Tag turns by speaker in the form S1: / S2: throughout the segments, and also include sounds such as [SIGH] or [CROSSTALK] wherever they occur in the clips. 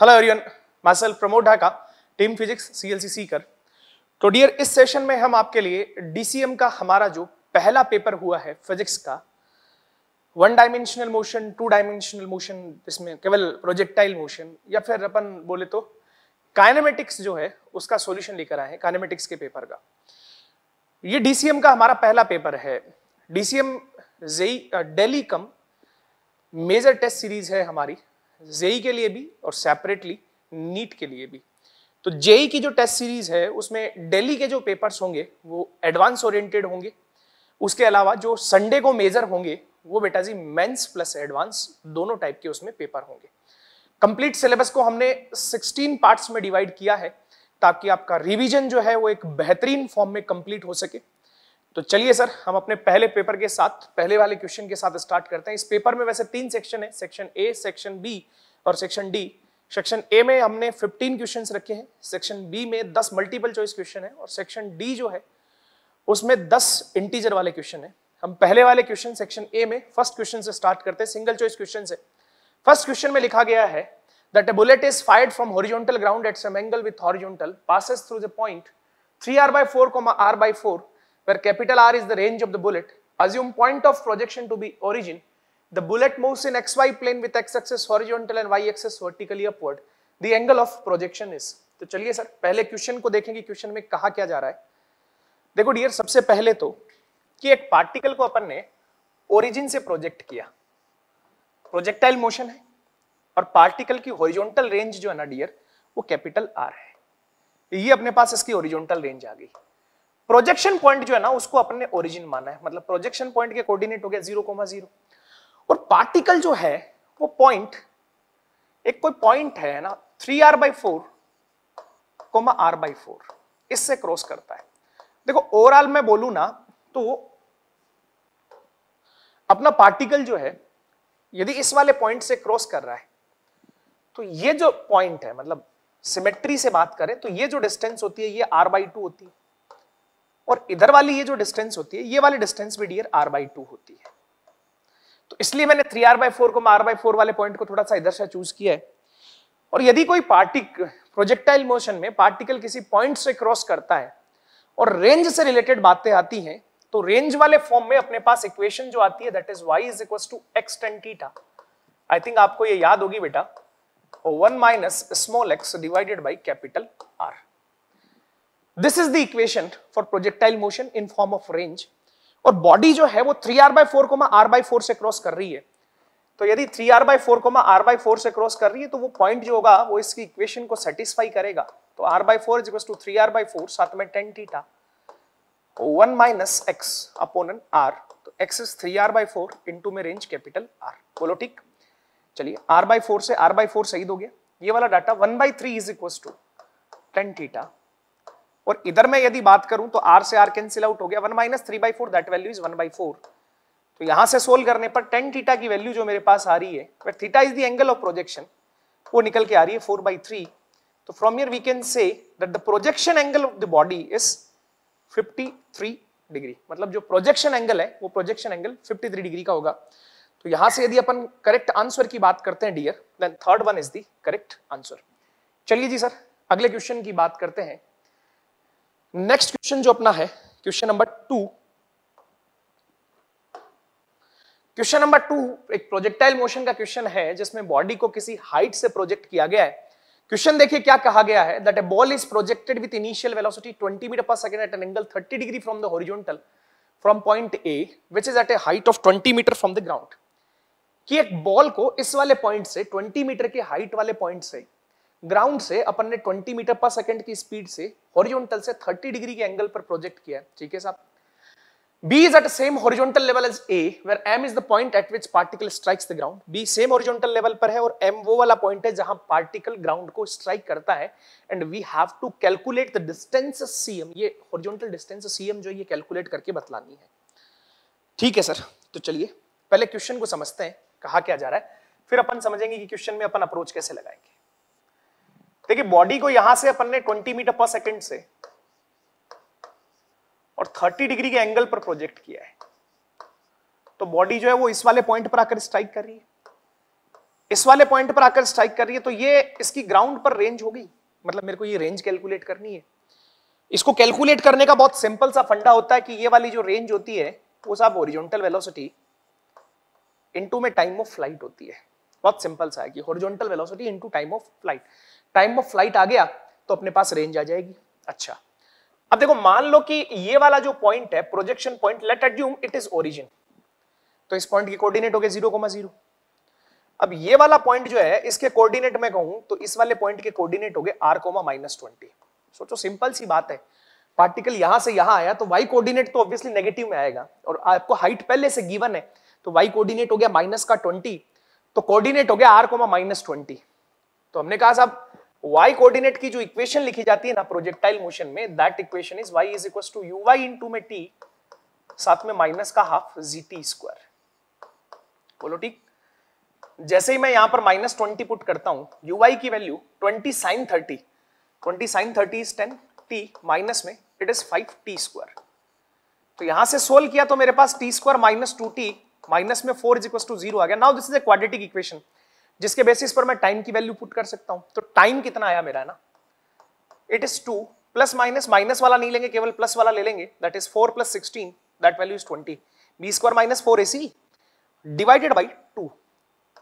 S1: Hello everyone myself Pramod Dhaka team physics CLC Sikar तो dear इस session में हम आपके लिए डीसीएम का हमारा जो पहला पेपर हुआ है फिजिक्स का one dimensional motion two dimensional motion जिसमें केवल प्रोजेक्टाइल मोशन या फिर अपन बोले तो काइनेमेटिक्स जो है उसका सॉल्यूशन लेकर आए हैं काइनेमेटिक्स के पेपर का ये डीसीएम का हमारा पहला पेपर है DCM JEE daily cum major test series है हमारी जेई के लिए भी और सेपरेटली नीट के लिए भी तो जेई की जो टेस्ट सीरीज है उसमें डेली के जो पेपर्स होंगे वो एडवांस ओरिएंटेड होंगे उसके अलावा जो संडे को मेजर होंगे वो बेटा जी मेंस प्लस एडवांस दोनों टाइप के उसमें पेपर होंगे कंप्लीट सिलेबस को हमने 16 पार्ट्स में डिवाइड किया है ताकि आपका रिवीजन जो है वो एक बेहतरीन फॉर्म में कंप्लीट हो सके तो चलिए सर हम अपने पहले पेपर के साथ पहले वाले क्वेश्चन के साथ स्टार्ट करते हैं इस पेपर में वैसे तीन सेक्शन है सेक्शन ए सेक्शन बी और सेक्शन डी सेक्शन ए में हमने 15 क्वेश्चंस रखे हैं सेक्शन बी में 10 मल्टीपल चॉइस क्वेश्चन है और सेक्शन डी जो है उसमें 10 इंटीजर वाले क्वेश्चन है हम पहले वाले क्वेश्चन सेक्शन ए में फर्स्ट क्वेश्चन से स्टार्ट करते हैं सिंगल चॉइस क्वेश्चन से फर्स्ट क्वेश्चन में लिखा गया है that a bullet is fired from horizontal ground at some angle with horizontal passes through the point 3r R by four r by where capital R is the range of the bullet, assume point of projection to be origin, the bullet moves in xy plane with x axis horizontal and y axis vertically upward. The angle of projection is. तो चलिए sir पहले question को देखेंगे question में कहा क्या जा रहा है देखो डियर सबसे पहले तो कि एक पार्टिकल को अपन ने ओरिजिन से प्रोजेक्ट किया प्रोजेक्टाइल मोशन है और पार्टिकल की ओरिजोनटल रेंज जो है ना डियर वो कैपिटल आर है ये अपने पास इसकी ओरिजोनटल रेंज आ गई प्रोजेक्शन पॉइंट जो है ना उसको अपने ओरिजिन माना है मतलब प्रोजेक्शन पॉइंट के कोऑर्डिनेट हो गया जीरो कोमा जीरो और पार्टिकल जो है वो पॉइंट एक कोई पॉइंट है ना three R by four comma R by four इससे क्रॉस करता है देखो ओवरऑल मैं बोलू ना तो अपना पार्टिकल जो है यदि इस वाले पॉइंट से क्रॉस कर रहा है तो ये जो पॉइंट है मतलब सिमेट्री से बात करें तो ये जो डिस्टेंस होती है ये आर बाई टू होती है और इधर वाली ये जो डिस्टेंस होती है ये वाली डिस्टेंस भी डियर आर बाई टू होती है तो इसलिए मैंने थ्री आर बाई फोर को आर बाई फोर वाले पॉइंट को थोड़ा सा इधर से चूज किया है और यदि कोई पार्टिक प्रोजेक्टाइल मोशन में पार्टिकल किसी पॉइंट से क्रॉस करता है और रेंज से रिलेटेड बातें आती हैं तो रेंज वाले फॉर्म में अपने पास इक्वेशन जो आती है that is Y is equal to x tan theta I think आपको ये याद होगी बेटा one minus small X divided by capital R this is the equation for projectile motion in form of range और body जो है वो three R by four को आर बाई फोर से क्रॉस कर रही है तो यदि थ्री आर बाई फोर को आर बाई फोर से क्रॉस कर रही है तो वो पॉइंट जो होगा वो इसकी इक्वेशन को सेटिस्फाई करेगा तो are by four is to three R by four साथ में tan theta one minus X upon R तो X is three R by four into में रेंज कैपिटल आर बोलो ठीक चलिए आर बाई फोर से आर बाई फोर सही हो गया ये वाला data one by three is equal to tan theta और इधर मैं यदि बात करूं तो आर से आर कैंसिल आउट हो गया one minus three by four that value is one by four तो यहां से सोल्व करने पर टेन थीटा की वैल्यू जो मेरे पास आ रही है theta is the angle of projection वो निकल के आ रही है फोर बाई थ्री तो from here we can say that the projection angle of the body is fifty three degree मतलब जो प्रोजेक्शन एंगल है वो projection angle fifty three degree का होगा तो यहां से यदि अपन करेक्ट आंसर की बात करते हैं dear then third one is the correct answer चलिए जी सर अगले क्वेश्चन की बात करते हैं नेक्स्ट क्वेश्चन जो अपना है question number two question number two एक प्रोजेक्टाइल मोशन का क्वेश्चन है जिसमें बॉडी को किसी हाइट से प्रोजेक्ट किया गया है क्वेश्चन देखिए क्या कहा गया है that a ball is projected with initial velocity 20 metre per second at an angle 30 degree from the horizontal from point A which is at a height of 20 metre from the ground कि एक ball को इस वाले point से 20 metre के height वाले point से ground से अपन ने 20 मीटर पर सेकंड की स्पीड से हॉरिजॉन्टल से 30 डिग्री के एंगल पर प्रोजेक्ट किया ठीक है साहब B is at same horizontal level as A, where M is the point at which particle strikes the ground. B same horizontal level पर है और M वो वाला point है जहां particle ground को strike करता है and we have to calculate the distance CM. ये horizontal distance CM जो ये calculate करके बतलानी है ठीक है सर तो चलिए पहले क्वेश्चन को समझते हैं कहा क्या जा रहा है फिर अपन समझेंगे कि क्वेश्चन में अपन अप्रोच कैसे लगाएंगे देखिए बॉडी को यहां से अपन ने 20 मीटर पर सेकंड से और 30 डिग्री के एंगल पर प्रोजेक्ट किया है तो बॉडी जो है वो इस वाले पॉइंट पर आकर स्ट्राइक कर रही है इस वाले पॉइंट पर आकर स्ट्राइक कर रही है तो ये इसकी ग्राउंड पर रेंज हो गई मतलब मेरे को ये रेंज कैलकुलेट करनी है इसको कैलकुलेट करने का बहुत सिंपल सा फंडा होता है कि ये वाली जो रेंज होती है वो साहब ओरिजोनटल वेलोसिटी इंटू में टाइम ऑफ फ्लाइट होती है बहुत सिंपल सा है कि horizontal velocity into time of flight time of flight आ गया तो अपने पास रेंज आ जाएगी अच्छा अब देखो मान लो कि ये वाला जो पॉइंट है projection point let assume it is origin तो इस पॉइंट के कोऑर्डिनेट हो गए जीरो कोमा जीरो अब ये वाला पॉइंट जो है इसके कोऑर्डिनेट में कहूं तो इस वाले पॉइंट के कोऑर्डिनेट हो गए आर कोमा माइनस ट्वेंटी सोचो सिंपल सी बात है पार्टिकल यहां से यहां आया तो वाई कोऑर्डिनेट तो ऑब्वियसली नेगेटिव में आएगा और आपको हाइट पहले से गिवन है तो वाई कोऑर्डिनेट हो गया माइनस का ट्वेंटी तो कोऑर्डिनेट हो गया आर कोमा माइनस ट्वेंटी तो हमने कहा साहब y कोऑर्डिनेट की जो इक्वेशन लिखी जाती है ना प्रोजेक्टाइल मोशन में that equation is y is equal to you Y into में t साथ में माइनस का हाफ जी टी स्क्वायर बोलो ठीक जैसे ही मैं यहां पर माइनस ट्वेंटी पुट करता हूं यू वाई की value twenty sine thirty twenty sine thirty is ten T minus में it is five T square तो यहां से सोल्व किया तो मेरे पास T square minus two T minus में four is equal to zero आ गया now this is a quadratic equation जिसके बेसिस पर मैं टाइम की वैल्यू पुट कर सकता हूं तो टाइम कितना आया मेरा है ना it is two plus minus minus वाला नहीं लेंगे केवल प्लस वाला ले लेंगे that is four plus sixteen that value is twenty B square minus four A C divided by two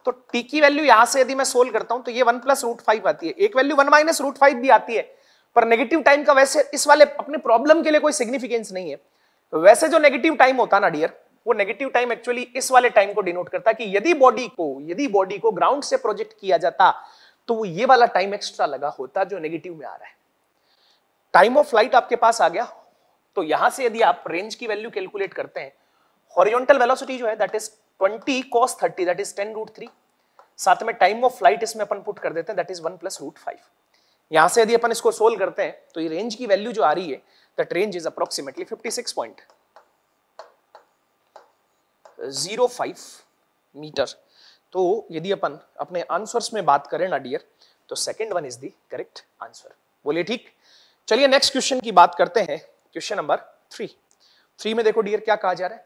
S1: तो टी की वैल्यू यहां से यदि मैं सोल्व करता हूं तो ये वन प्लस रूट फाइव आती है एक value one minus root five भी आती है पर नेगेटिव टाइम का वैसे इस वाले अपने प्रॉब्लम के लिए कोई सिग्निफिकेंस नहीं है वैसे जो नेगेटिव टाइम होता ना डियर वो नेगेटिव टाइम एक्चुअली इस वाले टाइम को डिनोट करता है कि यदि बॉडी को यदि बॉडी को ग्राउंड से प्रोजेक्ट किया जाता तो वो ये वाला टाइम एक्स्ट्रा लगा होता जो नेगेटिव में आ रहा है टाइम ऑफ फ्लाइट आपके पास आ गया तो यहां से यदि आप रेंज की वैल्यू कैलकुलेट करते हैं हॉरिजॉन्टल वेलोसिटी जो है that is 20 cos 30 that is 10 root 3 साथ में टाइम ऑफ फ्लाइट इसमें अपन पुट कर देते हैं दैट इज 1 plus root 5 यहां से यदि अपन इसको सोल्व करते हैं तो ये रेंज की वैल्यू जो आ रही है that range is approximately 56. Zero five metre तो यदि अपन अपने आंसर्स में बात करें ना डियर तो second one is the correct answer बोलिए ठीक चलिए नेक्स्ट क्वेश्चन की बात करते हैं क्वेश्चन नंबर थ्री थ्री में देखो डियर क्या कहा जा रहा है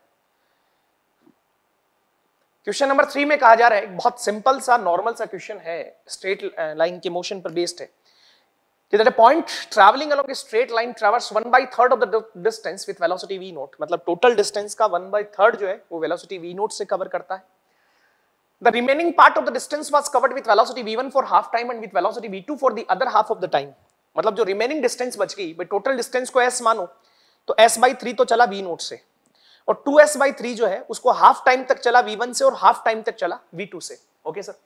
S1: क्वेश्चन नंबर थ्री में कहा जा रहा है बहुत सिंपल सा नॉर्मल सा क्वेश्चन है स्ट्रेट लाइन के मोशन पर बेस्ड है that a point traveling along a straight line traverse one by third of the distance with velocity v naught मतलब total distance का वन by third जो है वो velocity v naught से cover करता है The remaining part of the distance was covered with velocity v1 for half time and with velocity v2 for the other half of the time मतलब जो remaining distance बच गई भाई total distance को s मानो तो s by 3 तो चला v naught से और 2s by 3 जो है उसको half time तक चला v1 से और half time तक चला v2 से okay okay, sir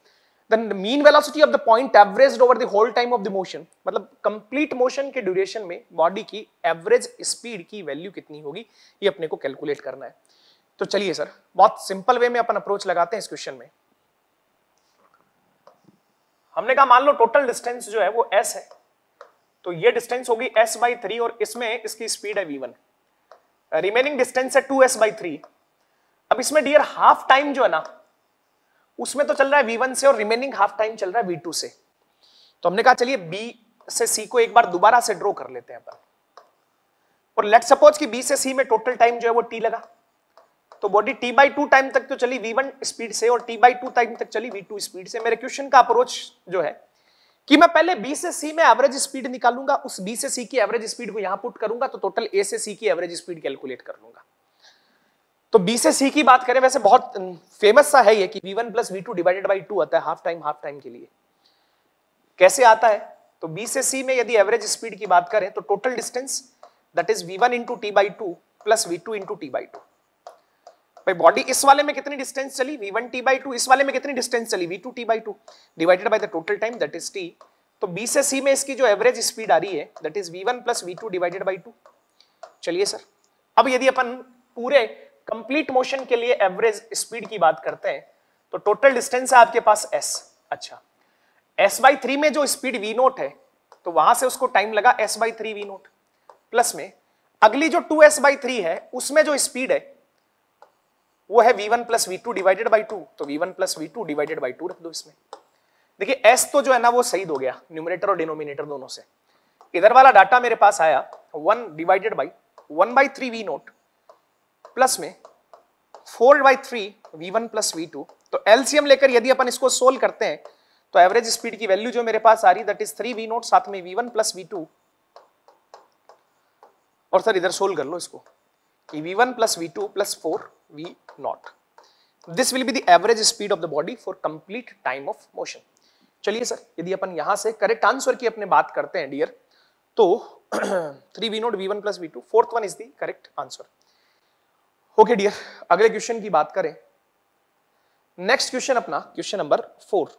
S1: then the mean velocity of the point averaged over the whole time of the motion matlab complete motion ke duration mein body ki average speed ki value kitni hogi ye apne ko calculate karna hai to chaliye sir bahut simple way mein apan approach lagate hain is question mein हमने कहा मान लो total distance जो है वो s है तो ये distance होगी s by थ्री और इसमें इसकी speed है v1 remaining distance है 2s by थ्री अब इसमें डियर हाफ टाइम जो है ना उसमें तो चल रहा है वी वन से और रिमेनिंग हाफ टाइम चल रहा है वी टू से तो हमने कहा चलिए बी से सी को एक बार दोबारा से ड्रॉ कर लेते हैं अपन और लेट सपोज कि बी से सी में टोटल टाइम जो है वो टी लगा तो body T by two time तक तो चली वी वन स्पीड से और टी बाई टू टाइम तक चली वी टू स्पीड से मेरे क्वेश्चन का अप्रोच जो है कि मैं पहले बी से सी में एवरेज स्पीड निकालूंगा उस बी से सी की एवरेज स्पीड को यहां पुट करूंगा तो टोटल ए से सी की एवरेज स्पीड कैलकुलेट कर लूंगा तो बी से सी की बात करें वैसे बहुत फेमस सा है ये कि V one plus V two divided by two आता है हाफ टाइम हाफ टाइम के लिए कैसे आता है तो बी से सी में यदि एवरेज स्पीड की बात करें तो total distance that is V one into T by two plus V two into T by two भाई बॉडी इस वाले में कितनी डिस्टेंस चली V one T by two इस वाले में कितनी डिस्टेंस चली V two T by two divided by the total time that is T तो बी से सी में इसकी जो एवरेज स्पीड आ रही है that is V one plus V two divided by two चलिए सर अब यदि अपन पूरे कंप्लीट मोशन के लिए एवरेज स्पीड की बात करते हैं तो टोटल डिस्टेंस है आपके पास एस अच्छा एस बाई थ्री में जो स्पीड वी नोट है तो वहां से उसको टाइम लगा S by three V naught plus में अगली जो टू एस बाई थ्री है उसमें जो स्पीड है वो है V one plus V two divided by two तो V one plus V two divided by two रख दो इसमें देखिए एस तो जो है ना वो सही हो गया न्यूमिनेटर और डिनोमिनेटर दोनों से इधर वाला डाटा मेरे पास आया one divided by one by three V naught plus में four by three V one plus V two तो एलसीएम लेकर यदि अपन इसको सोल्व करते हैं तो एवरेज स्पीड की वैल्यू जो मेरे पास आ रही that is three V naught साथ में V one plus V two और सर इधर सोल्व कर लो इसको कि V one plus V two plus four V naught this will be the average speed of the body for complete time of motion चलिए sir यदि अपन यहां से करेक्ट आंसर की अपने बात करते हैं डियर तो three V naught V one plus V two fourth one is the correct answer okay dear अगले क्वेश्चन की बात करें नेक्स्ट क्वेश्चन अपना क्वेश्चन नंबर फोर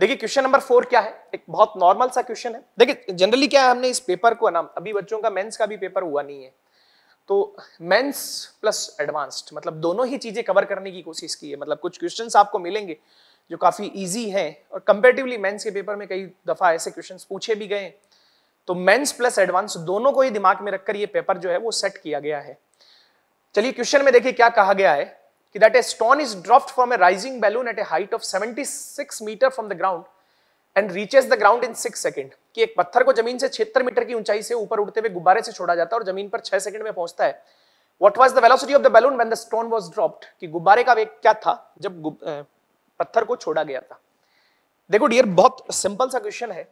S1: देखिए क्वेश्चन नंबर फोर क्या है एक बहुत नॉर्मल सा क्वेश्चन है देखिए जनरली क्या है हमने इस पेपर को ना अभी बच्चों का मेंस का भी पेपर हुआ नहीं है तो मेंस प्लस एडवांस्ड मतलब दोनों ही चीजें कवर करने की कोशिश की है मतलब कुछ क्वेश्चंस आपको मिलेंगे जो काफी इजी हैं और कंपेरेटिवली मेंस के पेपर में कई दफा ऐसे क्वेश्चन पूछे भी गए तो मेंस प्लस एडवांस दोनों को ही दिमाग में रखकर ये पेपर जो है वो सेट किया गया है चलिए क्वेश्चन में देखिए क्या कहा गया है कि that a stone is dropped from a rising balloon at a height of 76 metre from the ground and reaches the ground in six second कि एक पत्थर को जमीन से छिहत्तर मीटर की ऊंचाई से ऊपर उठते हुए गुब्बारे से छोड़ा जाता है और जमीन पर छह सेकंड में पहुंचता है what was the velocity of the balloon when the stone was dropped कि गुब्बारे का वेग क्या था जब पत्थर को छोड़ा गया था देखो डियर बहुत सिंपल सा क्वेश्चन है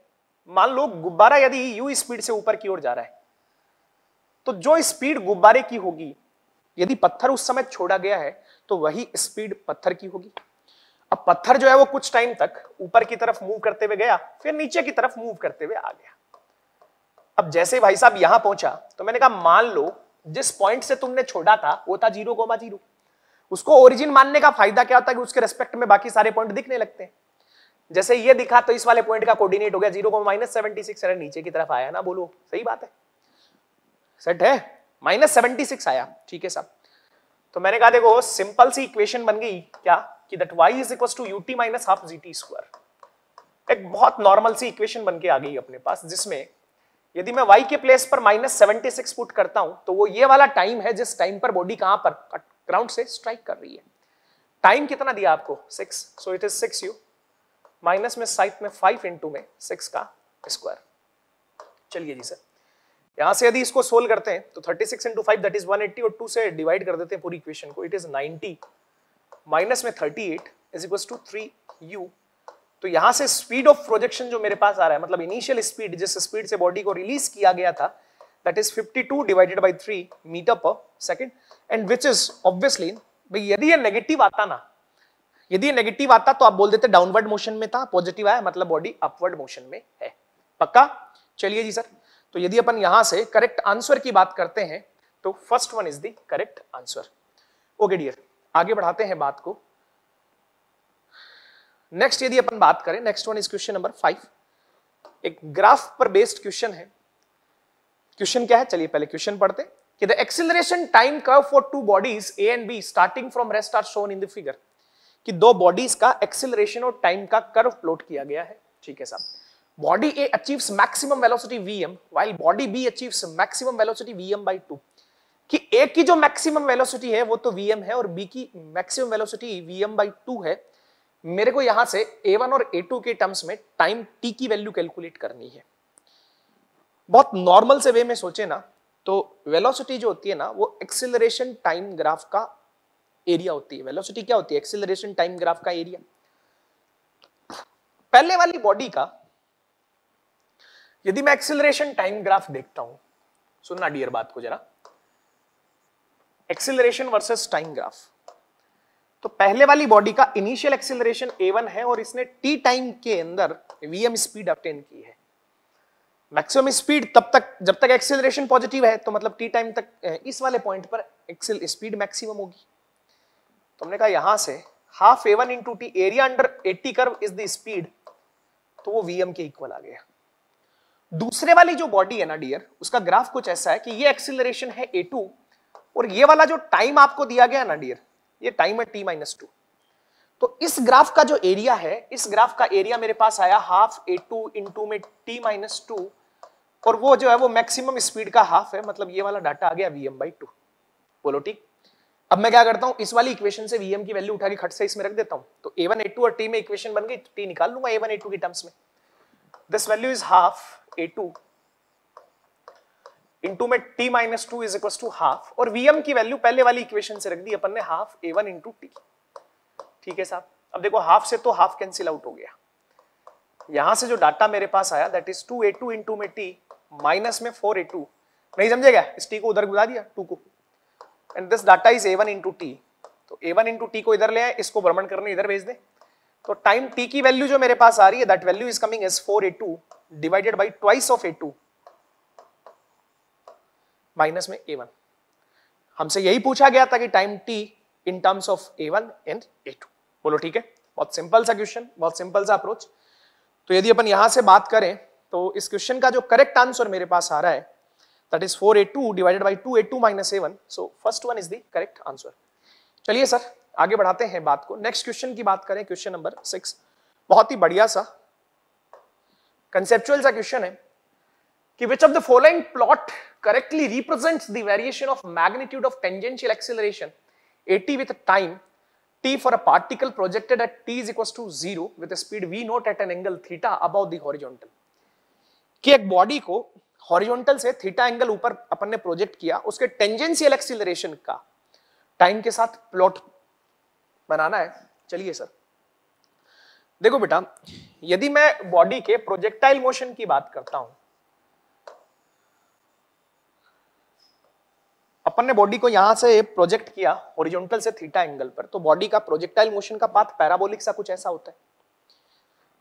S1: मान लो गुब्बारा यदि यू स्पीड से ऊपर की ओर जा रहा है तो जो स्पीड गुब्बारे की होगी यदि पत्थर उस समय छोड़ा गया है तो वही स्पीड पत्थर की होगी अब पत्थर जो है वो कुछ टाइम तक ऊपर की तरफ मूव करते हुए गया फिर नीचे की तरफ मूव करते हुए आ गया अब जैसे भाई साहब यहां पहुंचा तो मैंने कहा मान लो जिस पॉइंट से तुमने छोड़ा था वो था जीरो कोमा जीरो उसको ओरिजिन मानने का फायदा क्या होता है कि उसके रेस्पेक्ट में बाकी सारे पॉइंट दिखने लगते हैं जैसे ये दिखा तो इस वाले पॉइंट का कोऑर्डिनेट हो गया जीरो को माइनस सेवेंटी सिक्स नीचे की तरफ आया ना बोलो सही बात है सेट है माइनस सेवेंटी सिक्स आया ठीक है सब तो मैंने कहा देखो सिंपल सी इक्वेशन बन गई क्या कि that Y is equal to UT minus half G T square एक बहुत नॉर्मल सी इक्वेशन बन के आ गई अपने पास जिसमें यदि मैं वाई के प्लेस पर माइनस सेवेंटी सिक्स पुट करता हूं तो वो ये वाला टाइम है जिस टाइम पर बॉडी कहां पर ग्राउंड से स्ट्राइक कर रही है टाइम कितना दिया आपको six so it is six u minus में साइट में फाइव इंटू में सिक्स का स्क्वायर चलिए जी सर यहां से यदि इसको सोल्व करते हैं तो thirty six into five that is one eighty और टू से डिवाइड कर देते हैं पूरी इक्वेशन को इट इज नाइनटी माइनस में thirty eight is equal to three u तो यहां से स्पीड ऑफ प्रोजेक्शन जो मेरे पास आ रहा है मतलब इनिशियल स्पीड जिस स्पीड से बॉडी को रिलीज किया गया था that is fifty two divided by three metre पर second and which is obviously यदि ये नेगेटिव आता ना यदि नेगेटिव आता तो आप बोल देते डाउनवर्ड मोशन में था पॉजिटिव आया मतलब बॉडी अपवर्ड मोशन में है पक्का चलिए जी सर तो यदि अपन यहां से करेक्ट आंसर की बात करते हैं तो first one is the correct answer okay dear आगे बढ़ाते हैं बात को नेक्स्ट यदि अपन बात करें next one is question number five एक ग्राफ पर बेस्ड क्वेश्चन है क्वेश्चन क्या है चलिए पहले क्वेश्चन पढ़ते हैं कि the acceleration time curve for two bodies A and B starting from rest are shown in the figure कि दो बॉडीज का एक्सेलरेशन और टाइम का कर्व प्लॉट किया गया है ठीक है साहब body A achieves maximum velocity vm while body B achieves maximum velocity vm by 2 कि ए की जो मैक्सिमम वेलोसिटी है वो तो vm है और बी की मैक्सिमम वेलोसिटी vm बाय 2 है मेरे को यहां से a1 और a2 के टर्म्स में टाइम टी की वैल्यू कैलकुलेट करनी है बहुत नॉर्मल से वे में सोचे ना तो वेलोसिटी जो होती है ना वो एक्सेलरेशन टाइम ग्राफ का एरिया होती है वेलोसिटी क्या होती है एक्सिलरेशन टाइम ग्राफ का एरिया पहले वाली बॉडी का यदि मैं एक्सिलरेशन टाइम ग्राफ देखता हूं सुनना डियर बात को जरा एक्सिलरेशन वर्सेस टाइम ग्राफ तो पहले वाली बॉडी का इनिशियल एक्सिलरेशन वन है और इसने टी टाइम के अंदर वीएम स्पीड अटेन की है मैक्सिमम स्पीड तब तक जब तक एक्सिलरेशन पॉजिटिव है तो मतलब टी टाइम तक इस वाले पॉइंट पर एक्सेल स्पीड मैक्सिमम होगी तो हमने कहा यहां से half A one into T area under A T curve is the speed तो वो वीएम के इक्वल आ गया दूसरे वाली जो बॉडी है ना डियर उसका ग्राफ कुछ ऐसा है कि ये एक्सिलरेशन है ए टू और ये वाला जो टाइम आपको दिया गया ना डियर ये टाइम है टी माइनस टू तो इस ग्राफ का जो एरिया है इस ग्राफ का एरिया मेरे पास आया हाफ ए टू इंटू में टी माइनस टू और वो जो है वो मैक्सिमम स्पीड का हाफ है मतलब ये वाला डाटा आ गया वीएम बाई टू बोलो ठीक अब मैं क्या करता हूँ इस वाली इक्वेशन से वीएम की वैल्यू उठा के खट से इसमें रख देता हूँ तो ए वन ए टू और टी में इक्वेशन बन गई टी निकाल लूंगा ए वन ए टू की टर्म्स में this value is half A two into में T minus two is equal to half और वीएम की वैल्यू पहले वाली इक्वेशन से रख दी अपन ने half A one into T ठीक है साहब अब देखो हाफ से तो हाफ कैंसिल आउट हो गया यहां से जो डाटा मेरे पास आया that is two A two into में टी माइनस में फोर ए टू नहीं समझेगा इस टी को उधर गुजा दिया टू को and this data is A one into T तो ए वन इंटू टी को इधर ले आए इसको भ्रमण करने इधर भेज दे तो टाइम टी की वैल्यू जो मेरे पास आ रही है that value is coming as four A two divided by twice of A two minus में ए वन हमसे यही पूछा गया था कि time T in terms of A one and A two बोलो ठीक है बहुत सिंपल सा क्वेश्चन बहुत सिंपल सा अप्रोच तो यदि अपन यहां से बात करें तो इस क्वेश्चन का जो करेक्ट आंसर मेरे पास आ रहा है that is 4a2 divided by 2a2 minus a1 so first one is the correct answer चलिए सर आगे बढ़ाते हैं बात को नेक्स्ट क्वेश्चन की बात करें क्वेश्चन नंबर सिक्स बहुत ही बढ़िया सा कंसेप्चुअल सा क्वेश्चन है कि which of the following plot correctly represents the variation of magnitude of tangential acceleration at with time t for a particle projected at t is equals to 0 with a speed v naught at an angle theta above the horizontal कि एक body को horizontal से theta angle ऊपर अपन ने project किया उसके tangential acceleration का time के साथ प्लॉट बनाना है चलिए सर देखो बेटा यदि मैं बॉडी के प्रोजेक्टाइल मोशन की बात करता हूं अपन ने बॉडी को यहां से प्रोजेक्ट किया ओरिजेंटल से थीटा एंगल पर तो बॉडी का प्रोजेक्टाइल मोशन का पाथ पैराबोलिक सा कुछ ऐसा होता है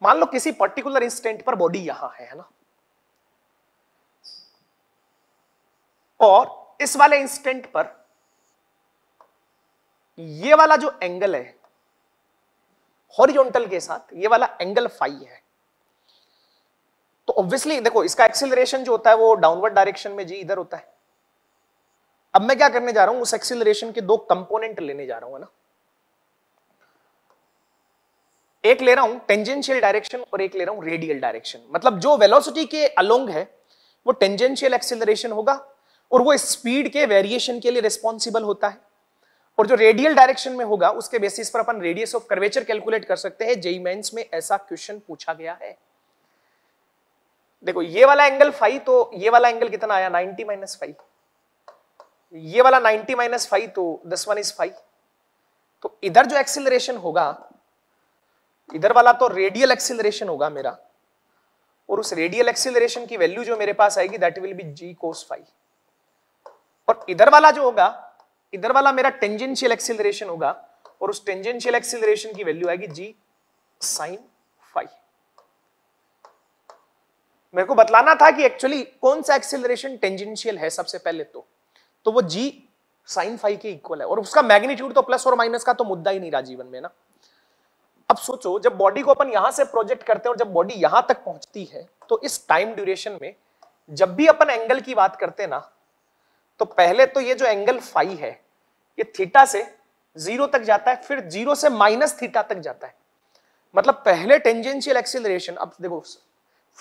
S1: मान लो किसी पर्टिकुलर इंस्टेंट पर बॉडी यहां है, है ना और इस वाले इंस्टेंट पर ये वाला जो एंगल है हॉरिजॉन्टल के साथ ये वाला एंगल फाइव है तो ऑब्वियसली देखो इसका एक्सिलरेशन जो होता है वो डाउनवर्ड डायरेक्शन में जी इधर होता है अब मैं क्या करने जा रहा हूं उस एक्सिलरेशन के दो कंपोनेंट लेने जा रहा हूं ना एक ले रहा हूं टेंजेंशियल डायरेक्शन और एक ले रहा हूं रेडियल डायरेक्शन मतलब जो वेलोसिटी के अलोंग है वो टेंजेंशियल एक्सिलरेशन होगा और वो स्पीड के वेरिएशन के लिए रिस्पॉन्सिबल होता है और जो रेडियल डायरेक्शन में होगा उसके बेसिस पर अपन रेडियस ऑफ कर्वेचर कैलकुलेट कर सकते हैं जेई मेंस में ऐसा क्वेश्चन पूछा गया है देखो ये वाला एंगल फाइव तो ये वाला एंगल कितना आया 90 माइनस फाइव ये वाला 90 माइनस फाइव तो दस वन इज फाइव तो इधर जो एक्सिलरेशन होगा इधर वाला तो रेडियल एक्सिलरेशन होगा मेरा और उस रेडियल एक्सिलरेशन की वैल्यू जो मेरे पास आएगी that will be g cos five और इधर वाला जो होगा इधर वाला मेरा टेंजेंशियल एक्सिलरेशन होगा और उस टेंजेंशियल एक्सिलेशन की वैल्यू आएगी जी साइन फाइव मेरे को बतलाना था कि एक्चुअली कौन सा एक्सिलरेशन टेंजेंशियल है सबसे पहले तो तो वो जी साइन फाइव के इक्वल है और उसका मैग्नीट्यूड तो प्लस और माइनस का तो मुद्दा ही नहीं रहा जीवन में ना अब सोचो जब बॉडी को अपन यहां से प्रोजेक्ट करते हैं और जब बॉडी यहां तक पहुंचती है तो इस टाइम ड्यूरेशन में जब भी अपन एंगल की बात करते हैं ना तो पहले तो ये जो एंगल फाइव है ये थीटा से जीरो तक जाता है फिर जीरो से माइनस थीटा तक जाता है मतलब पहले टेंजेंशियल एक्सिलरेशन अब देखो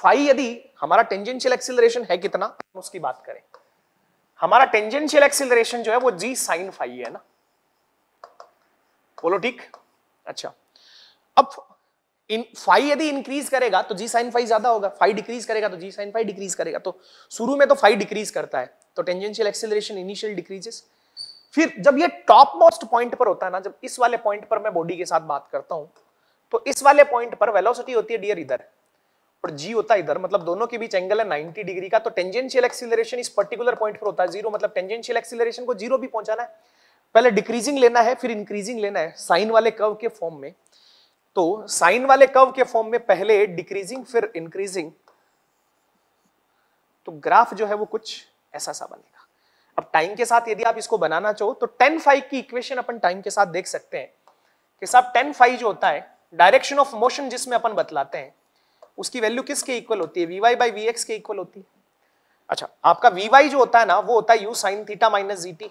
S1: फाइव यदि हमारा टेंजेंशियल एक्सिलरेशन है कितना उसकी बात करें हमारा टेंजेंशियल एक्सिलरेशन जो है वो जी साइन फाइव है ना बोलो ठीक अच्छा अब इन फाइव यदि इंक्रीज करेगा तो जी साइन फाइव ज्यादा होगा फाइव डिक्रीज करेगा तो जी साइन फाइव डिक्रीज करेगा तो शुरू में तो फाइव डिक्रीज करता है तो टेंजेंशियल एक्सेलरेशन इनिशियल डिक्रीजेस फिर जब ये टॉप मोस्ट पॉइंट पर होता है ना जब इस वाले पॉइंट पर मैं बॉडी के साथ बात करता हूं तो इस वाले पॉइंट पर वेलोसिटी होती है डियर इधर और जी होता है इधर मतलब दोनों के बीच एंगल है 90 डिग्री का तो टेंजेंशियल एक्सीलरेशन इस पर्टिकुलर पॉइंट पर होता है जीरो मतलब टेंजेंशियल एक्सीलरेशन को जीरो भी पहुंचाना है पहले डिक्रीजिंग लेना है फिर इंक्रीजिंग लेना है साइन वाले कर्व के फॉर्म में तो साइन वाले कर्व के फॉर्म में पहले डिक्रीजिंग फिर इंक्रीजिंग तो ग्राफ जो है वो कुछ ऐसा सा बनेगा अब टाइम के साथ यदि आप इसको बनाना चाहो तो टेन फाइव की इक्वेशन अपन टाइम के साथ देख सकते हैं कि साहब टेन फाइव जो होता है डायरेक्शन ऑफ मोशन जिसमें अपन बतलाते हैं उसकी वैल्यू किसके इक्वल होती है V Y by V X के इक्वल होती है अच्छा आपका वी वाई जो होता है ना वो होता है u sine theta minus g T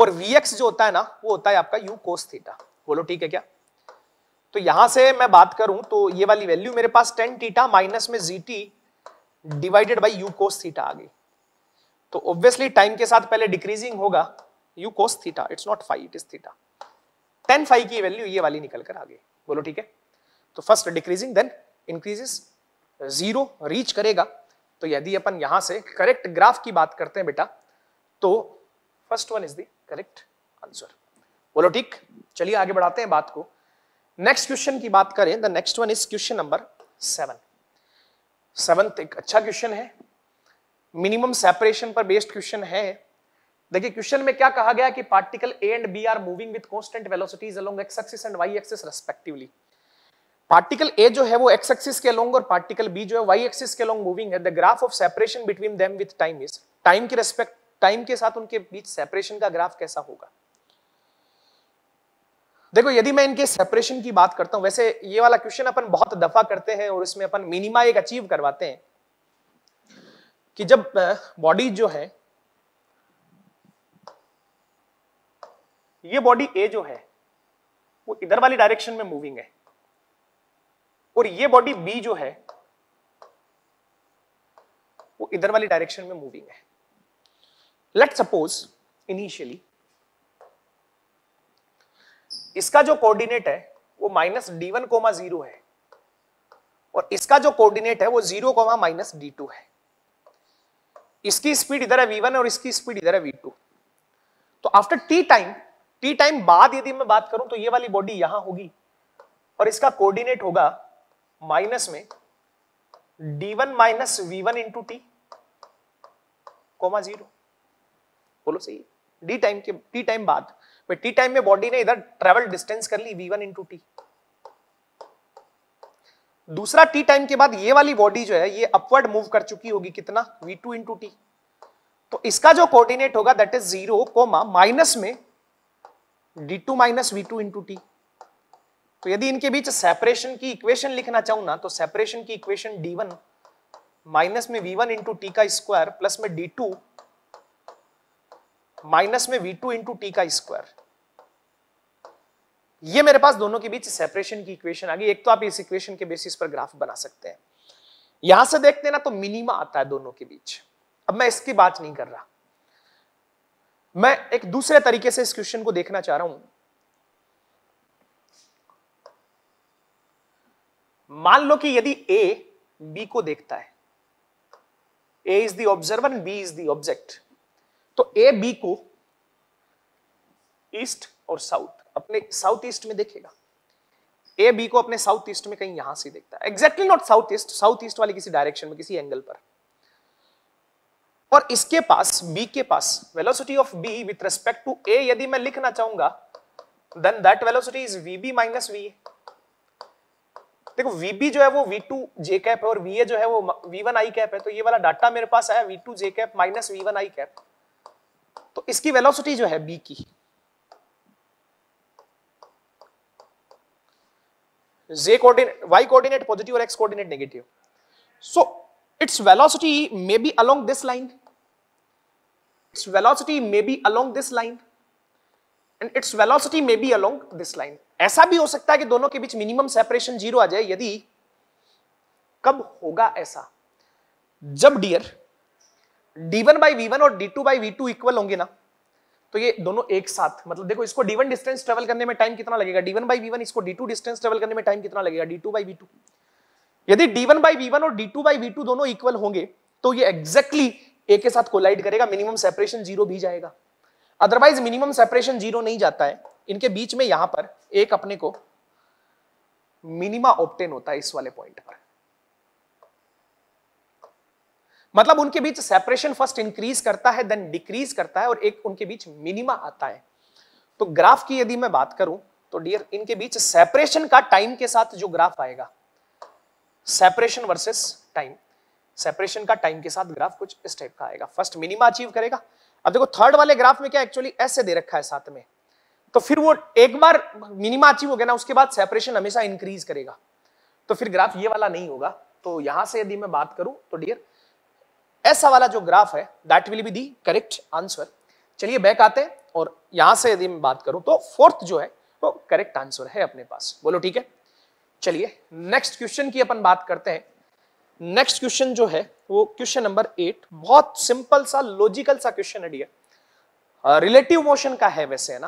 S1: और वी एक्स जो होता है ना वो होता है आपका यू कोस थीटा बोलो ठीक है क्या तो यहां से मैं बात करूं तो ये वाली वैल्यू मेरे पास टेन थीटा माइनस में g T divided by you cos theta आ गई तो ऑब्वियसली टाइम के साथ पहले डिक्रीजिंग होगा u cos theta it's not five it is theta tan five की वैल्यू ये वाली निकल कर आ गई बोलो ठीक है तो first decreasing then increases zero reach करेगा तो यदि अपन यहां से करेक्ट ग्राफ की बात करते हैं बेटा तो first one is the correct answer बोलो ठीक चलिए आगे बढ़ाते हैं बात को नेक्स्ट क्वेश्चन की बात करें the next one is question number seven seventh एक अच्छा क्वेश्चन है मिनिमम सेपरेशन पर बेस्ड क्वेश्चन है देखिए क्वेश्चन में क्या कहा गया कि particle A and B are moving with constant velocities along X axis and Y axis respectively particle A जो है वो एक्स एक्सिस के अलोंग और पार्टिकल बी जो है वाई एक्सिस के अलोंग मूविंग है the graph of separation between them with time is time के रेस्पेक्ट टाइम के साथ उनके बीच सेपरेशन का ग्राफ कैसा होगा देखो यदि मैं इनके सेपरेशन की बात करता हूं वैसे ये वाला क्वेश्चन अपन बहुत दफा करते हैं और इसमें अपन मिनिमा एक अचीव करवाते हैं कि जब बॉडी जो है ये बॉडी ए जो है वो इधर वाली डायरेक्शन में मूविंग है और ये बॉडी बी जो है वो इधर वाली डायरेक्शन में मूविंग है लेट सपोज इनिशियली इसका जो कोऑर्डिनेट है वो minus D one comma zero है और इसका जो कोऑर्डिनेट है वो zero comma minus D two है इसकी स्पीड इधर है वी वन और इसकी स्पीड इधर है वी टू तो after T time T time बाद यदि मैं बात करूं तो ये वाली बॉडी यहां होगी और इसका कोऑर्डिनेट होगा माइनस में D one minus V one into T comma zero बोलो सही डी टाइम के टी टाइम बाद पे टी टाइम में बॉडी ने इधर ट्रेवल डिस्टेंस कर ली वी वन इंटू टी दूसरा टी टाइम के बाद ये वाली बॉडी जो है ये अपवर्ड मूव कर चुकी होगी कितना वी टू इंटू टी तो इसका जो कोऑर्डिनेट होगा that is zero comma minus में D two minus V two into T तो यदि इनके बीच सेपरेशन की इक्वेशन लिखना चाहूं ना तो सेपरेशन की इक्वेशन डी वन माइनस में वी वन इंटू टी का स्क्वायर प्लस में डी टू माइनस में वी टू इंटू टी का स्क्वायर ये मेरे पास दोनों के बीच सेपरेशन की इक्वेशन आ गई एक तो आप इस इक्वेशन के बेसिस पर ग्राफ बना सकते हैं यहां से देखते हैं ना तो मिनिमा आता है दोनों के बीच अब मैं इसकी बात नहीं कर रहा मैं एक दूसरे तरीके से इस क्वेश्चन को देखना चाह रहा हूं मान लो कि यदि ए बी को देखता है A is the observer B is the object तो ए बी को ईस्ट और साउथ अपने साउथ ईस्ट में देखेगा ए बी को अपने साउथ ईस्ट में कहीं यहां से देखता है exactly not south east south east वाले किसी डायरेक्शन में किसी एंगल पर और इसके पास बी के पास velocity of B with respect to A यदि मैं लिखना चाहूंगा then that velocity is V B minus V देखो वी बी जो है वो वी टू जे कैप है और वी ए जो है वो वी वन आई कैप है तो ये वाला डाटा मेरे पास आया V two J cap minus V one I cap तो इसकी वेलोसिटी जो है बी की z coordinate y coordinate positive or x coordinate negative so its velocity may be along this line its velocity may be along this line and its velocity may be along this line ऐसा भी हो सकता है कि दोनों के बीच minimum separation zero आ जाए यदि कब होगा ऐसा जब dear d1 one by we और d2 two by we equal होंगे ना तो ये दोनों एक साथ मतलब देखो इसको डी डिस्टेंस ट्रेवल करने में टाइम कितना लगेगा डी वन बाई इसको डी डिस्टेंस ट्रेवल करने में टाइम कितना लगेगा डी टू बाई यदि डी वन बाई और डी टू बाई दोनों इक्वल होंगे तो ये एग्जैक्टली ए के साथ कोलाइड करेगा मिनिमम सेपरेशन जीरो भी जाएगा अदरवाइज मिनिमम सेपरेशन जीरो नहीं जाता है इनके बीच में यहां पर एक अपने को मिनिमा ऑप्टेन होता है इस वाले पॉइंट पर मतलब उनके बीच सेपरेशन फर्स्ट इंक्रीज करता है देन डिक्रीज करता है और एक उनके बीच मिनिमा आता है तो ग्राफ की यदि मैं बात करूं तो डियर इनके बीच सेपरेशन का टाइम के साथ जो ग्राफ आएगा सेपरेशन वर्सेस टाइम सेपरेशन का टाइम के साथ ग्राफ कुछ इस टाइप का आएगा फर्स्ट मिनिमा अचीव करेगा अब देखो थर्ड वाले ग्राफ में क्या एक्चुअली ऐसे दे रखा है साथ में तो फिर वो एक बार मिनिमा अचीव हो गया ना उसके बाद सेपरेशन हमेशा इंक्रीज करेगा तो फिर ग्राफ ये वाला नहीं होगा तो यहां से यदि मैं बात करूं तो डियर ऐसा वाला जो ग्राफ है that will be the correct answer चलिए बैक आते हैं और यहां से यदि मैं बात करूं तो फोर्थ जो है वो तो करेक्ट आंसर है अपने पास बोलो ठीक है चलिए नेक्स्ट क्वेश्चन की अपन बात करते हैं नेक्स्ट क्वेश्चन जो है वो क्वेश्चन नंबर एट बहुत सिंपल सा लॉजिकल सा क्वेश्चन है रिलेटिव uh, मोशन का है वैसे है ना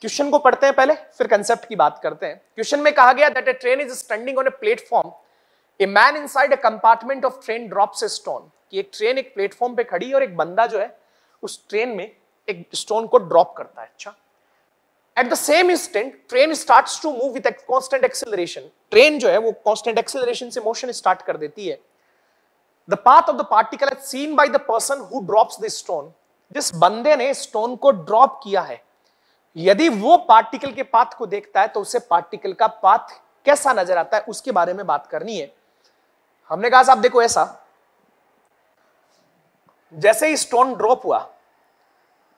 S1: क्वेश्चन को पढ़ते हैं पहले फिर कंसेप्ट की बात करते हैं क्वेश्चन में कहा गया that a train is standing on a platform a man inside compartment of train drop a stone कि एक ट्रेन एक प्लेटफॉर्म पे खड़ी है और एक बंदा जो है उस ट्रेन में एक स्टोन को ड्रॉप करता है अच्छा at the same instant train start to move with constant acceleration train जो है वो कॉन्स्टेंट एक्सिलेशन से मोशन स्टार्ट कर देती है the path of the particle as seen by the person who drops the stone जिस बंदे ने स्टोन को ड्रॉप किया है यदि वो पार्टिकल के पाथ को देखता है तो उसे पार्टिकल का पाथ कैसा नजर आता है उसके बारे में बात करनी है हमने कहा साहब देखो ऐसा जैसे ही स्टोन ड्रॉप हुआ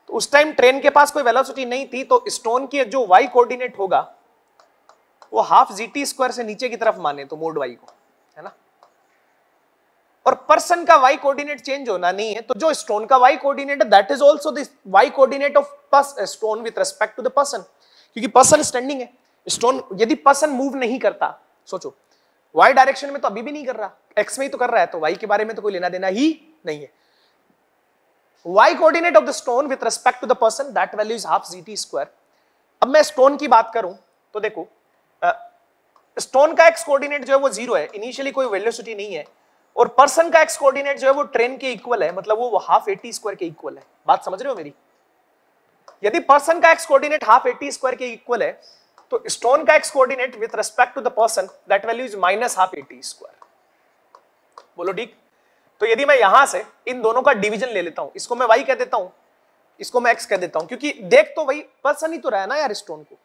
S1: तो उस टाइम ट्रेन के पास कोई वेलोसिटी नहीं थी तो स्टोन की जो वाई कोऑर्डिनेट होगा वो हाफ जी टी स्क्वायर से नीचे की तरफ माने तो मोड वाई को है ना और पर्सन का वाई कोऑर्डिनेट चेंज होना नहीं है तो जो स्टोन का वाई कोऑर्डिनेट है that is also the Y coordinate of stone with respect to the person क्योंकि पर्सन स्टैंडिंग है स्टोन यदि पर्सन मूव नहीं करता सोचो वाई डायरेक्शन में तो अभी भी नहीं कर रहा एक्स में ही तो कर रहा है तो वाई के बारे में तो कोई लेना देना ही नहीं है Y coordinate of the stone with respect to the person that value is half G T square अब मैं स्टोन की बात करूं तो देखो स्टोन का एक्स कोऑर्डिनेट जो है वो जीरो है इनिशियली कोई वेलोसिटी नहीं है और पर्सन का एक्स कोऑर्डिनेट जो है वो ट्रेन के इक्वल है मतलब वो हाफ एटी स्क्वायर के इक्वल है बात समझ रहे हो मेरी यदि पर्सन का X coordinate half A T square के इक्वल है तो स्टोन का X coordinate with respect to the person that value is minus half A T square बोलो ठीक तो यदि मैं यहां से इन दोनों का डिवीजन ले लेता हूं इसको मैं वाई कह देता हूं इसको मैं एक्स कह देता हूं क्योंकि देख तो वही पर्सन ही तो रहा है ना यार स्टोन को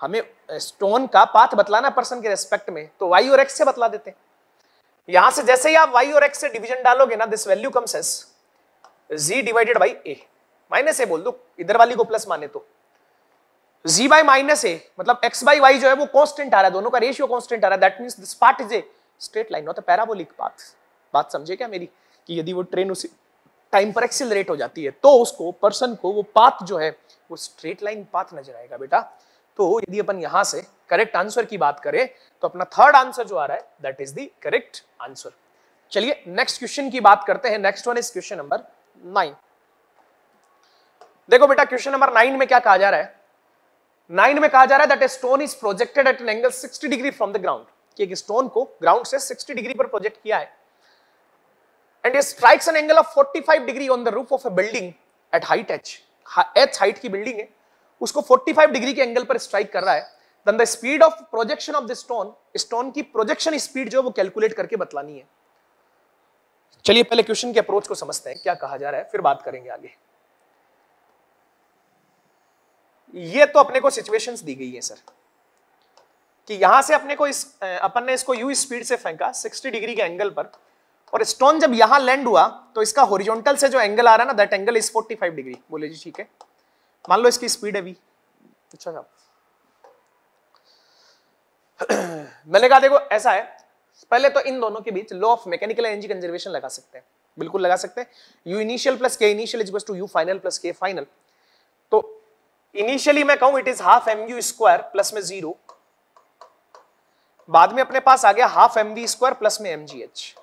S1: हमें स्टोन का पाथ बतलाना पर्सन के रेस्पेक्ट में तो वाई और एक्स से बतला देते हैं यहां से जैसे ही आप वाई और एक्स से डिवीजन डालोगे ना this value comes as g divided by A minus A बोल दो इधर वाली को प्लस माने तो z by minus a मतलब x by y जो है वो constant आ रहा है दोनों का ratio constant आ रहा है that means this part is a straight line not a parabolic path बात समझे क्या मेरी कि यदि वो ट्रेन उसी टाइम पर एक्सिलरेट हो जाती है तो उसको पर्सन को वो पाथ जो है वो स्ट्रेट लाइन पाथ नजर आएगा बेटा तो यदि अपन यहां से करेक्ट आंसर की बात करें तो अपना थर्ड आंसर जो आ रहा है that is the correct answer चलिए नेक्स्ट क्वेश्चन की बात करते हैं next one is question number nine देखो बेटा क्वेश्चन नंबर नाइन में क्या कहा जा रहा है नाइन में कहा जा रहा है that a stone is projected at an angle 60 degree from the ground कि एक स्टोन को ग्राउंड से 60 डिग्री पर प्रोजेक्ट किया है एंड ये strikes an angle of 45 degree on the roof of a building at height h h height की building है उसको 45 डिग्री के एंगल पर स्ट्राइक कर रहा है then the speed of projection of the stone stone की प्रोजेक्शन स्पीड जो वो कैलकुलेट करके बतलानी है चलिए पहले क्वेश्चन के अप्रोच को समझते हैं क्या कहा जा रहा है फिर बात करेंगे आगे ये तो अपने को सिचुएशंस दी गई है सर कि यहां से अपने को इस अपन ने इसको यू स्पीड से फेंका 60 डिग्री के एंगल पर और स्टोन जब यहां लैंड हुआ तो इसका हॉरिजॉन्टल से जो एंगल आ रहा है ना दैट एंगल इज 45 डिग्री बोले जी ठीक है मान लो इसकी स्पीड है वी अच्छा साहब [CLEARS THROAT] मैंने कहा देखो ऐसा है पहले तो इन दोनों के बीच law of mechanical energy conservation लगा सकते हैं बिल्कुल लगा सकते हैं u initial plus k initial is to u final plus k final initially मैं कहूं it is half m u square plus में जीरो बाद में अपने पास आ गया half m v square plus में एम जी एच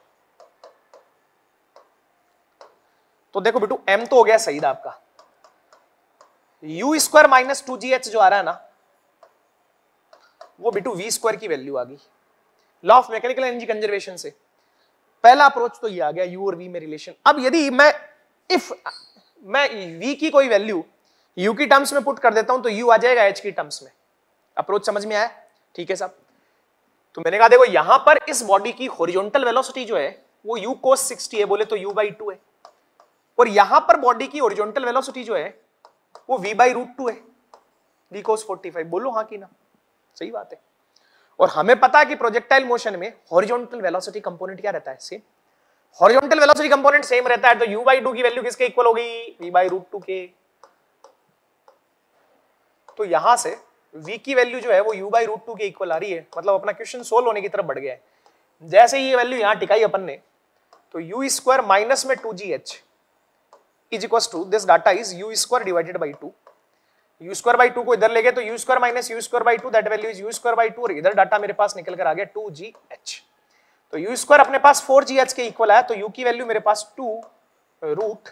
S1: तो देखो बेटू एम तो हो गया सही था आपका u square minus two g h जो आ रहा है ना वो बेटू वी स्क्वायर की वैल्यू आ गई law of mechanical energy conservation से पहला अप्रोच तो ये आ गया यू और वी में रिलेशन अब यदि मैं इफ मैं वी की कोई वैल्यू यू की टर्म्स में पुट कर देता हूं तो यू आ जाएगा एच की टर्म्स में अप्रोच समझ में आया ठीक है साहब तो मैंने कहा देखो यहां पर इस बॉडी की होरिजोनटल वेलोसिटी जो है वो u cos 60 है बोले तो u बाई टू है और यहां पर बॉडी की ओरिजोनटल वेलोसिटी जो है वो v बाई रूट टू है v cos 45 बोलो हाँ की ना सही बात है और हमें पता है कि प्रोजेक्टाइल मोशन में हॉरिजॉन्टल वेलोसिटी कंपोनेंट क्या रहता है same horizontal velocity component same रहता है तो u बाई टू की वैल्यू किसके इक्वल होगी v बाई रूट टू के तो यहाँ से v की वैल्यू जो है वो u बाई रूट टू के इक्वल आ रही है मतलब अपना क्वेश्चन सोल्व होने की तरफ बढ़ गया है जैसे ही ये वैल्यू यहाँ टिकाई अपन ने तो यू स्क्वायर माइनस में two g h is equal to this data is u square divided by two u square by two को इधर ले गए तो u square minus u square by two that value is u square by two और इधर data मेरे पास निकल कर आ गया टू जी एच तो यू स्क्वायर अपने पास फोर जी एच के इक्वल आया तो यू की वैल्यू मेरे पास टू रूट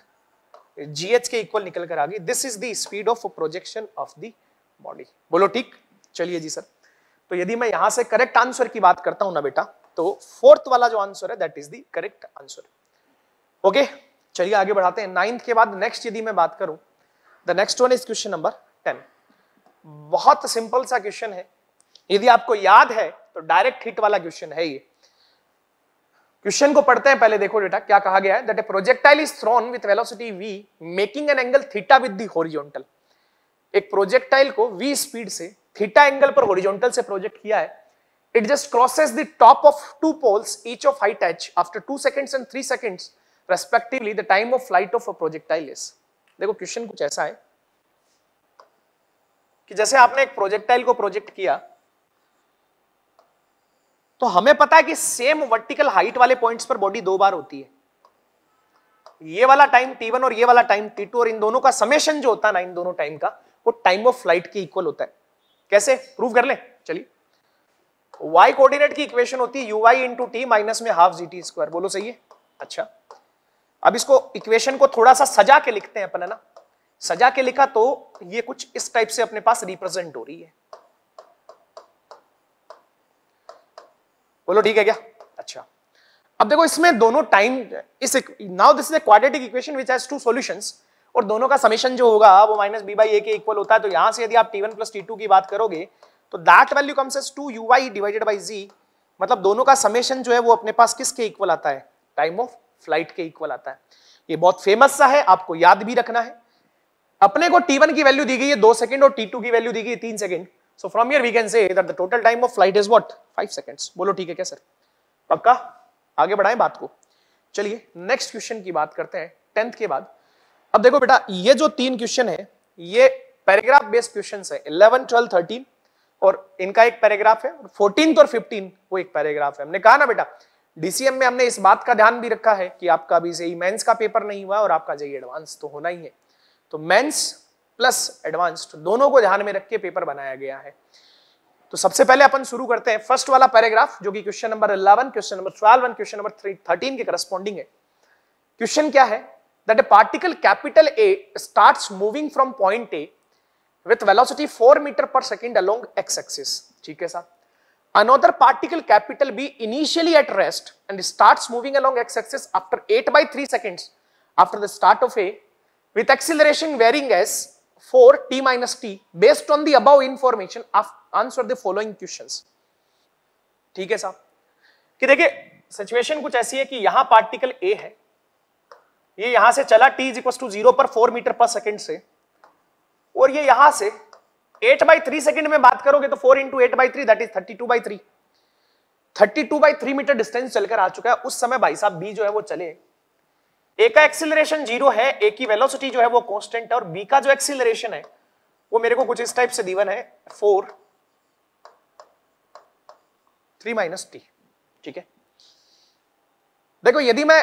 S1: जी एच के इक्वल निकल कर आ गई this is the speed of projection of the body बोलो ठीक चलिए जी सर तो यदि मैं यहां से करेक्ट आंसर की बात करता हूं ना बेटा तो फोर्थ वाला जो आंसर है that is the correct answer okay चलिए आगे बढ़ाते हैं नाइन्थ के बाद नेक्स्ट यदि मैं बात करूं the next one is question number ten बहुत सिंपल सा क्वेश्चन है यदि आपको याद है तो डायरेक्ट हिट वाला क्वेश्चन है ये क्वेश्चन को पढ़ते हैं पहले देखो बेटा क्या कहा गया है that a projectile is thrown with velocity v making an angle theta with the horizontal एक प्रोजेक्टाइल को वी स्पीड से थीटा एंगल पर हॉरिजॉन्टल से प्रोजेक्ट किया है it just crosses the top of two poles each of height h after two seconds and three seconds respectively the time of flight of a projectile is देखो question कुछ ऐसा है कि जैसे आपने एक प्रोजेक्टाइल को प्रोजेक्ट किया तो हमें पता है कि सेम वर्टिकल हाइट वाले पॉइंट्स पर बॉडी दो बार होती है ये वाला टाइम t1 और ये वाला टाइम t2 और इन दोनों का समेशन जो होता है ना इन दोनों टाइम का वो टाइम ऑफ फ्लाइट के इक्वल होता है कैसे प्रूव कर ले चलिए y कोऑर्डिनेट की इक्वेशन होती है uy इंटू टी माइनस में हाफ जी टी स्क्वायर बोलो सही है अच्छा अब इसको इक्वेशन को थोड़ा सा सजा के लिखते हैं अपना ना सजा के लिखा तो ये कुछ इस टाइप से अपने पास रिप्रेजेंट हो रही है बोलो ठीक है क्या अच्छा अब देखो इसमें दोनों टाइम इस now this is a quadratic equation which has two solutions और दोनों का समीशन जो होगा वो माइनस बी बाई ए के इक्वल होता है तो यहाँ से यदि आप t one plus T two की बात करोगे तो that value comes as two you Y divided by g मतलब दोनों का समेशन जो है वो अपने पास किसके इक्वल आता है टाइम ऑफ फ्लाइट के इक्वल आता है ये बहुत फेमस सा है आपको याद भी रखना है अपने को T1 की वैल्यू दी गई है दो सेकंड और T2 की वैल्यू दी गई है तीन second so from here we can say that the total time of flight is what five seconds बोलो ठीक है क्या सर पक्का आगे बढ़ाएं बात को चलिए नेक्स्ट क्वेश्चन की बात करते हैं टेंथ के बाद अब देखो बेटा ये जो तीन क्वेश्चन है ये पैराग्राफ बेस्ड क्वेश्चन है इलेवन ट्वेल्व थर्टीन और इनका एक पैराग्राफ है और फोर्टीन तो और फिफ्टीन वो एक पैराग्राफ है हमने कहा ना बेटा डीसीएम में हमने इस बात का ध्यान भी रखा है कि आपका अभी से मेंस का पेपर नहीं हुआ और आपका जेई एडवांस तो होना ही है तो मेंस प्लस एडवांस्ड दोनों को ध्यान में रख के पेपर बनाया गया है तो सबसे पहले अपन शुरू करते हैं फर्स्ट वाला पैराग्राफ जो कि question number 11 question number 12 question number 13 के करस्पॉन्डिंग है क्वेश्चन क्या है that a particle capital A starts moving from point A with velocity 4 meter per second along x-axis. theek hai sir another particle capital B initially at rest and starts moving along x-axis after 8 by 3 seconds after the start of A with acceleration varying as 4 t minus t based on the above information answer the following questions. theek hai sir ki dekhiye situation कुछ ऐसी है कि यहां particle A है ये यहां से चला t is equal to zero पर फोर मीटर पर सेकेंड से और ये यहां से एट बाई थ्री सेकेंड में बात करोगे तो four into eight by three that is thirty two by three thirty two by three metre distance चलकर आ चुका है उस समय भाई साहब बी जो है वो चले ए का एक्सिलरेशन जीरो है ए की वेलोसिटी जो है वो कॉन्स्टेंट है और बी का जो एक्सिलरेशन है वो मेरे को कुछ इस टाइप से दीवन है फोर थ्री माइनस टी ठीक है देखो यदि मैं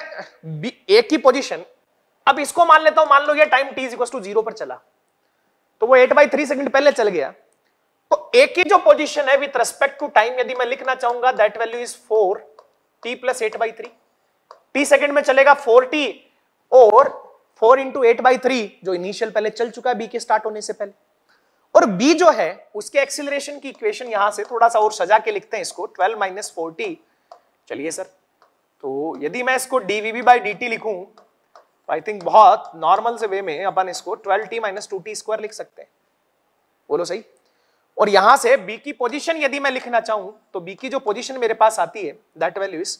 S1: ए की पोजीशन अब इसको मान लेता हूं मान लो ये time t equal to zero पर चला तो वो एट बाई थ्री सेकेंड पहले चल गया तो ए की जो पोजीशन है विथ रेस्पेक्ट टू टाइम यदि मैं लिखना चाहूंगा that value is four t plus eight by three t second में चलेगा फोर टी और four into eight by three जो इनिशियल पहले चल चुका है बी के स्टार्ट होने से पहले और बी जो है उसके एक्सिलरेशन की इक्वेशन यहां से थोड़ा सा और सजा के लिखते हैं इसको ट्वेल्व माइनस फोर्टी चलिए सर तो यदि मैं इसको d v v by d t लिखू तो आई थिंक बहुत नॉर्मल से वे में अपन इसको twelve t minus two T square लिख सकते हैं बोलो सही और यहां से बी की पोजिशन यदि मैं लिखना चाहूं तो बी की जो पोजिशन मेरे पास आती है that value is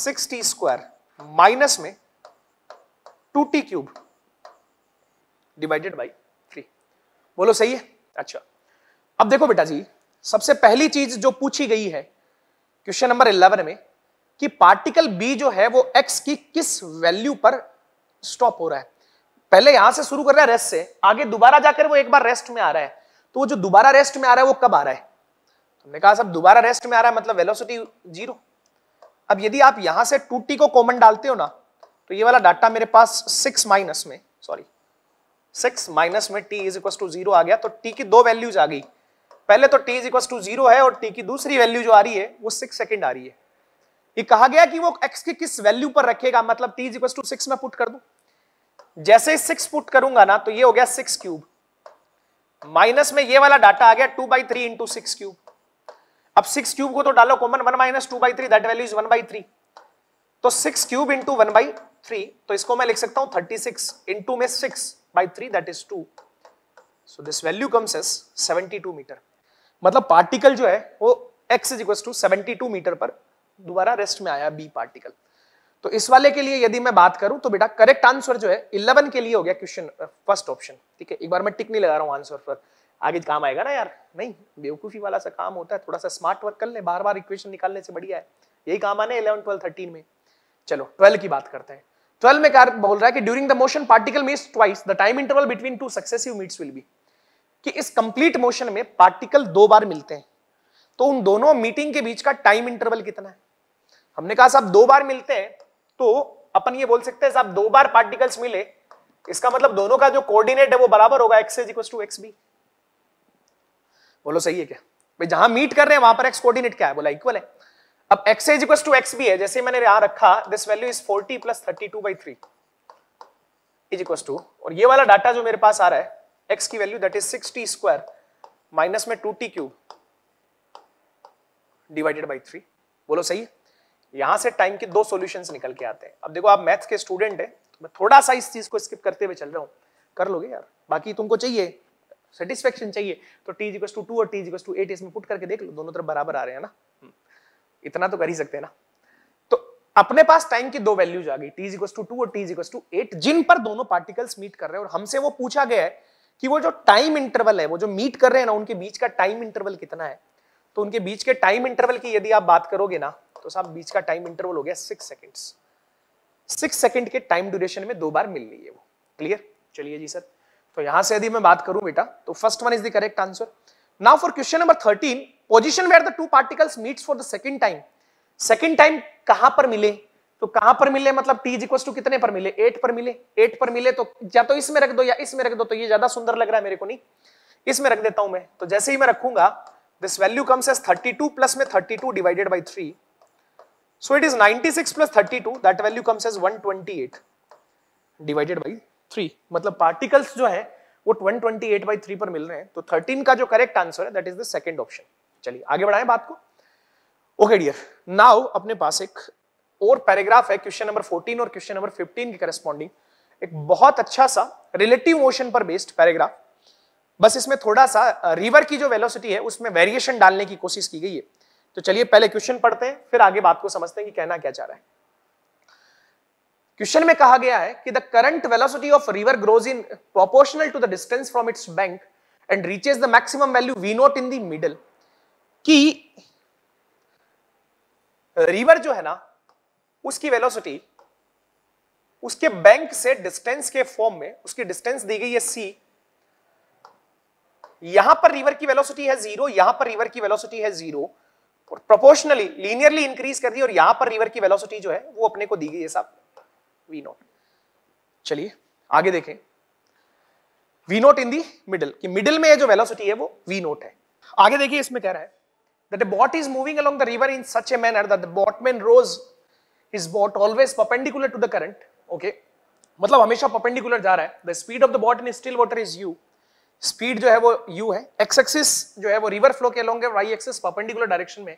S1: six t square minus में two T cube divided by three बोलो सही है अच्छा अब देखो बेटा जी सबसे पहली चीज जो पूछी गई है क्वेश्चन नंबर इलेवन में कि पार्टिकल बी जो है वो एक्स की किस वैल्यू पर स्टॉप हो रहा है पहले यहां से शुरू कर रहा है रेस्ट से आगे दोबारा जाकर वो एक बार रेस्ट में आ रहा है तो वो जो दोबारा रेस्ट में आ रहा है वो कब आ रहा है हमने कहा सब दोबारा रेस्ट में आ रहा है मतलब वेलोसिटी जीरो अब यदि आप यहां से टू टी को कॉमन डालते हो ना तो ये वाला डाटा मेरे पास सिक्स माइनस में सॉरी सिक्स माइनस में t is equal to zero आ गया तो टी की दो वैल्यूज आ गई पहले तो T is equal to zero है और टी की दूसरी वैल्यू जो आ रही है वो सिक्स सेकेंड आ रही है ये कहा गया कि वो एक्स के किस वैल्यू पर रखेगा मतलब टी इक्वल टू सिक्स में पुट कर दू जैसे सिक्स पुट करूंगा ना तो ये हो गया सिक्स क्यूब माइनस में ये वाला डाटा आ गया two by three into six cube अब सिक्स क्यूब को तो डालो common one minus two by three that value is one by three तो six cube into one by three तो इसको मैं लिख सकता हूं थर्टी सिक्स इंटू में six by three that is two so this value comes as seventy two metre मतलब particle जो है वो x is equal to seventy two metre पर दोबारा रेस्ट में आया बी पार्टिकल तो इस वाले के लिए यदि मैं बात करूं तो बेटा करेक्ट आंसर जो है इलेवन के लिए हो गया क्वेश्चन फर्स्ट ऑप्शन ठीक है एक बार मैं टिक नहीं लगा रहा हूँ आंसर पर आगे काम आएगा ना यार नहीं बेवकूफ़ी वाला सा काम होता है थोड़ा सा स्मार्ट वर्क कर ले बार बार इक्वेशन निकालने से बढ़िया है यही काम आने इलेवन ट्वेल्व थर्टीन में चलो ट्वेल्व की बात करते हैं ट्वेल्व में कार बोल रहा है कि during the motion particle meets twice the time interval between two successive meets will be कि इस कंप्लीट मोशन में पार्टिकल दो बार मिलते हैं तो उन दोनों मीटिंग के बीच का टाइम इंटरवल कितना है हमने कहा साहब दो बार मिलते हैं तो अपन ये बोल सकते हैं साहब दो बार पार्टिकल्स मिले इसका मतलब दोनों का जो कोऑर्डिनेट है वो बराबर होगा x is equal to x b बोलो सही है क्या भाई जहां मीट कर रहे हैं वहां पर एक्स कोऑर्डिनेट क्या है बोला इक्वल है अब x is equal to x b है जैसे मैंने यहां रखा this value is forty plus thirty two by three is equal to और ये वाला डाटा जो मेरे पास आ रहा है एक्स की value that is six t square minus में two T cube divided by three बोलो सही है यहां से टाइम के दो सॉल्यूशंस निकल के आते हैं अब देखो आप मैथ्स के स्टूडेंट हैं तो मैं थोड़ा सा इस चीज़ को स्किप करते हुए चल रहा हूँ कर लोगे यार बाकी तुमको चाहिए सेटिस्फेक्शन चाहिए तो टी टू टू और टी टू एट इसमें पुट करके देख लो दोनों तरफ बराबर आ रहे हैं ना हम्म। इतना तो कर ही सकते हैं ना तो अपने पास टाइम की दो वैल्यूज आ गई टी जी टू टू और टी जी टू एट जिन पर दोनों पार्टिकल्स मीट कर रहे हैं और हमसे वो पूछा गया है कि वो जो टाइम इंटरवल है वो जो मीट कर रहे हैं ना उनके बीच का टाइम इंटरवल कितना है तो उनके बीच के टाइम इंटरवल की यदि आप बात करोगे ना तो साहब बीच का टाइम इंटरवल हो गया सिक्स सेकेंड्स सिक्स सेकेंड के टाइम ड्यूरेशन में दो बार मिल रही है वो क्लियर चलिए जी सर तो यहां से यदि मैं बात करूं बेटा तो first one is the correct answer now for question number thirteen position where the two particles meets for the second time second time कहां पर मिले तो कहां पर मिले मतलब टीज इक्वल टू कितने पर मिले एट पर मिले एट पर मिले तो या तो इसमें रख दो या इसमें रख दो तो ये ज्यादा सुंदर लग रहा है मेरे को नहीं इसमें रख देता हूं मैं तो जैसे ही मैं रखूंगा this value comes as two plus में thirty two divided by three So it is 96 plus 32 that value comes as 128 divided by 3 मतलब particles जो है वो 128 by 3 पर मिल रहे हैं तो 13 का जो correct answer है that is the second option चलिए आगे बढ़ाएं बात को Okay dear. Now अपने पास एक और paragraph है question number 14 और question number 15 की corresponding. एक बहुत अच्छा सा relative motion पर based paragraph. बस इसमें थोड़ा सा river की जो velocity है उसमें variation डालने की कोशिश की गई है तो चलिए पहले क्वेश्चन पढ़ते हैं फिर आगे बात को समझते हैं कि कहना क्या चाह रहा है क्वेश्चन में कहा गया है कि the current velocity of river grows in proportional to the distance from its bank and reaches the maximum value we note in the middle कि रिवर जो है ना उसकी वेलोसिटी उसके बैंक से डिस्टेंस के फॉर्म में उसकी डिस्टेंस दी गई है सी यहां पर रिवर की वेलोसिटी है जीरो यहां पर रिवर की वेलोसिटी है जीरो और प्रोपोर्शनली लीनियरली इंक्रीज कर दी और यहां पर रिवर की वेलोसिटी जो है वो अपने को दी गई है सब वी नोट चलिए आगे देखें we note in the middle कि मिडल में ये जो वेलोसिटी है वो वी नोट है आगे देखिए इसमें कह रहा है that the boat is moving along the river in such a manner that the boatman rows his boat always perpendicular to the current okay मतलब हमेशा परपेंडिकुलर जा रहा है the speed of the boat in still water is u speed जो है वो you है x axis जो है वो रिवर फ्लो के long y axis perpendicular direction में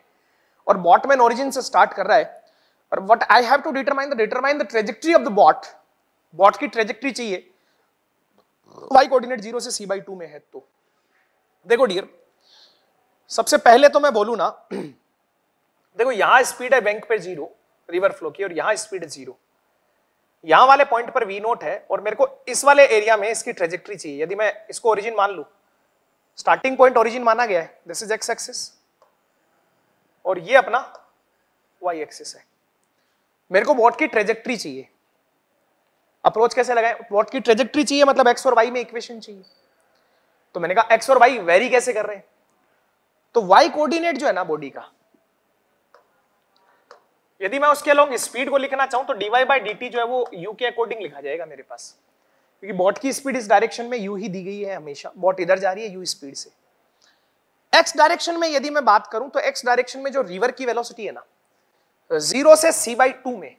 S1: और बॉट मैन ओरिजिन से स्टार्ट कर रहा है और what I have to determine the determine the trajectory of the boat boat की ट्रेजेक्ट्री चाहिए वाई कोऑर्डिनेट जीरो से सी बाई टू में है तो देखो डियर सबसे पहले तो मैं बोलू ना [CLEARS THROAT] देखो यहां स्पीड है बैंक पे जीरो रिवर फ्लो की और यहां स्पीड जीरो यहां वाले पॉइंट पर वी नोट है और मेरे को इस वाले एरिया में इसकी ट्रेजेक्ट्री चाहिए यदि मैं इसको ओरिजिन मान लू स्टार्टिंग पॉइंट ओरिजिन माना गया है दिस इज एक्स एक्सिस और ये अपना वाई एक्सिस है मेरे को वॉट की ट्रेजेक्ट्री चाहिए अप्रोच कैसे लगाए वॉट की ट्रेजेक्ट्री चाहिए मतलब एक्स और वाई में इक्वेशन चाहिए तो मैंने कहा एक्स और वाई वेरी कैसे कर रहे हैं तो वाई कोऑर्डिनेट जो है ना बॉडी का यदि मैं उसके अलॉन्ग स्पीड को लिखना चाहूँ तो d y by d t जो है वो यू के अकॉर्डिंग लिखा जाएगा मेरे पास क्योंकि बॉट की स्पीड इस डायरेक्शन में यू ही दी गई है हमेशा बॉट इधर जा रही है यू स्पीड से एक्स डायरेक्शन में यदि मैं बात करूं तो एक्स डायरेक्शन में जो रिवर की वेलोसिटी है ना जीरो से सी बाई टू में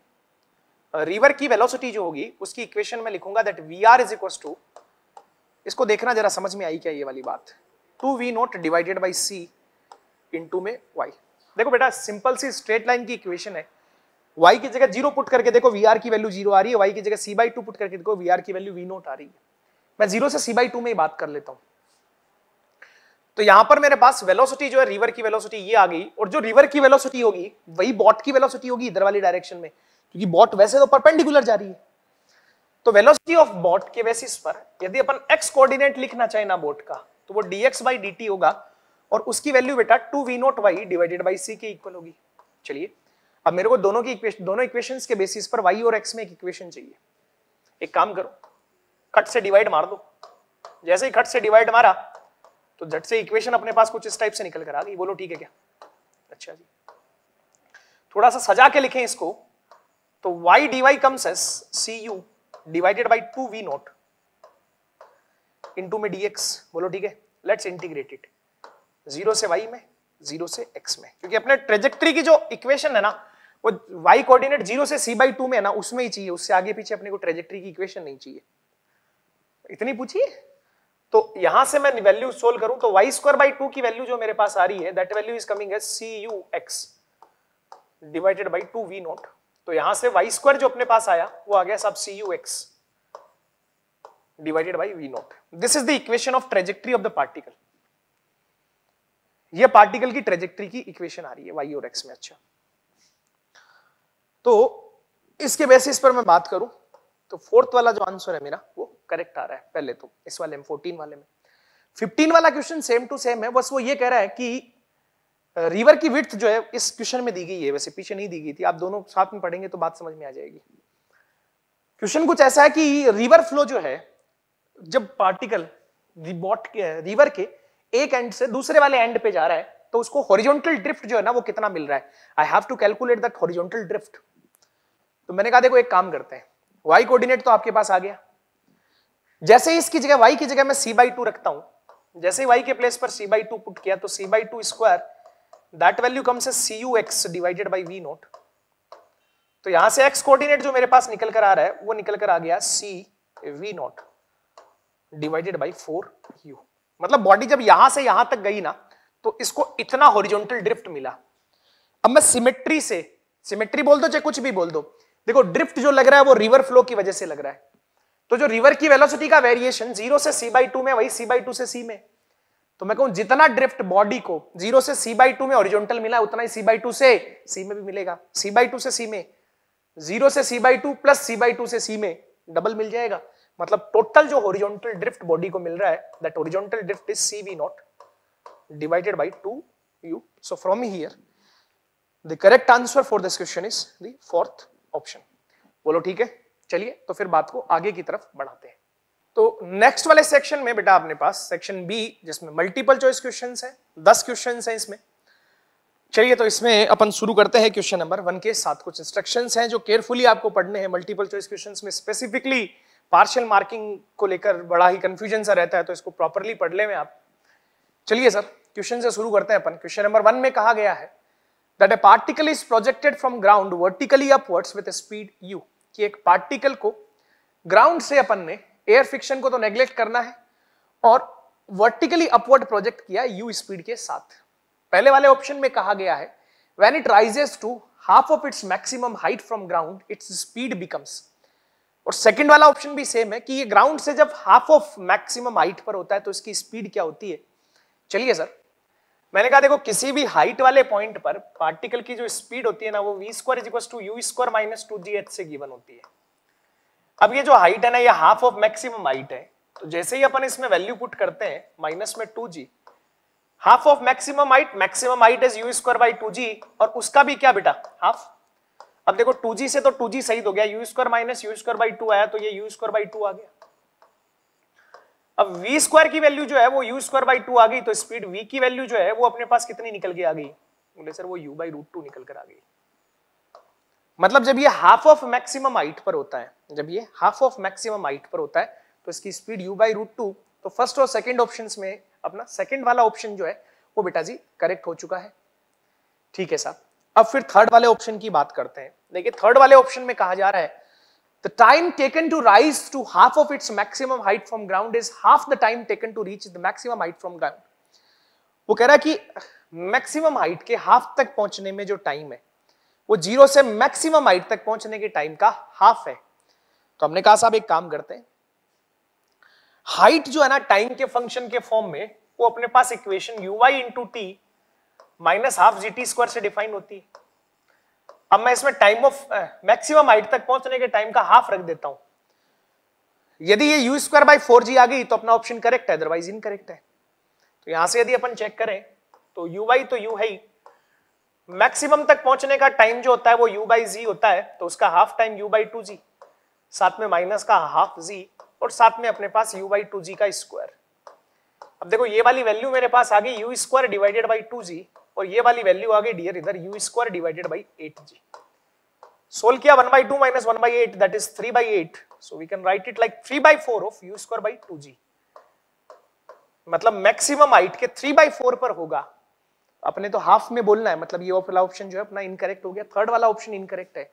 S1: रिवर की वेलोसिटी जो होगी उसकी इक्वेशन में लिखूंगा that v r is equal to इसको देखना जरा समझ में आई क्या ये वाली बात two v naught divided by c इन में वाई देखो बेटा सिंपल सी स्ट्रेट लाइन की इक्वेशन है y की जगह जीरो पुट करके देखो वी की वैल्यू जीरो आ रही है y की जगह सी बाई टू पुट करके देखो वी की वैल्यू वी नोट आ रही है मैं जीरो से सी बाई टू में ही बात कर लेता हूं तो यहां पर मेरे पास वेलोसिटी जो है रिवर की वेलोसिटी ये आ गई और जो रिवर की वेलोसिटी होगी वही बॉट की वेलोसिटी होगी इधर वाली डायरेक्शन में क्योंकि बॉट वैसे तो परपेंडिकुलर जा रही है तो वेलोसिटी ऑफ बॉट के बेसिस पर यदि अपन एक्स कोऑर्डिनेट लिखना चाहे ना बॉट का तो वो डीएक्स बाई dt होगा और उसकी वैल्यू बेटा two v naught y divided by c के इक्वल होगी चलिए अब मेरे को दोनों की इक्वेशन दोनों इक्वेशन के बेसिस पर वाई और एक्स में एक इक्वेशन चाहिए एक काम करो कट से डिवाइड मार दो जैसे ही कट से डिवाइड मारा तो झट से इक्वेशन अपने पास कुछ इस टाइप से निकल कर आ गई बोलो ठीक है क्या अच्छा जी थोड़ा सा सजा के लिखें इसको तो y dy comes as cu divided by by two v में dx बोलो ठीक है लेट्स इंटीग्रेट इट जीरो से वाई में जीरो से एक्स में क्योंकि अपने ट्रेजेक्ट्री की जो इक्वेशन है ना वो वाई कोऑर्डिनेट जीरो से सी बाई टू में है ना उसमें ही चाहिए उससे आगे पीछे अपने को ट्रेजेक्ट्री की इक्वेशन नहीं चाहिए इतनी पूछिए तो यहां से मैं वैल्यू सोल्व करूं तो वाई स्क्वायर बाई टू की वैल्यू जो मेरे पास आ रही है दैट वैल्यू इज कमिंग है c u x divided by two v naught तो यहां से वाई स्क्वायर जो अपने पास आया वो आ गया सब c u x divided by v naught. This is the equation of trajectory of the particle ये पार्टिकल की ट्रेजेक्ट्री की इक्वेशन आ रही है वाई और एक्स में अच्छा तो इसके बेसिस पर मैं बात करूं तो फोर्थ वाला जो आंसर है मेरा वो करेक्ट आ रहा है पहले तो इस वाले में फोर्टीन वाले में फिफ्टीन वाला क्वेश्चन सेम टू सेम है बस वो ये कह रहा है कि रिवर की विथ जो है इस क्वेश्चन में दी गई है वैसे पीछे नहीं दी गई थी आप दोनों साथ में पढ़ेंगे तो बात समझ में आ जाएगी क्वेश्चन कुछ ऐसा है कि रिवर फ्लो जो है जब पार्टिकल रिबॉट के रिवर के एक एंड से दूसरे वाले एंड पे जा रहा है तो उसको हॉरिजॉन्टल ड्रिफ्ट जो है ना वो कितना मिल रहा है I have to calculate that horizontal drift तो मैंने कहा देखो एक काम करते हैं वाई कोऑर्डिनेट तो आपके पास आ गया जैसे ही इसकी जगह वाई की जगह मैं सी बाई टू रखता हूं जैसे वाई के प्लेस पर सी बाई टू पुट किया तो c by two square that value कम से c u x divided by v naught तो यहां से एक्स कोऑर्डिनेट जो मेरे पास निकल कर आ रहा है वो निकल कर आ गया c v naught divided by four u मतलब बॉडी जब यहां से यहां तक गई ना तो इसको इतना हॉरिजॉन्टल ड्रिफ्ट मिला अब मैं सिमेट्री से सिमेट्री बोल दो चाहे कुछ भी बोल दो देखो ड्रिफ्ट जो लग रहा है वो रिवर फ्लो की वजह से लग रहा है तो जो रिवर की वेलोसिटी का वेरिएशन जीरो से सी बाई टू में वही सी बाई टू से सी में तो मैं कहूं जितना ड्रिफ्ट बॉडी को जीरो से सी बाई टू में ओरिजेंटल मिला उतना ही सी बाई टू से सी में भी मिलेगा सी बाई टू से सी में जीरो से c by two plus c by two से सी में डबल मिल जाएगा मतलब टोटल जो हॉरिजॉन्टल ड्रिफ्ट बॉडी को मिल रहा है that horizontal drift is c v naught divided by two u so from here the correct answer for this question is the fourth option बोलो ठीक है चलिए तो फिर बात को आगे की तरफ बढ़ाते हैं तो नेक्स्ट वाले सेक्शन में बेटा आपने पास सेक्शन बी जिसमें मल्टीपल चॉइस क्वेश्चन है दस क्वेश्चन है इसमें चलिए तो इसमें अपन शुरू करते हैं क्वेश्चन नंबर वन के साथ कुछ इंस्ट्रक्शंस हैं जो केयरफुली आपको पढ़ने हैं मल्टीपल चॉइस क्वेश्चंस में स्पेसिफिकली पार्शियल मार्किंग को लेकर बड़ा ही कंफ्यूजन सा रहता है तो इसको प्रॉपरली पढ़ ले में आप चलिए सर क्वेश्चन से शुरू करते हैं अपन क्वेश्चन नंबर वन में कहा गया है that a particle is projected from ground vertically upwards with speed u कि एक पार्टिकल को ग्राउंड से अपन ने एयर फ्रिक्शन को तो नेग्लेक्ट करना है और वर्टिकली अपवर्ड प्रोजेक्ट किया यू स्पीड के साथ पहले वाले ऑप्शन में कहा गया है when it rises to half of its maximum height from ground its speed becomes और सेकंड वाला ऑप्शन भी सेम है कि ये ग्राउंड से जब हाफ ऑफ मैक्सिमम हाइट पर होता है तो इसकी स्पीड क्या होती है चलिए सर मैंने कहा देखो किसी भी हाइट वाले पॉइंट पर पार्टिकल की जो स्पीड होती है ना वो v square is equal to u square minus two g h से गिवन होती है अब ये जो हाइट है ना ये हाफ ऑफ मैक्सिमम हाइट है तो जैसे ही अपन इसमें वैल्यू पुट करते हैं माइनस में two g half of maximum height maximum height is u square by two g और उसका भी क्या बेटा हाफ अब देखो टू से तो टू सही हो तो गया u square minus u square by two आया तो ये यू स्क्वायर बाई टू आ गया अब वी स्क्वायर की वैल्यू जो है वो यू स्क्वायर बाई टू आ गई तो स्पीड वी की वैल्यू जो है वो अपने पास कितनी निकल के आ गई बोले सर वो यू बाई रूट टू निकल कर आ गई मतलब जब ये हाफ ऑफ मैक्सिमम हाइट पर होता है जब ये हाफ ऑफ मैक्सिमम हाइट पर होता है तो इसकी speed u by root two तो फर्स्ट और सेकेंड ऑप्शन में अपना सेकेंड वाला ऑप्शन जो है वो बेटा जी करेक्ट हो चुका है ठीक है साहब अब फिर थर्ड वाले ऑप्शन की बात करते हैं देखिए थर्ड वाले ऑप्शन में कहा जा रहा है the time taken to rise to half of its maximum height from ground is half the time taken to reach the maximum height from ground वो कह रहा है कि मैक्सिमम हाइट के हाफ तक पहुंचने में जो टाइम है वो जीरो से मैक्सिमम हाइट तक पहुंचने के टाइम का हाफ है तो हमने कहा साहब एक काम करते हैं हाइट जो है ना टाइम के फंक्शन के फॉर्म में वो अपने पास equation u Y into T minus half G T square से डिफाइन होती है अब मैं इसमें टाइम ऑफ मैक्सिमम हाइट तक पहुंचने के टाइम का हाफ रख देता हूं यदि ये u square by four g आ गई तो अपना ऑप्शन करेक्ट है अदरवाइज इनकरेक्ट है तो यहां से यदि अपन चेक करें तो यू वाई तो यू है ही मैक्सिमम तक पहुंचने का टाइम जो होता है वो यू बाई जी होता है तो उसका half time u by two g साथ में माइनस का हाफ जी और साथ में अपने पास यू बाई टू जी का स्क्वायर अब देखो ये वाली वैल्यू मेरे पास आ गई you square divided by two g और ये वाली वैल्यू आ गई डियर इधर u square divided by eight g solve किया one by two minus one by eight that is three by eight so we can write it like three by four of u square by two g मतलब maximum height के three by four पर होगा अपने तो half में बोलना है मतलब ये वाला ऑप्शन जो है अपना इनकरेक्ट हो गया थर्ड वाला ऑप्शन इनकरेक्ट है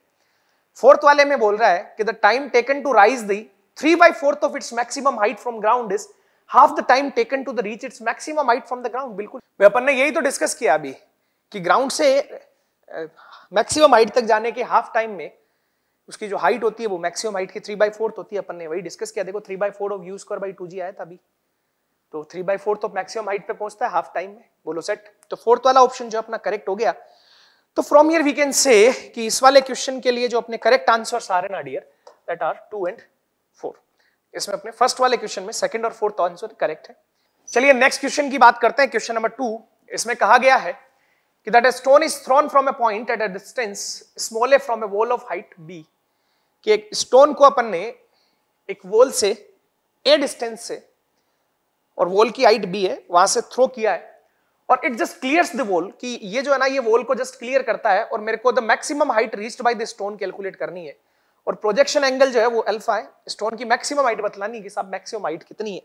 S1: फोर्थ वाले में बोल रहा है कि the time taken to rise the three by fourth of its maximum height from ground is half the time taken to the reach its maximum height from the ground बिल्कुल अपन ने यही तो डिस्कस किया अभी कि ग्राउंड से maximum height तक जाने के हाफ टाइम में उसकी जो हाइट होती है वो मैक्सिमम हाइट की थ्री बाई फोर्थ होती है अपन ने वही डिस्कस किया देखो three by four of u square by two g आया था अभी तो three by fourth of maximum height पे पहुंचता है हाफ टाइम में बोलो सेट तो फोर्थ वाला ऑप्शन जो अपना करेक्ट हो गया तो फ्रॉम हियर वी कैन से कि इस वाले क्वेश्चन के लिए जो अपने करेक्ट आंसर्स आ रहे ना dear that are two and four इसमें अपने फर्स्ट वाले क्वेश्चन में सेकंड और फोर्थ आंसर करेक्ट है चलिए नेक्स्ट क्वेश्चन की बात करते हैं क्वेश्चन नंबर टू इसमें कहा गया है कि that a stone is thrown from a point at a distance small a from a wall of height b कि एक स्टोन को अपन ने एक वॉल से ए डिस्टेंस से और वॉल की हाइट बी है वहां से थ्रो किया है और it just clears the wall कि ये जो है ना ये वॉल को जस्ट क्लियर करता है और मेरे को the maximum height reached by the stone calculate करनी है और प्रोजेक्शन एंगल जो है वो अल्फा है स्टोन की मैक्सिमम हाइट बतलानी कि साहब मैक्सिमम हाइट कितनी है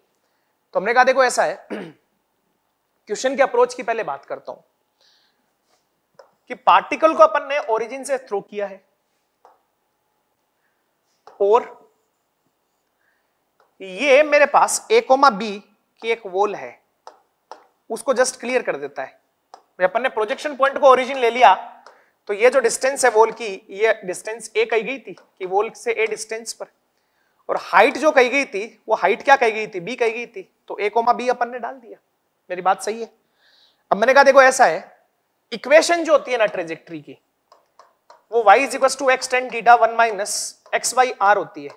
S1: तो हमने कहा देखो ऐसा है क्वेश्चन [CLEARS THROAT] के अप्रोच की पहले बात करता हूं कि पार्टिकल को अपन ने ओरिजिन से थ्रो किया है और ये मेरे पास ए कोमा बी की एक वॉल है उसको जस्ट क्लियर कर देता है अपन ने प्रोजेक्शन पॉइंट को ओरिजिन ले लिया तो ये जो डिस्टेंस है वोल की ये डिस्टेंस ए कही गई थी कि वोल से ए डिस्टेंस पर और हाइट जो कही गई थी वो हाइट क्या कही गई थी बी कही गई थी तो ए कोमा बी अपन ने डाल दिया मेरी बात सही है अब मैंने कहा देखो ऐसा है इक्वेशन जो होती है ना ट्रेजेक्ट्री की वो y is equal to x tan theta one minus x by r होती है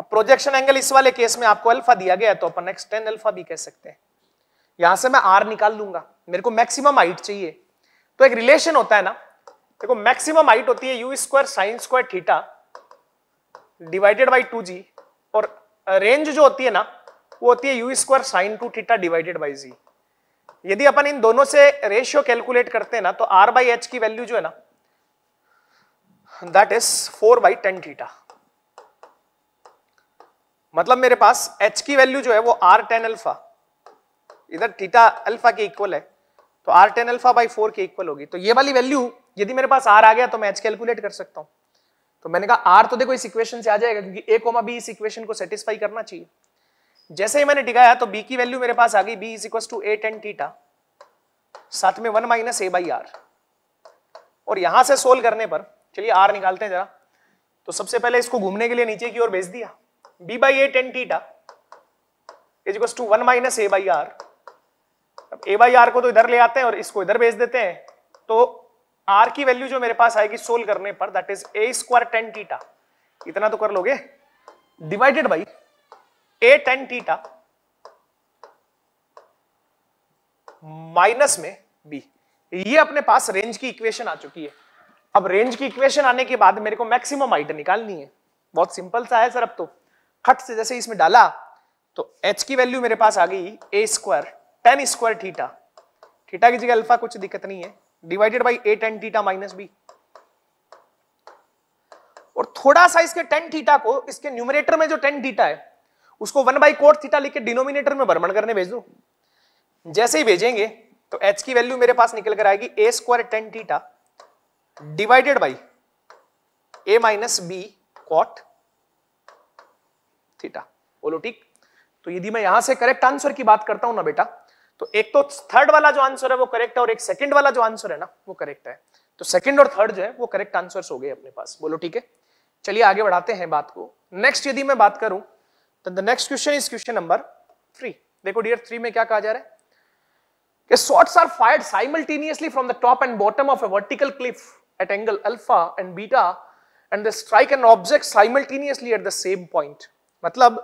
S1: अब प्रोजेक्शन एंगल इस वाले केस में आपको अल्फा दिया गया है तो अपन एक्स टेन अल्फा भी कह सकते हैं यहां से मैं आर निकाल लूंगा मेरे को मैक्सिमम हाइट चाहिए तो एक रिलेशन होता है ना देखो मैक्सिमम हाइट होती है u square sine square theta divided by two g और रेंज जो होती है ना वो होती है u square sine two theta divided by g यदि अपन इन दोनों से रेशियो कैलकुलेट करते हैं ना तो आर बाई एच की वैल्यू जो है ना that is four by tan theta मतलब मेरे पास एच की वैल्यू जो है वो आर टेन अल्फा इधर थीटा अल्फा के इक्वल है तो r tan alpha by four के इक्वल होगी तो ये वाली वैल्यू यदि मेरे पास आर आ गया तो मैं एच कैलकुलेट कर सकता हूँ तो मैंने कहा आर तो देखो इस इक्वेशन से आ जाएगा क्योंकि ए कोमा बी इस इक्वेशन को सेटिस्फाई करना चाहिए जैसे ही मैंने टिकाया तो बी की वैल्यू मेरे पास आ गई b is equal to a tan theta साथ में one minus a by r और यहां से सोल्व करने पर चलिए आर निकालते हैं जरा तो सबसे पहले इसको घूमने के लिए नीचे की ओर भेज दिया b by a tan theta is equal to one minus a by r अब ए बाई आर को तो इधर ले आते हैं और इसको इधर भेज देते हैं तो आर की वैल्यू जो मेरे पास आएगी सोल्व करने पर that is a square tan theta इतना तो कर लोगे divided by a tan theta minus में बी ये अपने पास रेंज की इक्वेशन आ चुकी है अब रेंज की इक्वेशन आने के बाद मेरे को मैक्सिमम हाइट निकालनी है बहुत सिंपल सा है सर अब तो खट से जैसे इसमें डाला तो h की वैल्यू मेरे पास आ गई a square tan square theta theta की जगह अल्फा कुछ दिक्कत नहीं है divided by a tan theta minus b और थोड़ा सा इसके टेन थीटा को इसके न्यूमिनेटर में जो टेन थीटा है उसको वन बाई कोट थीटा लिख के डिनोमिनेटर में भ्रमण करने भेज दू जैसे ही भेजेंगे तो एच की वैल्यू मेरे पास निकल कर आएगी a square tan theta divided by A minus b cot theta बोलो ठीक तो यदि मैं यहां से करेक्ट आंसर की बात करता हूं ना बेटा तो एक तो थर्ड वाला जो आंसर है वो करेक्ट है और एक सेकंड वाला जो आंसर है ना वो करेक्ट है तो सेकंड और थर्ड जो है वो करेक्ट आंसर हो गए अपने पास बोलो ठीक है चलिए आगे बढ़ाते हैं बात को नेक्स्ट यदि मैं बात करूं तो the next question is question number three देखो डियर थ्री में क्या कहा जा रहा है कि are fired simultaneously from the top and bottom of a vertical cliff at angle alpha and beta and the strike and object simultaneously at the same point मतलब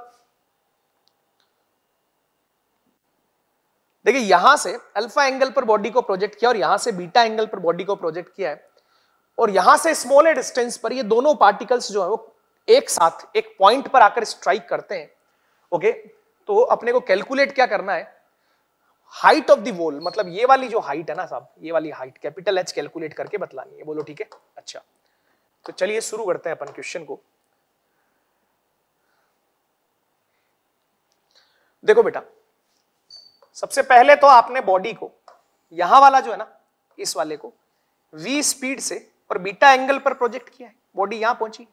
S1: देखिए यहां से अल्फा एंगल पर बॉडी को प्रोजेक्ट किया और यहां से बीटा एंगल पर बॉडी को प्रोजेक्ट किया है और यहां से स्मॉल डिस्टेंस पर ये दोनों पार्टिकल्स जो है वो एक साथ एक पॉइंट पर आकर स्ट्राइक करते हैं ओके तो अपने को कैलकुलेट क्या करना है हाइट ऑफ दी वोल मतलब ये वाली जो हाइट है ना साहब ये वाली हाइट कैपिटल एच कैलकुलेट करके बतलानी है बोलो ठीक है अच्छा तो चलिए शुरू करते हैं अपन क्वेश्चन को देखो बेटा सबसे पहले तो आपने बॉडी को यहां वाला जो है ना इस वाले को वी स्पीड से और बीटा एंगल पर प्रोजेक्ट किया है बॉडी यहां पहुंची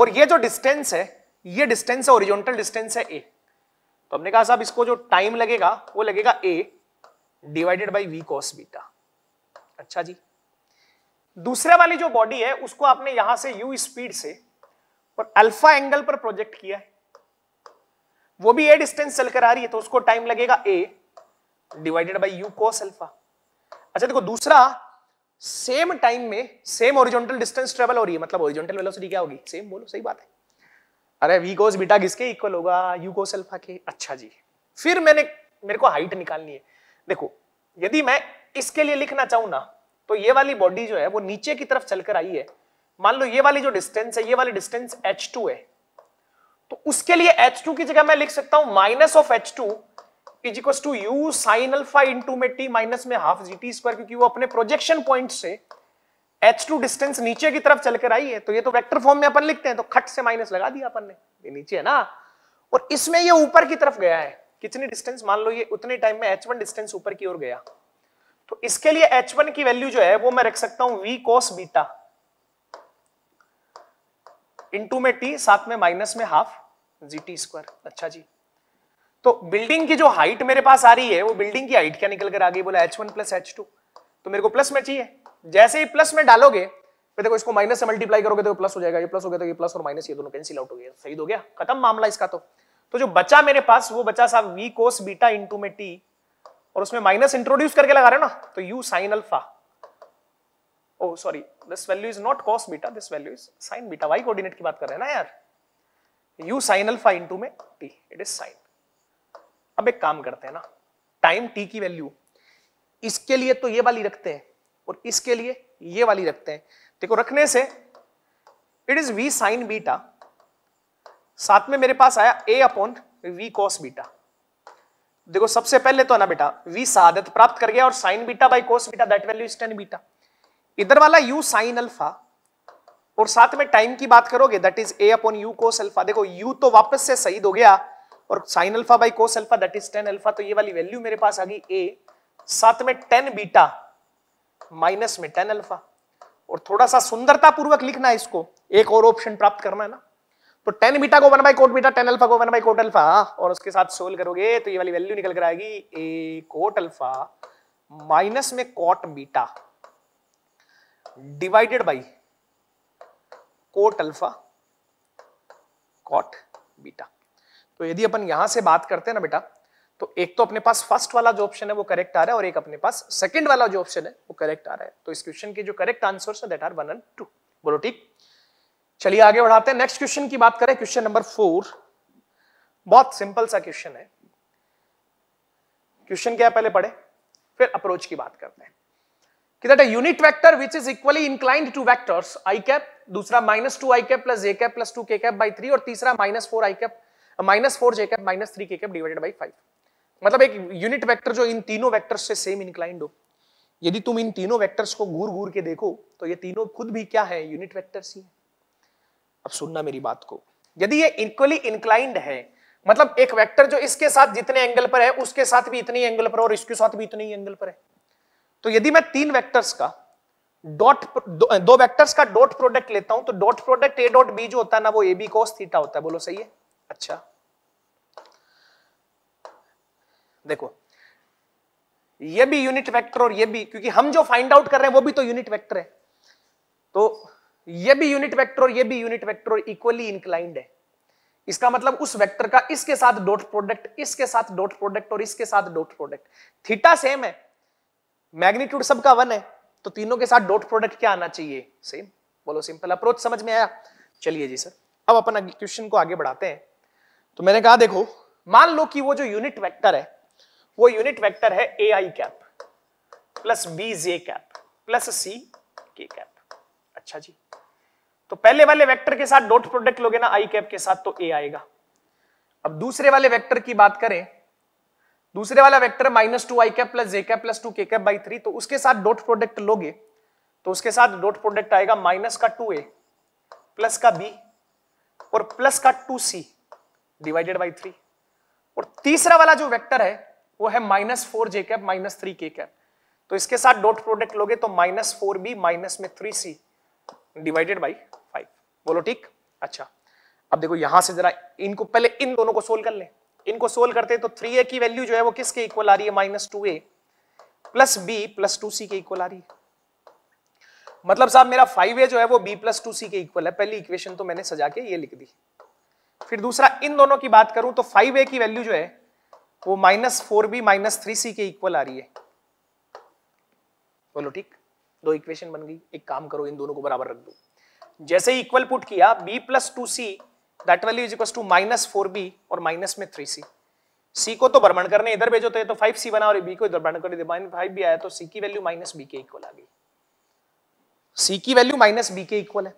S1: और ये जो डिस्टेंस है ये डिस्टेंस है ओरिजेंटल डिस्टेंस है ए तो हमने कहा साहब इसको जो टाइम लगेगा वो लगेगा a divided by v cos beta अच्छा जी दूसरे वाली जो बॉडी है उसको आपने यहां से यू स्पीड से और अल्फा एंगल पर प्रोजेक्ट किया है वो भी ए डिस्टेंस चलकर आ रही है तो उसको टाइम लगेगा a divided by you cos alpha अच्छा देखो दूसरा सेम टाइम में सेम ओरिजेंटल डिस्टेंस ट्रेवल हो रही है मतलब ओरिजेंटल वेलोसिटी क्या होगी सेम बोलो सही बात है अरे वी कोस बीटा किसके इक्वल होगा यू कोस अल्फा के अच्छा जी फिर मैंने मेरे को हाइट निकालनी है देखो यदि मैं इसके लिए लिखना चाहूं ना तो ये वाली बॉडी जो है वो नीचे की तरफ चलकर आई है मान लो ये वाली जो डिस्टेंस है ये वाली डिस्टेंस h2 है तो उसके लिए H2 की जगह मैं लिख सकता हूं minus of h two is equal to you sine alpha into में टी माइनस में हाफ जी टी स्क्वायर क्योंकि वो अपने प्रोजेक्शन पॉइंट से h2 डिस्टेंस नीचे की तरफ चलकर आई है तो ये तो वेक्टर फॉर्म में अपन लिखते हैं तो खट से माइनस लगा दिया अपन ने ये नीचे है ना और इसमें ये ऊपर की तरफ गया है कितनी डिस्टेंस मान लो ये उतने टाइम में h1 डिस्टेंस ऊपर की ओर गया तो इसके लिए h1 की वैल्यू जो है वो मैं रख सकता हूं वी cos बीटा इनटू में टी साथ में माइनस में हाफ जी टी स्क्वायर अच्छा जी तो बिल्डिंग की जो हाइट मेरे पास आ रही है वो बिल्डिंग की हाइट क्या निकल कर आ गई बोला h one plus h two तो मेरे को प्लस में चाहिए जैसे ही प्लस में डालोगे फिर देखो इसको माइनस से मल्टीप्लाई करोगे तो प्लस हो जाएगा ये प्लस हो गया तो ये प्लस और माइनस ये दोनों कैंसिल आउट हो गया सही तो हो गया खत्म मामला इसका तो तो जो बचा मेरे पास वो बचा साहब वी कोस बीटा इंटू में टी और उसमें माइनस इंट्रोड्यूस करके लगा रहे हो ना तो u sine alpha oh sorry this value is not cos beta this value is sine beta y coordinate की बात कर रहे हैं ना यार u sin alpha into में t इट इज साइन अब एक काम करते हैं ना टाइम t की वैल्यू इसके लिए तो ये वाली रखते हैं और इसके लिए ये वाली रखते हैं देखो रखने से it is v sin beta साथ में मेरे पास आया a upon v cos beta देखो सबसे पहले तो है ना बेटा वी सादत प्राप्त कर गया और sine beta by cos beta that value is ten beta इधर वाला u साइन अल्फा और साथ में टाइम की बात करोगे that is a upon u cos alpha देखो u तो वापस से शहीद हो गया और sine alpha by cos alpha that is ten alpha तो ये वाली वैल्यू मेरे पास आ गई ए साथ में टेन बीटा माइनस में टेन अल्फा और थोड़ा सा सुंदरता पूर्वक लिखना है इसको एक और ऑप्शन प्राप्त करना है ना तो टेन बीटा को one by cot beta ten alpha को वन बाई कोट अल्फा और उसके साथ सोल्व करोगे तो ये वाली वैल्यू निकल कर आएगी ए कोट अल्फा माइनस में cot beta divided by cot alpha cot beta तो यदि अपन यहां से बात करते हैं ना बेटा तो एक तो अपने पास फर्स्ट वाला जो ऑप्शन है वो करेक्ट आ रहा है और एक अपने पास सेकंड वाला जो ऑप्शन है वो करेक्ट आ रहा है तो इस क्वेश्चन के जो करेक्ट आंसर है that are one and two बोलो ठीक चलिए आगे बढ़ाते हैं नेक्स्ट क्वेश्चन की बात करें क्वेश्चन नंबर फोर बहुत सिंपल सा क्वेश्चन है क्वेश्चन क्या पहले पढ़े फिर अप्रोच की बात करते हैं कि that a unit vector which is equally inclined to vectors i cap दूसरा minus two I cap plus J cap plus two K cap by three और तीसरा minus four I cap minus four J cap minus three K cap divided by five मतलब एक unit vector जो इन तीनों vectors से same inclined हो यदि तुम इन तीनों वेक्टर्स को घूर घूर के देखो तो ये तीनों खुद भी क्या है यूनिट वेक्टर्स ही है अब सुनना मेरी बात को यदि ये इक्वली इंक्लाइंड है मतलब एक वेक्टर जो इसके साथ जितने एंगल पर है उसके साथ भी इतने एंगल पर और इसके साथ भी इतने ही एंगल पर है तो यदि मैं तीन वेक्टर्स का डॉट दो, वैक्टर्स वेक्टर्स का डॉट प्रोडक्ट लेता हूं तो dot product A dot B जो होता है ना वो ए बी कोस थीटा होता है बोलो सही है अच्छा देखो ये भी यूनिट वेक्टर और ये भी क्योंकि हम जो फाइंड आउट कर रहे हैं वो भी तो यूनिट वेक्टर है तो ये भी यूनिट वेक्टर और ये भी यूनिट वेक्टर और इक्वली इंक्लाइंड है इसका मतलब उस वेक्टर का इसके साथ डॉट प्रोडक्ट इसके साथ डॉट प्रोडक्ट और इसके साथ डॉट प्रोडक्ट थीटा सेम है मैग्नीट्यूड सबका वन है तो तीनों के साथ डॉट प्रोडक्ट क्या आना चाहिए सेम बोलो सिंपल अप्रोच समझ में आया चलिए जी सर अब अपन क्वेश्चन को आगे बढ़ाते हैं तो मैंने कहा देखो मान लो कि वो जो यूनिट वेक्टर है वो यूनिट वेक्टर है A I cap plus B J cap plus C K cap अच्छा जी तो पहले वाले वेक्टर के साथ डॉट प्रोडक्ट लोगे ना आई कैप के साथ तो ए आएगा अब दूसरे वाले वेक्टर की बात करें दूसरे वाला vector minus two I cap plus J cap plus two K cap by three तो उसके साथ डॉट प्रोडक्ट लोगे तो उसके साथ डॉट प्रोडक्ट आएगा माइनस का टू ए प्लस का बी और प्लस का two C divided by three और तीसरा वाला जो वेक्टर है वो है minus four J cap minus three K cap तो इसके साथ डॉट प्रोडक्ट लोगे तो माइनस फोर बी माइनस में three C divided by five बोलो ठीक अच्छा अब देखो यहां से जरा इनको पहले इन दोनों को सोल्व कर लें इनको सोल्व करते हैं तो थ्री ए की वैल्यू जो है वो किसके इक्वल आ रही है minus two A plus B plus two C के इक्वल आ रही है मतलब साहब मेरा फाइव ए जो है वो बी प्लस टू सी के इक्वल है पहली इक्वेशन तो मैंने सजा के ये लिख दी फिर दूसरा इन दोनों की बात करूं तो फाइव ए की वैल्यू जो है वो minus four B minus three C के इक्वल आ रही है बोलो ठीक दो इक्वेशन बन गई एक काम करो इन दोनों को बराबर रख दो जैसे ही इक्वल पुट किया B plus two C that value is equal to minus four B और माइनस में थ्री सी सी को तो भ्रमण करने इधर भेजो तो फाइव सी तो बना और बी को इधर भ्रमण कर फाइव बी आया तो सी की वैल्यू माइनस बी के इक्वल आ गई सी की वैल्यू माइनस बी के इक्वल है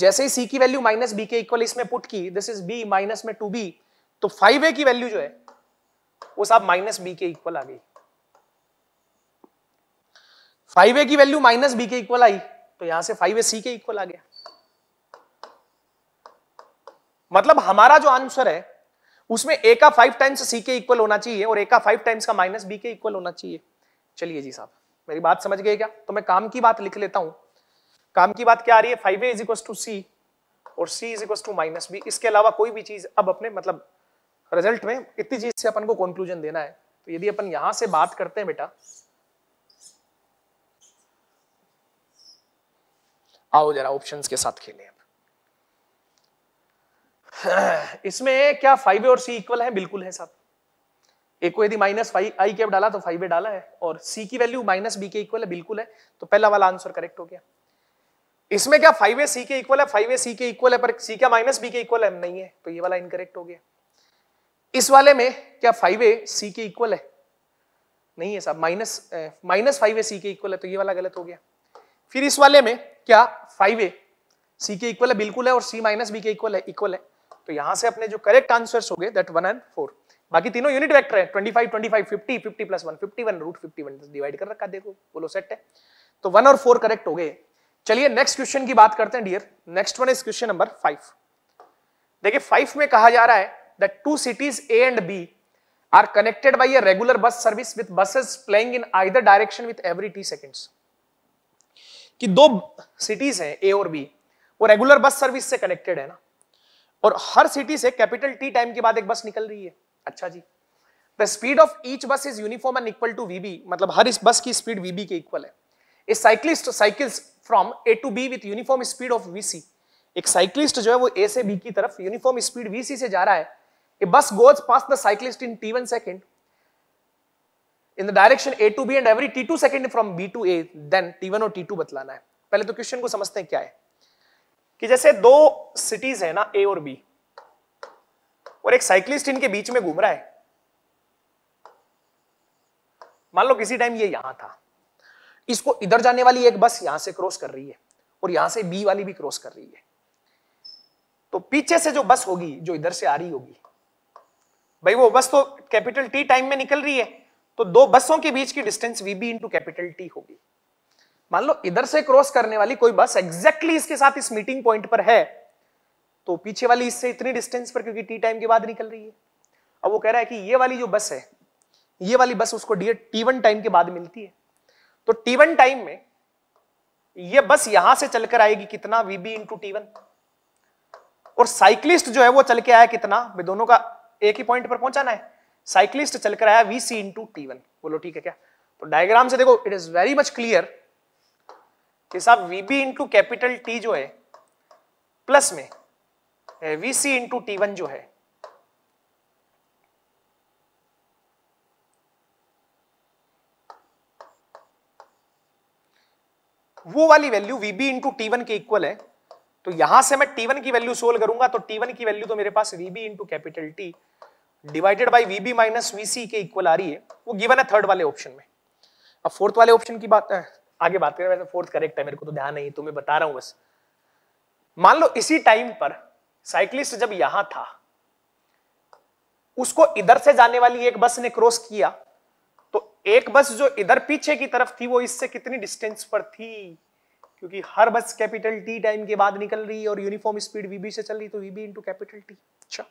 S1: जैसे ही सी की वैल्यू माइनस बी के इक्वल इसमें पुट की दिस इज बी माइनस में टू बी तो फाइव ए की वैल्यू जो है वो साहब माइनस बी के इक्वल आ गई फाइव ए की वैल्यू माइनस बी के इक्वल आई तो यहां से फाइव ए सी के इक्वल आ गया मतलब हमारा जो आंसर है उसमें ए का फाइव टाइम्स सी के इक्वल होना चाहिए और ए का फाइव टाइम्स का माइनस बी के इक्वल होना चाहिए चलिए जी साहब मेरी बात समझ गए क्या तो मैं काम की बात लिख लेता हूं काम की बात क्या आ रही है five A is equal to C और C is equal to minus B इसके अलावा कोई भी चीज अब अपने मतलब रिजल्ट में इतनी चीज से अपन को कंक्लूजन देना है तो यदि अपन यहां से बात करते हैं बेटा आओ जरा ऑप्शंस के साथ खेलें [SIGHS] इसमें क्या फाइव और सी इक्वल है बिल्कुल है साहब ए को यदि माइनस फाइव आई कैप डाला तो फाइव ए डाला है और सी की वैल्यू माइनस बी के इक्वल है बिल्कुल है तो पहला वाला आंसर करेक्ट हो गया इसमें क्या फाइव ए सी के इक्वल है फाइव ए सी के इक्वल है पर सी क्या माइनस बी के इक्वल है नहीं है तो ये वाला इनकरेक्ट हो गया इस वाले में क्या फाइव ए सी के इक्वल है नहीं है साहब minus minus five A C के इक्वल है तो ये वाला गलत हो गया फिर इस वाले में क्या फाइव ए सी के इक्वल है बिल्कुल है और सी माइनस बी के इक्वल है इक्वल है तो यहां से अपने जो करेक्ट आंसर्स हो गए दैट वन एंड फोर बाकी तीनों यूनिट वेक्टर है 25 25 50 50 1 51 रूट 51 डिवाइड कर रखा देखो बोलो सेट है तो वन और फोर करेक्ट हो गए चलिए नेक्स्ट क्वेश्चन की बात करते हैं dear next one is question number five देखिए फाइव में कहा जा रहा है that two cities A and B are connected by a regular bus service with buses playing in either direction with every T seconds कि दो cities हैं ए और बी वो रेगुलर बस सर्विस से कनेक्टेड है ना और हर सिटी से कैपिटल टी टाइम के बाद एक बस निकल रही है अच्छा जी the speed of each bus is uniform and equal to VB मतलब हर इस बस की स्पीड वीबी के इक्वल है a cyclist cycles from A to B with uniform speed of VC एक साइक्लिस्ट जो है वो ए से बी की तरफ यूनिफॉर्म स्पीड वीसी से जा रहा है a bus goes pass the cyclist in T one second in the direction A to B and every T two second from B to A then T one और T two बतलाना है पहले तो question को समझते हैं क्या है कि जैसे दो सिटीज है ना ए और बी और एक साइक्लिस्ट इनके बीच में घूम रहा है मान लो किसी टाइम ये यहां था इसको इधर जाने वाली एक बस यहां से क्रॉस कर रही है और यहां से बी वाली भी क्रॉस कर रही है तो पीछे से जो बस होगी जो इधर से आ रही होगी भाई वो बस तो कैपिटल टी टाइम में निकल रही है तो दो बसों के बीच की distance V B into capital T होगी मान लो इधर से क्रॉस करने वाली कोई बस एग्जैक्टली इसके साथ इस मीटिंग पॉइंट पर है तो पीछे वाली इससे इतनी डिस्टेंस पर क्योंकि टी टाइम के बाद निकल रही है अब वो कह रहा है कि ये वाली जो बस है ये वाली बस उसको डी टी वन टाइम के बाद मिलती है तो टी वन टाइम में ये बस यहां से चलकर आएगी कितना वीबी इंटू टी वन और साइक्लिस्ट जो है वो चल के आया कितना दोनों का एक ही पॉइंट पर पहुंचाना है साइक्लिस्ट चलकर आया V C into T one बोलो ठीक है क्या तो डायग्राम से देखो it is very much clear कि साहब V B into capital T जो है प्लस में V C into T one जो है वो वाली value V B into T one के इक्वल है तो यहां से मैं वन की वैल्यू सोल्व करूंगा तो वन की वैल्यू तो मेरे पास VB into capital T divided by VB minus V के इक्वल आ रही है वो गिवन है थर्ड वाले ऑप्शन में अब फोर्थ वाले ऑप्शन की बात है आगे बात करें वैसे फोर्थ करेक्ट है मेरे को तो ध्यान नहीं तुम्हें बता रहा हूं बस मान लो इसी टाइम पर साइक्लिस्ट जब यहां था उसको इधर से जाने वाली एक बस ने क्रॉस किया तो एक बस जो इधर पीछे की तरफ थी वो इससे कितनी डिस्टेंस पर थी क्योंकि हर बस कैपिटल टी टाइम के बाद निकल रही है और यूनिफॉर्म स्पीड वीबी से चल रही तो वीबी इंटू कैपिटल टी अच्छा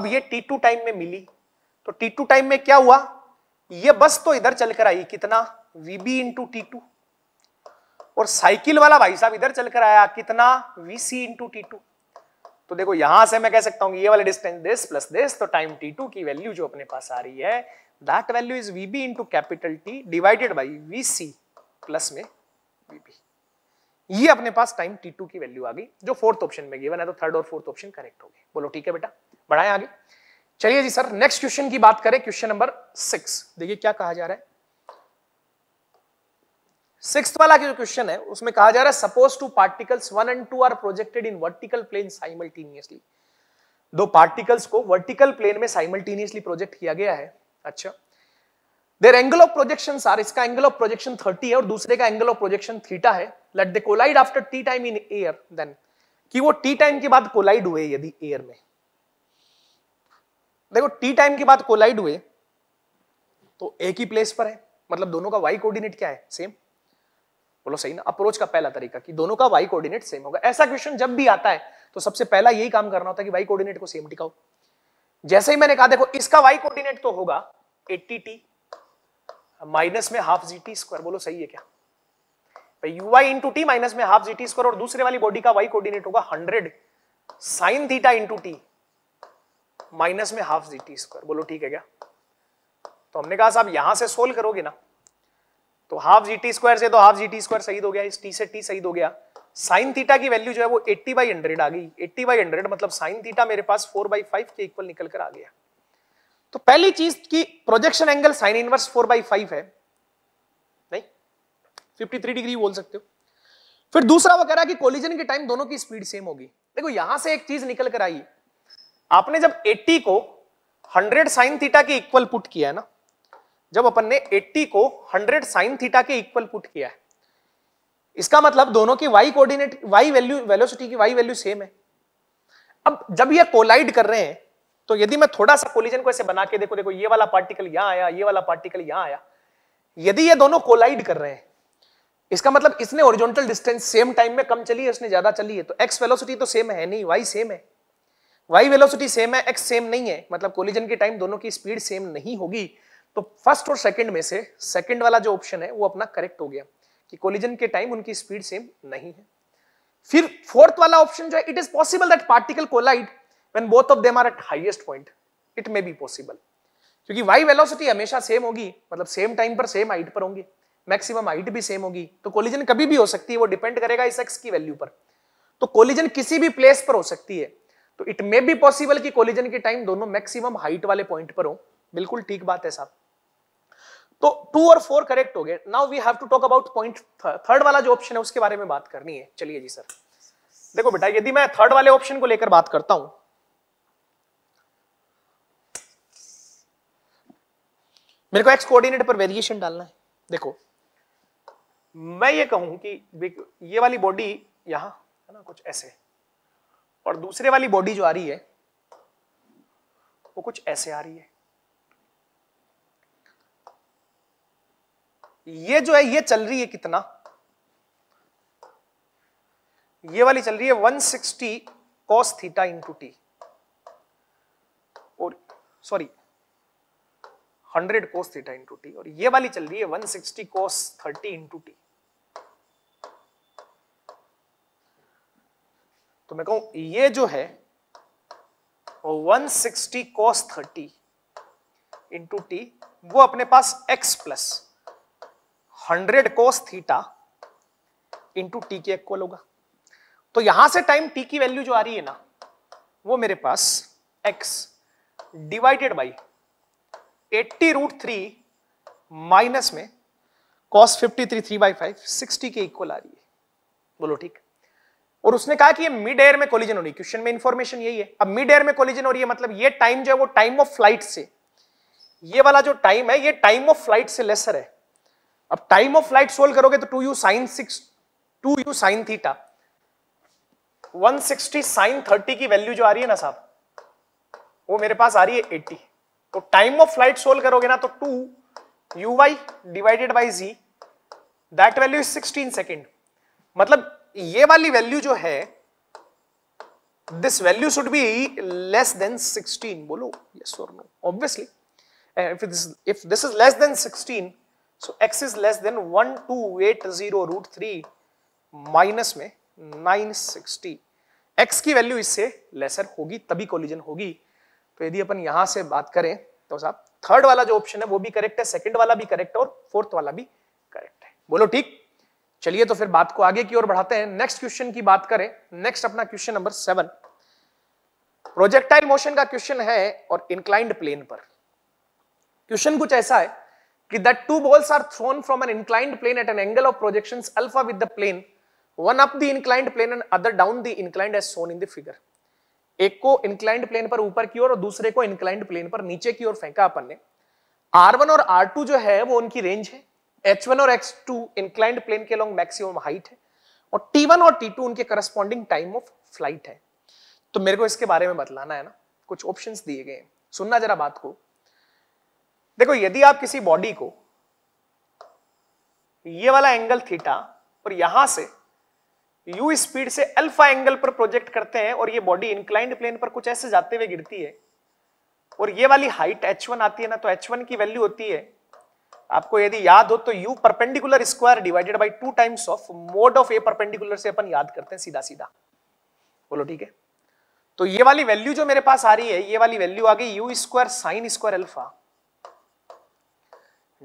S1: अब ये टी टू टाइम में मिली तो टी टू टाइम में क्या हुआ ये बस तो इधर चलकर आई कितना वीबी इंटू टी टू और साइकिल वाला भाई साहब इधर चलकर आया कितना वीसी इंटू टी टू तो देखो यहां से मैं कह सकता हूं ये वाले डिस्टेंस दिस प्लस दिस तो टाइम T2 की वैल्यू जो अपने पास आ रही है that value is VB into capital T divided by VC plus में VB. ये अपने पास टाइम T2 की वैल्यू आ गई जो फोर्थ ऑप्शन में गिवन है तो थर्ड और फोर्थ ऑप्शन करेक्ट हो गए बोलो ठीक है बेटा बढ़ाएं आगे चलिए जी सर नेक्स्ट क्वेश्चन की बात करें क्वेश्चन नंबर सिक्स देखिए क्या कहा जा रहा है सिक्स वाला जो क्वेश्चन है उसमें कहा जा रहा है suppose two particles one and two are projected in vertical plane simultaneously दो पार्टिकल्स को वर्टिकल प्लेन में साइमल्टेनियसली प्रोजेक्ट किया गया है अच्छा their angle of projection are इसका एंगल ऑफ प्रोजेक्शन 30 है और दूसरे का एंगल ऑफ प्रोजेक्शन थीटा है let they collide after T time in air then कि वो टी टाइम के बाद कोलाइड हुए यदि एयर में देखो टी टाइम के बाद कोलाइड हुए तो एक ही प्लेस पर है मतलब दोनों का वाई कोऑर्डिनेट क्या है सेम बोलो सही ना अप्रोच का पहला तरीका कि दोनों का वाई कोऑर्डिनेट सेम होगा ऐसा क्वेश्चन जब भी आता है तो सबसे पहला यही काम करना होता है कि वाई कोऑर्डिनेट को सेम टिकाओ जैसे ही मैंने कहा देखो इसका वाई कोऑर्डिनेट तो होगा एट्टी टी माइनस में हाफ जी टी स्क्वायर बोलो सही है क्या यू इंटू टी माइनस में हाफ जी टी स्क्वायर और दूसरे वाली बॉडी का वाई कोऑर्डिनेट होगा hundred sine theta into T minus में हाफ जी टी स्क्वायर बोलो ठीक है क्या तो हमने कहा साहब यहां से सोल्व करोगे ना तो हाफ जी टी स्क्वायर से तो हाफ जी टी स्क्वायर सही हो गया इस टी से टी सही हो गया साइन थीटा की वैल्यू जो है वो 80 बाई हंड्रेड आ गई 80 बाई हंड्रेड मतलब साइन थीटा मेरे पास 4 बाई फाइव के इक्वल निकल कर आ गया तो पहली चीज की projection angle sine inverse four by five है नहीं 53 डिग्री बोल सकते हो फिर दूसरा वो कह रहा है कि कोलिजन के टाइम दोनों की स्पीड सेम होगी देखो यहां से एक चीज निकल कर आई आपने जब 80 को 100 साइन थीटा के इक्वल पुट किया है ना जब अपन ने 80 को 100 साइन थीटा के इक्वल पुट किया है इसका मतलब दोनों की Y coordinate Y value velocity की वाई वैल्यू सेम है अब जब ये कोलाइड कर रहे हैं तो यदि मैं थोड़ा सा कोलिजन को ऐसे बना के देखो देखो ये वाला पार्टिकल यहां आया ये वाला पार्टिकल यहां आया यदि ये दोनों कोलाइड कर रहे हैं इसका मतलब इसने ओरिजोनटल डिस्टेंस सेम टाइम में कम चली है इसने ज्यादा चली है तो एक्स वेलोसिटी तो सेम है नहीं वाई सेम है वाई वेलोसिटी सेम है एक्स सेम नहीं है मतलब कोलिजन के टाइम दोनों की स्पीड सेम नहीं होगी तो फर्स्ट और सेकंड में से सेकंड वाला जो ऑप्शन है वो अपना करेक्ट हो गया कि कोलिजन के टाइम उनकी स्पीड सेम नहीं है फिर फोर्थ वाला ऑप्शन जो है it is possible that particle collide when both of them are at highest point it may be possible क्योंकि वाई वेलोसिटी हमेशा सेम होगी मतलब सेम टाइम पर सेम हाइट पर होंगे मैक्सिमम हाइट भी सेम होगी तो कोलिजन कभी भी हो सकती है वो डिपेंड करेगा इस एक्स की वैल्यू पर तो कोलिजन किसी भी प्लेस पर हो सकती है तो इट मे बी पॉसिबल कि कोलिजन के टाइम दोनों मैक्सिमम हाइट वाले पॉइंट पर हो बिल्कुल ठीक बात है साहब तो टू और फोर करेक्ट हो गए now we have to talk about point third वाला जो ऑप्शन है उसके बारे में बात करनी है चलिए जी सर देखो बेटा यदि मैं थर्ड वाले ऑप्शन को लेकर बात करता हूं मेरे को एक्स कोऑर्डिनेट पर वेरिएशन डालना है देखो मैं ये कहूं कि ये वाली बॉडी यहां है ना कुछ ऐसे और दूसरे वाली बॉडी जो आ रही है वो कुछ ऐसे आ रही है ये जो है ये चल रही है कितना ये वाली चल रही है 160 sixty cos theta into T और sorry 100 cos theta into T और ये वाली चल रही है 160 sixty cos thirty into T तो मैं कहूं ये जो है one sixty cos thirty into T वो अपने पास X plus hundred cos theta into T के इक्वल होगा तो यहां से टाइम टी की वैल्यू जो आ रही है ना वो मेरे पास X divided by eighty root three minus में cos three three by five sixty के इक्वल आ रही है बोलो ठीक और उसने कहा कि ये मिड एयर में कोलिजन हो रही है क्वेश्चन में इंफॉर्मेशन यही है अब मिड एयर में कोलिजन हो रही है मतलब ये टाइम जो है वो टाइम ऑफ फ्लाइट से ये वाला जो टाइम है ये टाइम ऑफ फ्लाइट से लेसर है अब टाइम ऑफ फ्लाइट सोल्व करोगे तो two you sine six two you sine theta 160 sine thirty की वैल्यू जो आ रही है ना साहब वो मेरे पास आ रही है 80 तो टाइम ऑफ फ्लाइट सोल्व करोगे ना तो two you Y divided by G that value is sixteen second मतलब ये वाली वैल्यू जो है this value should be less than 16 बोलो यस और no obviously if this if this is less than 16 so x is less than 1280 root 3 minus में 960 x की value इससे लेसर होगी तभी कोलिजन होगी तो यदि अपन यहां से बात करें तो साहब थर्ड वाला जो ऑप्शन है वो भी करेक्ट है सेकंड वाला भी करेक्ट है और फोर्थ वाला भी करेक्ट है बोलो ठीक चलिए तो फिर बात को आगे की ओर बढ़ाते हैं नेक्स्ट क्वेश्चन की बात करें नेक्स्ट अपना question number seven projectile motion का क्वेश्चन है और इंक्लाइंड प्लेन पर क्वेश्चन कुछ ऐसा है कि that two balls are thrown from an inclined plane at an angle of projections alpha with the plane one up the inclined plane and other down the inclined as shown in the figure एक को inclined plane पर ऊपर की ओर और दूसरे को inclined plane पर नीचे की ओर फेंका अपन ने आर वन और आर टू जो है वो उनकी रेंज है एच वन और एक्स टू इंक्लाइंड प्लेन के लॉन्ग मैक्सिमम हाइट है और टी वन और टी टू उनके करस्पॉन्डिंग टाइम ऑफ फ्लाइट है तो मेरे को इसके बारे में बतलाना है ना कुछ ऑप्शन दिए गए सुनना जरा बात को देखो यदि आप किसी बॉडी को ये वाला एंगल थीटा और यहां से यू स्पीड से अल्फा एंगल पर प्रोजेक्ट करते हैं और ये बॉडी इंक्लाइंड प्लेन पर कुछ ऐसे जाते हुए गिरती है और ये वाली हाइट वन आती है ना तो वन की वैल्यू होती है आपको यदि याद हो तो U perpendicular square divided by two times of mod of A perpendicular से अपन याद करते हैं सीधा सीधा बोलो ठीक है तो ये वाली वैल्यू जो मेरे पास आ रही है ये वाली वैल्यू आ गई you square sine square alpha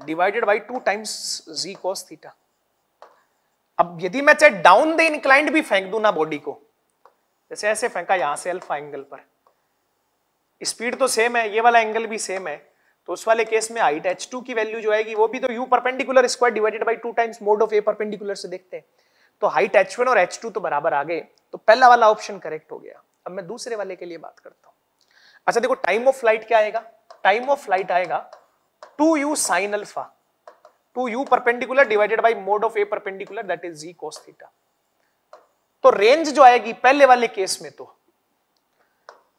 S1: divided by two times G cos theta अब यदि मैं चाहे डाउन द इनक्लाइंट भी फेंक दू ना बॉडी को जैसे ऐसे फेंका यहां से अल्फा एंगल पर स्पीड तो सेम है ये वाला एंगल भी सेम है तो उस वाले केस में हाइट एच टू की वैल्यू जो आएगी वो भी तो U perpendicular square divided by two times mod of A perpendicular से देखते हैं तो हाइट एच वन और एच टू तो बराबर आ गए तो पहला वाला ऑप्शन करेक्ट हो गया अब मैं दूसरे वाले के लिए बात करता हूं अच्छा देखो टाइम ऑफ फ्लाइट क्या आएगा टाइम ऑफ फ्लाइट आएगा two you sine alpha two U perpendicular divided by mod of A perpendicular that is G cos तो रेंज जो आएगी पहले वाले केस में तो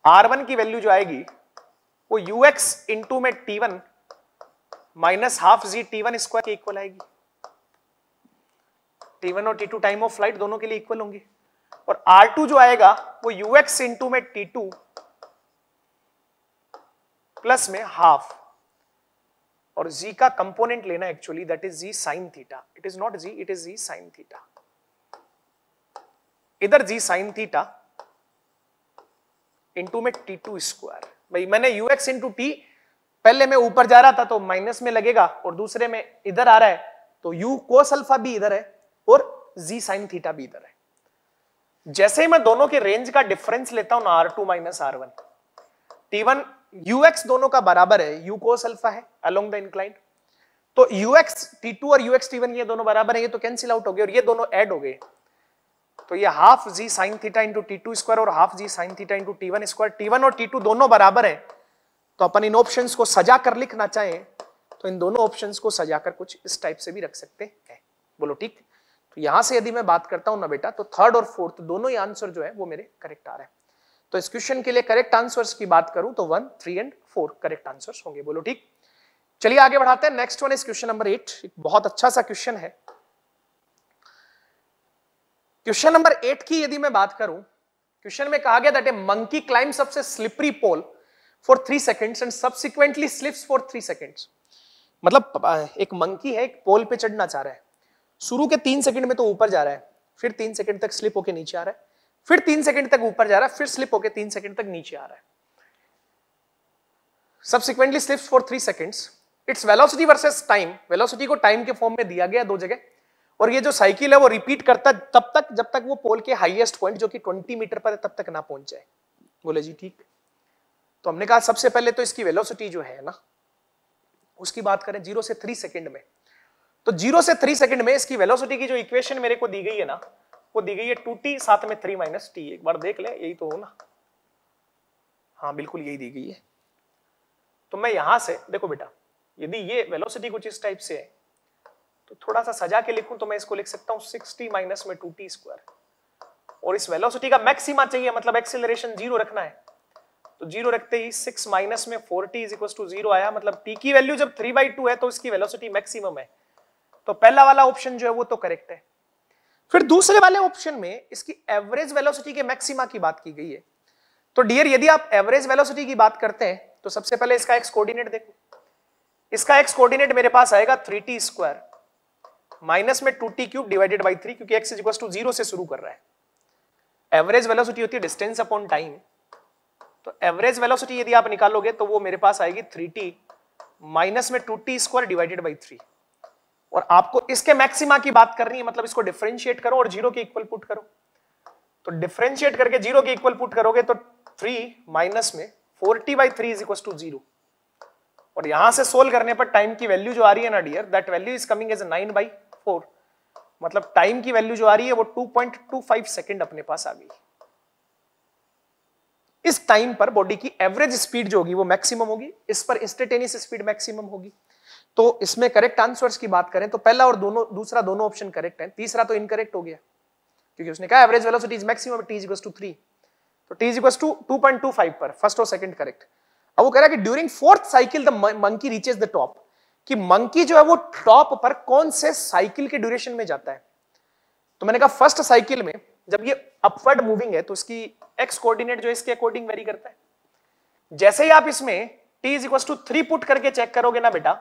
S1: आर वन की वैल्यू जो आएगी वो यू एक्स इंटू में टी वन माइनस हाफ जी टी वन स्क्वायर के इक्वल आएगी टी वन और T two time of flight दोनों के लिए इक्वल होंगे और आर टू जो आएगा वो यू एक्स इंटू में टी टू प्लस में हाफ और जी का कंपोनेंट लेना actually that is G sine theta it is not G it is G sine theta इधर जी साइन थीटा इंटू में टी टू स्क्वायर भाई मैंने you x into T पहले में ऊपर जा रहा था तो माइनस में लगेगा और दूसरे में इधर आ रहा है तो यू कोस अल्फा भी इधर है और जी साइन थीटा भी इधर है जैसे ही मैं दोनों के रेंज का डिफरेंस लेता हूं ना R two minus R one T one UX दोनों का बराबर है यू कोस अल्फा है अलोंग द इनक्लाइन तो यूएक्स टी टू और यूएक्स टी वन ये दोनों बराबर है ये तो कैंसिल आउट हो गए और ये दोनों एड हो गए तो ये half G sine theta into T two square और half G sine theta into T one square T one और टी टू दोनों बराबर है तो अपन इन ऑप्शंस को सजा कर लिखना चाहें तो इन दोनों ऑप्शंस को सजा कर कुछ इस टाइप से भी रख सकते हैं बोलो ठीक तो यहां से यदि मैं बात करता हूं ना बेटा तो थर्ड और फोर्थ दोनों ही आंसर जो है वो मेरे करेक्ट आ रहे हैं तो इस क्वेश्चन के लिए करेक्ट आंसर्स की बात करूं तो one three and four correct answers होंगे बोलो ठीक चलिए आगे बढ़ाते हैं next one is question number eight एक बहुत अच्छा सा क्वेश्चन है क्वेश्चन नंबर एट की यदि मैं बात करूं क्वेश्चन में कहा गया दैट ए मंकी क्लाइम सबसे slippery pole for three seconds and subsequently slips for three seconds मतलब एक मंकी है एक पोल पे चढ़ना चाह रहा है शुरू के तीन सेकंड में तो ऊपर जा रहा है फिर तीन सेकंड तक स्लिप होकर नीचे आ रहा है फिर तीन सेकंड तक ऊपर जा रहा है फिर स्लिप होकर तीन सेकंड तक नीचे आ रहा है subsequently slip for three seconds its velocity versus time velocity को टाइम के फॉर्म में दिया गया दो जगह और ये जो साइकिल है वो रिपीट करता है तब तक जब तक वो पोल के हाईएस्ट पॉइंट जो कि 20 मीटर पर है तब तक ना पहुंच जाए बोले जी ठीक तो हमने कहा सबसे पहले तो इसकी वेलोसिटी जो है ना उसकी बात करें जीरो से थ्री सेकेंड में तो जीरो से थ्री सेकेंड में इसकी वेलोसिटी की जो इक्वेशन मेरे को दी गई है ना आपको दी गई है टू टी साथ में थ्री माइनस टी एक बार देख ले यही तो हो ना हाँ बिल्कुल यही दी गई है तो मैं यहां से देखो बेटा यदि ये वेलोसिटी कुछ इस टाइप से है तो थोड़ा सा सजा के लिखूं तो मैं इसको लिख सकता हूं सिक्स टी माइनस में टू टी स्क्वायर और इस वेलोसिटी का मैक्सिमा चाहिए मतलब एक्सिलरेशन जीरो रखना है तो जीरो रखते ही सिक्स माइनस में four T is equal to zero आया मतलब टी की वैल्यू जब थ्री बाई टू है तो इसकी वेलोसिटी मैक्सिमम है तो पहला वाला ऑप्शन जो है वो तो करेक्ट है फिर दूसरे वाले ऑप्शन में इसकी एवरेज वेलोसिटी के मैक्सिमा की बात की गई है तो डियर यदि आप एवरेज वेलोसिटी की बात करते हैं तो सबसे पहले इसका एक्स कोऑर्डिनेट देखो इसका एक्स कोऑर्डिनेट मेरे पास आएगा थ्री टी स्क्वायर माइनस में two T cube divided by three क्योंकि एक्स इक्वल टू जीरो से शुरू कर रहा है एवरेज वेलोसिटी होती है डिस्टेंस अपॉन टाइम तो एवरेज वेलोसिटी यदि आप निकालोगे तो वो मेरे पास आएगी थ्री टी माइनस में two T square divided by three और आपको इसके मैक्सिमा की बात करनी है मतलब इसको डिफरेंशिएट करो और जीरो के इक्वल पुट करो तो डिफरेंशिएट करके जीरो के इक्वल पुट करोगे तो थ्री माइनस में forty by three is equal to zero और यहां से सोल्व करने पर टाइम की वैल्यू जो आ रही है ना dear that value is coming as nine by four मतलब टाइम की वैल्यू जो आ रही है वो two point two five second अपने पास आ गई इस टाइम पर बॉडी की एवरेज स्पीड जो होगी वो मैक्सिमम होगी इस पर इंस्टेटेनियस स्पीड मैक्सिमम होगी तो इसमें करेक्ट आंसर्स की बात करें तो पहला और दोनों दूसरा दोनों ऑप्शन करेक्ट है तीसरा तो इनकरेक्ट हो गया क्योंकि उसने कहा average velocity is maximum T is to three तो T is two two point two five पर फर्स्ट और सेकंड करेक्ट अब वो कह रहा है कि during fourth cycle the monkey reaches the top कि मंकी जो है वो टॉप पर कौन से साइकिल के ड्यूरेशन में जाता है तो मैंने कहा फर्स्ट साइकिल में जब ये अपवर्ड मूविंग है तो इसकी एक्स कोऑर्डिनेट जो इसके अकॉर्डिंग वेरी करता है जैसे ही आप इसमें T is equal to three put करके चेक करोगे ना बेटा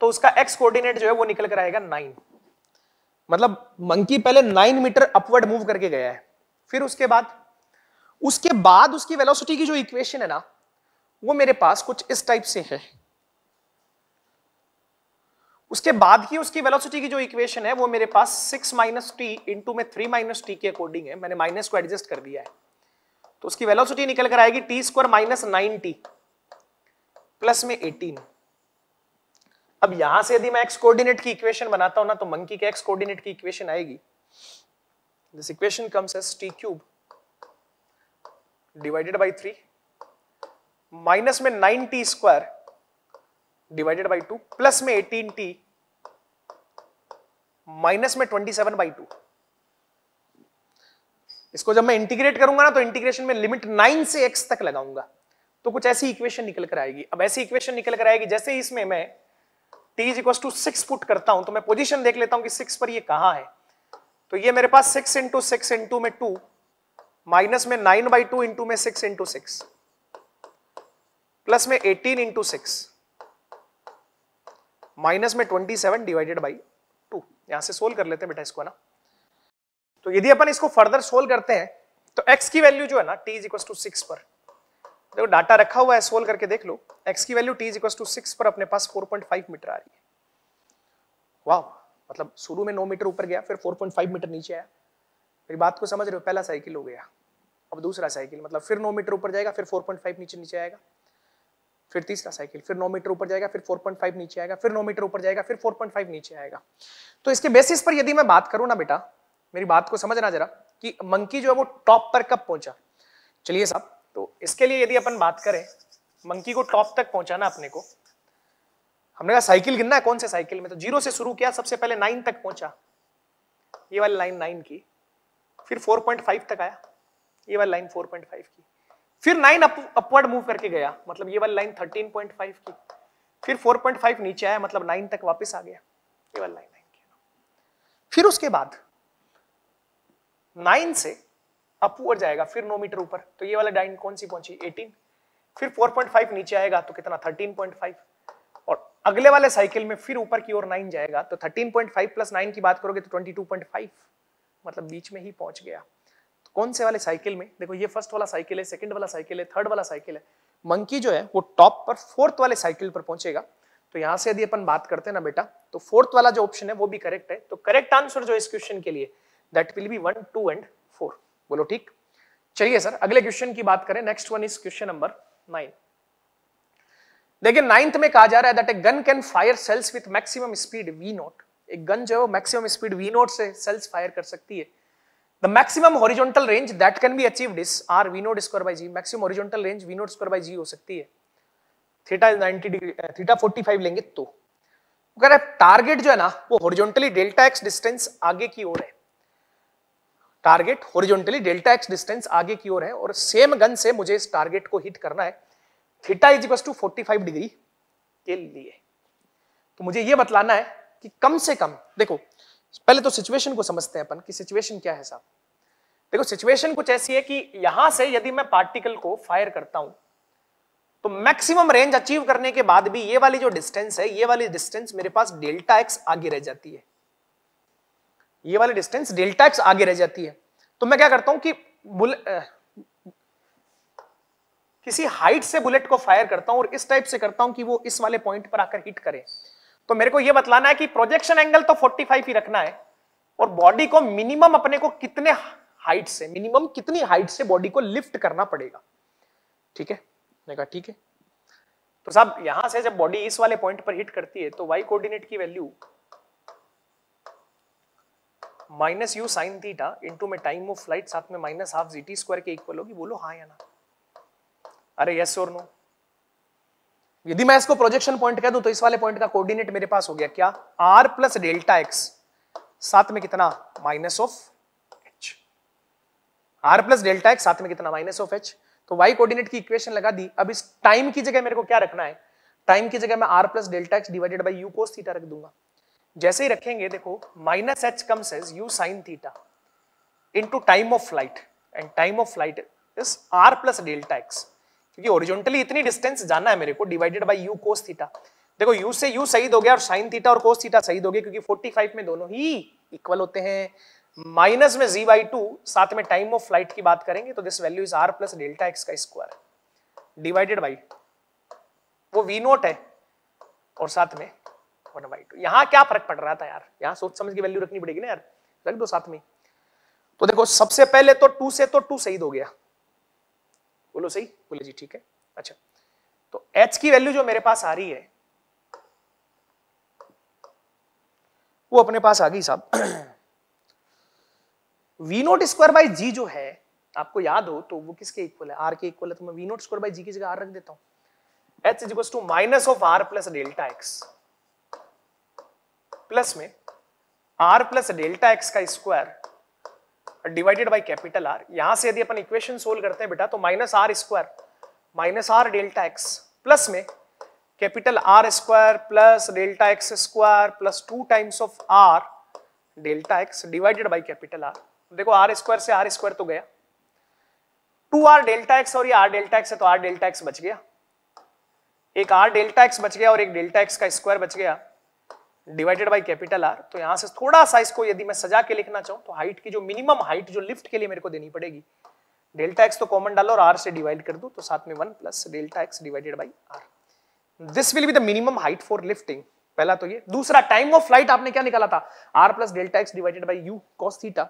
S1: तो उसका एक्स कोऑर्डिनेट जो है वो निकल कर आएगा नाइन मतलब मंकी पहले नाइन मीटर अपवर्ड मूव करके गया है फिर उसके बाद उसके बाद उसकी वेलोसिटी की जो इक्वेशन है ना वो मेरे पास कुछ इस टाइप से है उसके बाद की उसकी वेलोसिटी की जो इक्वेशन है वो मेरे पास सिक्स माइनस टी इंटू में थ्री माइनस टी के अकॉर्डिंग है मैंने माइनस को एडजस्ट कर दिया है तो उसकी वेलोसिटी निकल कर आएगी T square minus nine T plus में एटीन अब यहां से यदि मैं एक्स कोऑर्डिनेट की इक्वेशन बनाता हूं ना तो मंकी के एक्स कोऑर्डिनेट की इक्वेशन आएगी this equation comes as T cube divided by three minus में nine T square divided by two plus में एटीन टी माइनस में ट्वेंटी सेवन बाई टू इसको जब मैं इंटीग्रेट करूंगा ना तो इंटीग्रेशन में लिमिट नाइन से एक्स तक लगाऊंगा तो कुछ ऐसी इक्वेशन निकल कर आएगी अब ऐसी इक्वेशन निकल कर आएगी जैसे इसमें मैं T is equal to six put करता हूं तो मैं पोजिशन देख लेता हूं कि सिक्स पर ये कहां है तो ये मेरे पास सिक्स इंटू सिक्स इंटू में टू माइनस में नाइन बाई टू इंटू में सिक्स इंटू सिक्स प्लस में एटीन इंटू सिक्स माइनस में twenty seven divided by two यहां से सोल्व कर लेते हैं बेटा इसको ना तो यदि अपन इसको फर्दर सोल्व करते हैं तो एक्स की वैल्यू जो है ना t is equal to six पर देखो डाटा रखा हुआ है सोल्व करके देख लो एक्स की value T is equal to six पर अपने पास फोर पॉइंट फाइव मीटर आ रही है वाह मतलब शुरू में नौ मीटर ऊपर गया फिर फोर पॉइंट फाइव मीटर नीचे आया फिर बात को समझ रहे हो पहला साइकिल हो गया अब दूसरा साइकिल मतलब फिर नौ मीटर ऊपर जाएगा फिर फोर पॉइंट फाइव नीचे नीचे आएगा फिर तीसरा साइकिल फिर 9 मीटर ऊपर जाएगा फिर 4.5 नीचे आएगा फिर 9 मीटर ऊपर जाएगा फिर 4.5 नीचे आएगा तो इसके बेसिस पर यदि मैं बात करूं ना बेटा मेरी बात को समझना जरा कि मंकी जो है वो टॉप पर कब पहुंचा चलिए साहब तो इसके लिए यदि अपन बात करें मंकी को टॉप तक पहुंचाना अपने को हमने कहा साइकिल गिनना है कौन से साइकिल में तो जीरो से शुरू किया सबसे पहले नाइन तक पहुंचा ये वाली लाइन नाइन की फिर फोर पॉइंट फाइव तक आया ये वाली लाइन फोर पॉइंट फाइव की फिर नाइन अपवर्ड मूव करके गया मतलब ये वाली लाइन थर्टीन पॉइंट फाइव की फिर फोर पॉइंट फाइव नीचे आया मतलब नाइन तक वापस आ गया ये वाली लाइन नाइन की फिर उसके बाद नाइन से अपवर जाएगा फिर नौ मीटर ऊपर तो ये वाला डाइन कौन सी पहुंची 18 फिर 4.5 नीचे आएगा तो कितना 13.5 और अगले वाले साइकिल में फिर ऊपर की ओर 9 जाएगा तो 13.5 प्लस नाइन की बात करोगे तो 22.5 मतलब बीच में ही पहुंच गया तो कौन से वाले साइकिल में देखो ये फर्स्ट वाला साइकिल है सेकेंड वाला साइकिल है थर्ड वाला साइकिल है मंकी जो है वो टॉप पर फोर्थ वाले साइकिल पर पहुंचेगा तो यहां से यदि अपन बात करते हैं ना बेटा तो फोर्थ वाला जो ऑप्शन है वो भी करेक्ट है तो करेक्ट आंसर जो इस क्वेश्चन के लिए that will be one two and बोलो ठीक चलिए सर अगले क्वेश्चन की बात करें next one is question number nine देखिए नाइन्थ में कहा जा रहा है that a gun can fire shells with maximum speed V naught एक गन जो है मैक्सिमम स्पीड वी नोट से सेल्स फायर कर सकती है the maximum horizontal range that can be achieve is R V naught square by G maximum horizontal range V naught square by G हो सकती है थीटा 90 डिग्री थीटा 45 लेंगे तो कह अगर टारगेट जो है ना वो हॉरिजॉन्टली डेल्टा एक्स डिस्टेंस आगे की ओर है target horizontally delta X distance आगे की ओर है और सेम गन से मुझे इस टारगेट को हिट करना है theta is equal to 45 degree के लिए तो मुझे यह बतलाना है कि कम से कम देखो पहले तो सिचुएशन को समझते हैं अपन कि सिचुएशन क्या है साहब देखो सिचुएशन कुछ ऐसी है कि यहां से यदि मैं पार्टिकल को फायर करता हूं तो मैक्सिमम रेंज अचीव करने के बाद भी ये वाली जो डिस्टेंस है ये वाली डिस्टेंस मेरे पास डेल्टा एक्स आगे रह जाती है ये वाली डिस्टेंस डेल्टा एक्स आगे रह जाती है तो मैं क्या करता हूं कि बुलेट किसी हाइट से बुलेट को फायर करता हूं और इस टाइप से करता हूं कि वो इस वाले पॉइंट पर आकर हिट करे तो मेरे को ये बतलाना है कि प्रोजेक्शन एंगल तो 45 ही रखना है और बॉडी को मिनिमम अपने को कितने हाइट से मिनिमम कितनी हाइट से बॉडी को लिफ्ट करना पड़ेगा ठीक है मैंने कहा ठीक है तो साहब यहां से जब बॉडी इस वाले पॉइंट पर हिट करती है तो वाई कोऑर्डिनेट की value minus U sine theta into में टाइम ऑफ फ्लाइट साथ में minus half G T square के इक्वल होगी बोलो हाँ या ना अरे यस और नो यदि मैं इसको प्रोजेक्शन पॉइंट कह दूं तो इस वाले पॉइंट का कोऑर्डिनेट मेरे पास हो गया क्या आर प्लस डेल्टा एक्स साथ में कितना minus of H R plus delta X साथ में कितना माइनस ऑफ एच तो वाई कोऑर्डिनेट की इक्वेशन लगा दी अब इस टाइम की जगह मेरे को क्या रखना है टाइम की जगह मैं R plus delta X divided by you cos theta रख दूंगा जैसे ही रखेंगे देखो minus H comes as U sine theta into time of flight and time of flight is R plus delta X क्योंकि ओरिजेंटली इतनी डिस्टेंस जाना है मेरे को divided by you cos theta देखो यू से यू सही हो गया और साइन थीटा और कोस थीटा सही हो गया क्योंकि 45 में दोनों ही इक्वल होते हैं माइनस में जी बाई टू साथ में टाइम ऑफ फ्लाइट की बात करेंगे तो this value is R plus delta X का स्क्वायर डिवाइडेड बाई वो वी नोट है और साथ में वन बाई टू यहाँ क्या फर्क पड़ रहा था यार यहाँ सोच समझ की वैल्यू रखनी पड़ेगी ना यार रख दो साथ में तो देखो सबसे पहले तो टू से तो टू सही हो गया बोलो सही बोले जी ठीक है अच्छा तो एच की वैल्यू जो मेरे पास आ रही है वो अपने पास आ गई साहब V naught square by G जो है आपको याद हो तो वो किसके इक्वल है आर के इक्वल है तो मैं V naught square by G की जगह आर रख देता हूं H is equal to minus of R plus delta X plus में आर प्लस डेल्टा एक्स का square divided by capital R यहां से यदि अपन इक्वेशन सोल्व करते हैं बेटा तो minus R square minus R delta X plus में capital R square plus delta X square plus two times of R delta X divided by capital R देखो R square से आर स्क्वायर तो गया to are delta x और ये are delta x है तो are delta x बच गया एक आर डेल्टा एक्स बच गया और एक डेल्टा एक्स का स्क्वायर बच गया डिवाइडेड बाई कैपिटल आर तो यहां से थोड़ा सा इसको यदि मैं सजा के लिखना चाहूं तो हाइट की जो मिनिमम हाइट जो लिफ्ट के लिए मेरे को देनी पड़ेगी डेल्टा एक्स तो कॉमन डालो और आर से डिवाइड कर दो तो साथ में one plus delta X divided by R this will be the minimum height for lifting पहला तो ये दूसरा टाइम ऑफ फ्लाइट आपने क्या निकाला था R plus delta X divided by U cos theta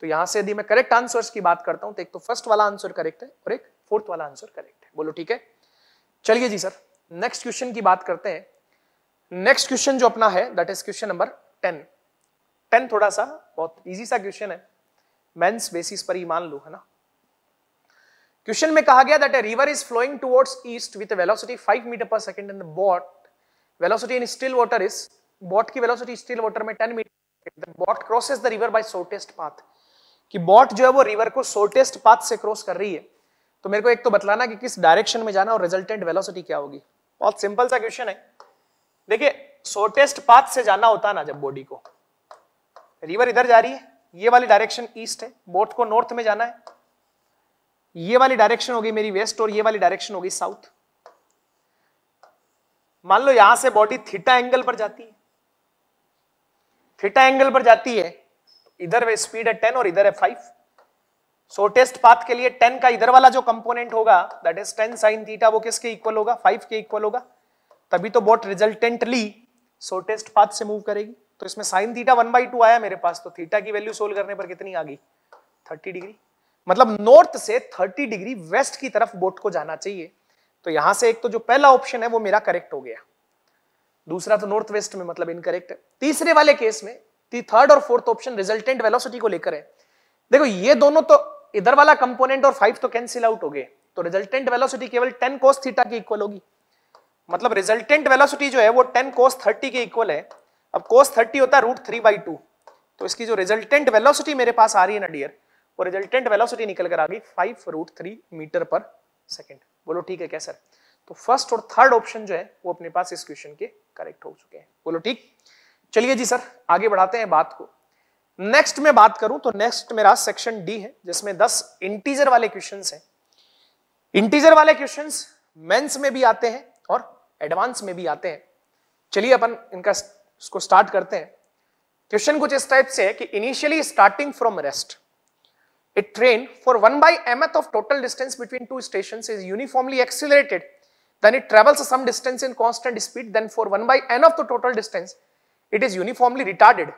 S1: तो यहां से यदि मैं करेक्ट आंसर की बात करता हूं तो एक तो फर्स्ट वाला आंसर करेक्ट है और एक फोर्थ वाला आंसर करेक्ट है बोलो ठीक है चलिए जी सर नेक्स्ट क्वेश्चन की बात करते हैं नेक्स्ट क्वेश्चन जो अपना है that is question number ten ten थोड़ा सा बहुत इजी सा क्वेश्चन है मेंस बेसिस पर ही मान लो है ना क्वेश्चन में कहा गया that a river is flowing towards east with velocity 5 meter per second in the boat velocity in still water is boat की वेलोसिटी स्टिल वाटर में 10 meter the boat crosses the river by shortest path कि boat जो है वो river को shortest path से cross कर रही है तो मेरे को एक तो बतलाना कि किस डायरेक्शन में जाना और रिजल्टेंट वेलोसिटी क्या होगी बहुत सिंपल सा क्वेश्चन है देखिए शॉर्टेस्ट पाथ से जाना होता ना जब बॉडी को रिवर इधर जा रही है ये वाली डायरेक्शन ईस्ट है बोट को नॉर्थ में जाना है ये वाली डायरेक्शन होगी मेरी वेस्ट और ये वाली डायरेक्शन होगी साउथ मान लो यहां से बॉडी थीटा एंगल पर जाती है थीटा एंगल पर जाती है इधर वे स्पीड है टेन और इधर है फाइव शॉर्टेस्ट पाथ के लिए टेन का इधर वाला जो कंपोनेंट होगा that is ten sine theta वो किसके इक्वल होगा फाइव के इक्वल होगा तभी तो बोट रिजल्टेंटली शॉर्टेस्ट पाथ से मूव करेगी तो इसमें sine theta one by two आया मेरे पास तो थीटा की वैल्यू सोल्व करने पर कितनी आ गई थर्टी डिग्री मतलब नॉर्थ से थर्टी डिग्री वेस्ट की तरफ बोट को जाना चाहिए तो यहां से एक तो जो पहला ऑप्शन है वो मेरा करेक्ट हो गया दूसरा तो नॉर्थ वेस्ट में मतलब इनकरेक्ट है तीसरे वाले केस में थर्ड और फोर्थ ऑप्शन रिजल्टेंट वेलोसिटी को लेकर है देखो ये दोनों तो इधर वाला कंपोनेंट और फाइव तो कैंसिल आउट हो गए तो रिजल्टेंट वेलोसिटी केवल टेन कोस थीटा की इक्वल होगी मतलब रिजल्टेंट वेलोसिटी जो है वो टेन कोस थर्टी के इक्वल है अब कोस थर्टी होता है रूट थ्री बाई टू तो इसकी जो रिजल्टेंट वेलोसिटी मेरे पास आ रही है ना डियर वो रिजल्टेंट वेलोसिटी निकल कर आ गई फाइव रूट थ्री मीटर पर सेकेंड बोलो ठीक है क्या सर तो फर्स्ट और थर्ड ऑप्शन जो है वो अपने पास इस क्वेश्चन के करेक्ट हो चुके हैं बोलो ठीक चलिए जी सर आगे बढ़ाते हैं बात को नेक्स्ट में बात करूं तो नेक्स्ट मेरा सेक्शन डी है जिसमें दस इंटीजर वाले क्वेश्चन है इंटीजर वाले क्वेश्चन मेंस में भी आते हैं और एडवांस में भी आते हैं चलिए अपन इनका इसको स्टार्ट करते हैं क्वेश्चन कुछ इस टाइप से है कि initially starting from rest A train for 1 by mth of total distance between two stations is uniformly accelerated. Then it travels some distance in constant speed. Then for 1 by n of the total distance, it is uniformly retarded.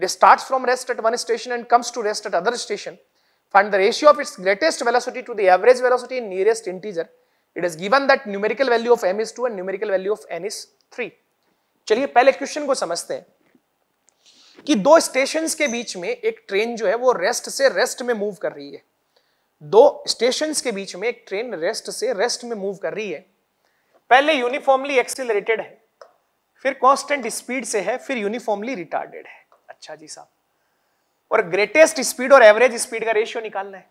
S1: It starts from rest at one station and comes to rest at other station. Find the ratio of its greatest velocity to the average velocity in nearest integer. It is given that numerical value of M is two and numerical value of N is three चलिए पहले question को समझते हैं कि दो station के बीच में एक ट्रेन जो है वो रेस्ट से रेस्ट में मूव कर रही है दो स्टेशन के बीच में एक ट्रेन रेस्ट से रेस्ट में मूव कर रही है पहले यूनिफॉर्मली एक्सिलरेटेड है फिर कॉन्स्टेंट स्पीड से है फिर यूनिफॉर्मली रिटार्डेड है अच्छा जी साहब और ग्रेटेस्ट स्पीड और एवरेज स्पीड का रेशियो निकालना है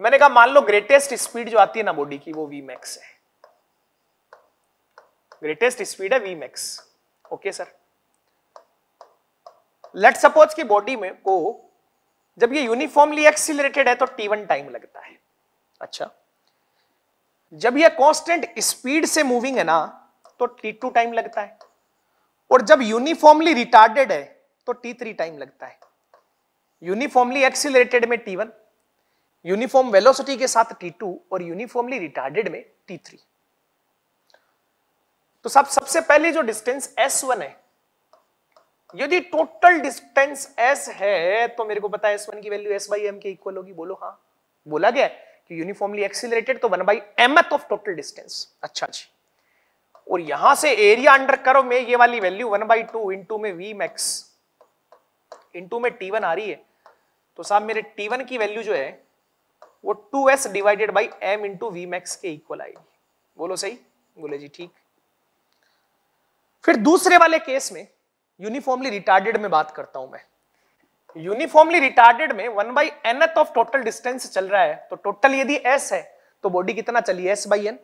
S1: मैंने कहा मान लो ग्रेटेस्ट स्पीड जो आती है ना बॉडी की वो वी मैक्स है ग्रेटेस्ट स्पीड है V max okay sir let suppose कि बॉडी में को जब ये यूनिफॉर्मली एक्सिलेटेड है तो टी वन टाइम लगता है अच्छा जब ये कांस्टेंट स्पीड से मूविंग है ना तो टी टू टाइम लगता है और जब यूनिफॉर्मली रिटार्डेड है तो टी थ्री टाइम लगता है यूनिफॉर्मली एक्सिलरेटेड में टी वन यूनिफॉर्म वेलोसिटी के साथ टी टू और यूनिफॉर्मली रिटार्डेड में टी थ्री तो सब सबसे पहले जो डिस्टेंस एस वन है यदि टोटल डिस्टेंस एस है तो मेरे को पता है एस वन की वैल्यू एस बाई एम के इक्वल होगी बोलो हाँ बोला गया कि यूनिफॉर्मली एक्सिलरेटेड तो one by M of total distance अच्छा जी और यहां से एरिया अंडर करो में ये वाली value one by two into में वी मैक्स इंटू में टी वन आ रही है तो साहब मेरे टी वन की वैल्यू जो है वो 2s S divided by M into V max के इक्वल आएगी बोलो सही बोले जी ठीक फिर दूसरे वाले केस में यूनिफॉर्मली रिटार्डेड में बात करता हूं मैं यूनिफॉर्मली रिटार्डेड में one by nth of total distance चल रहा है तो टोटल यदि एस है तो बॉडी कितना चली एस बाई एन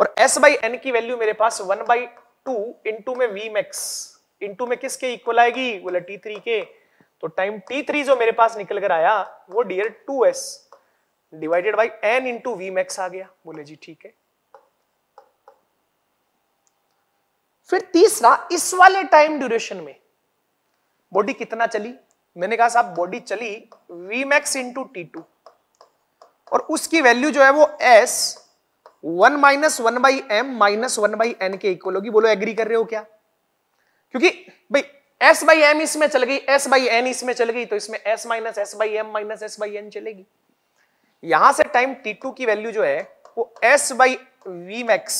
S1: और एस बाई एन की वैल्यू मेरे पास वन बाई टू इंटू में वी मैक्स इंटू में किसके इक्वल आएगी बोले टी थ्री के तो टाइम टी थ्री जो मेरे पास निकल कर आया वो dear two S divided by N into V max आ गया बोले जी ठीक है फिर तीसरा इस वाले टाइम ड्यूरेशन में बॉडी कितना चली मैंने कहा साहब बॉडी चली V max into T two और उसकी वैल्यू जो है वो S one minus one by M minus one by N के इक्वल होगी बोलो एग्री कर रहे हो क्या क्योंकि भाई एस बाई एम इसमें चल गई एस बाई एन इसमें चल गई तो इसमें S minus S by M minus S by N चलेगी यहां से टाइम t2 की वैल्यू जो है वो s बाई वी मैक्स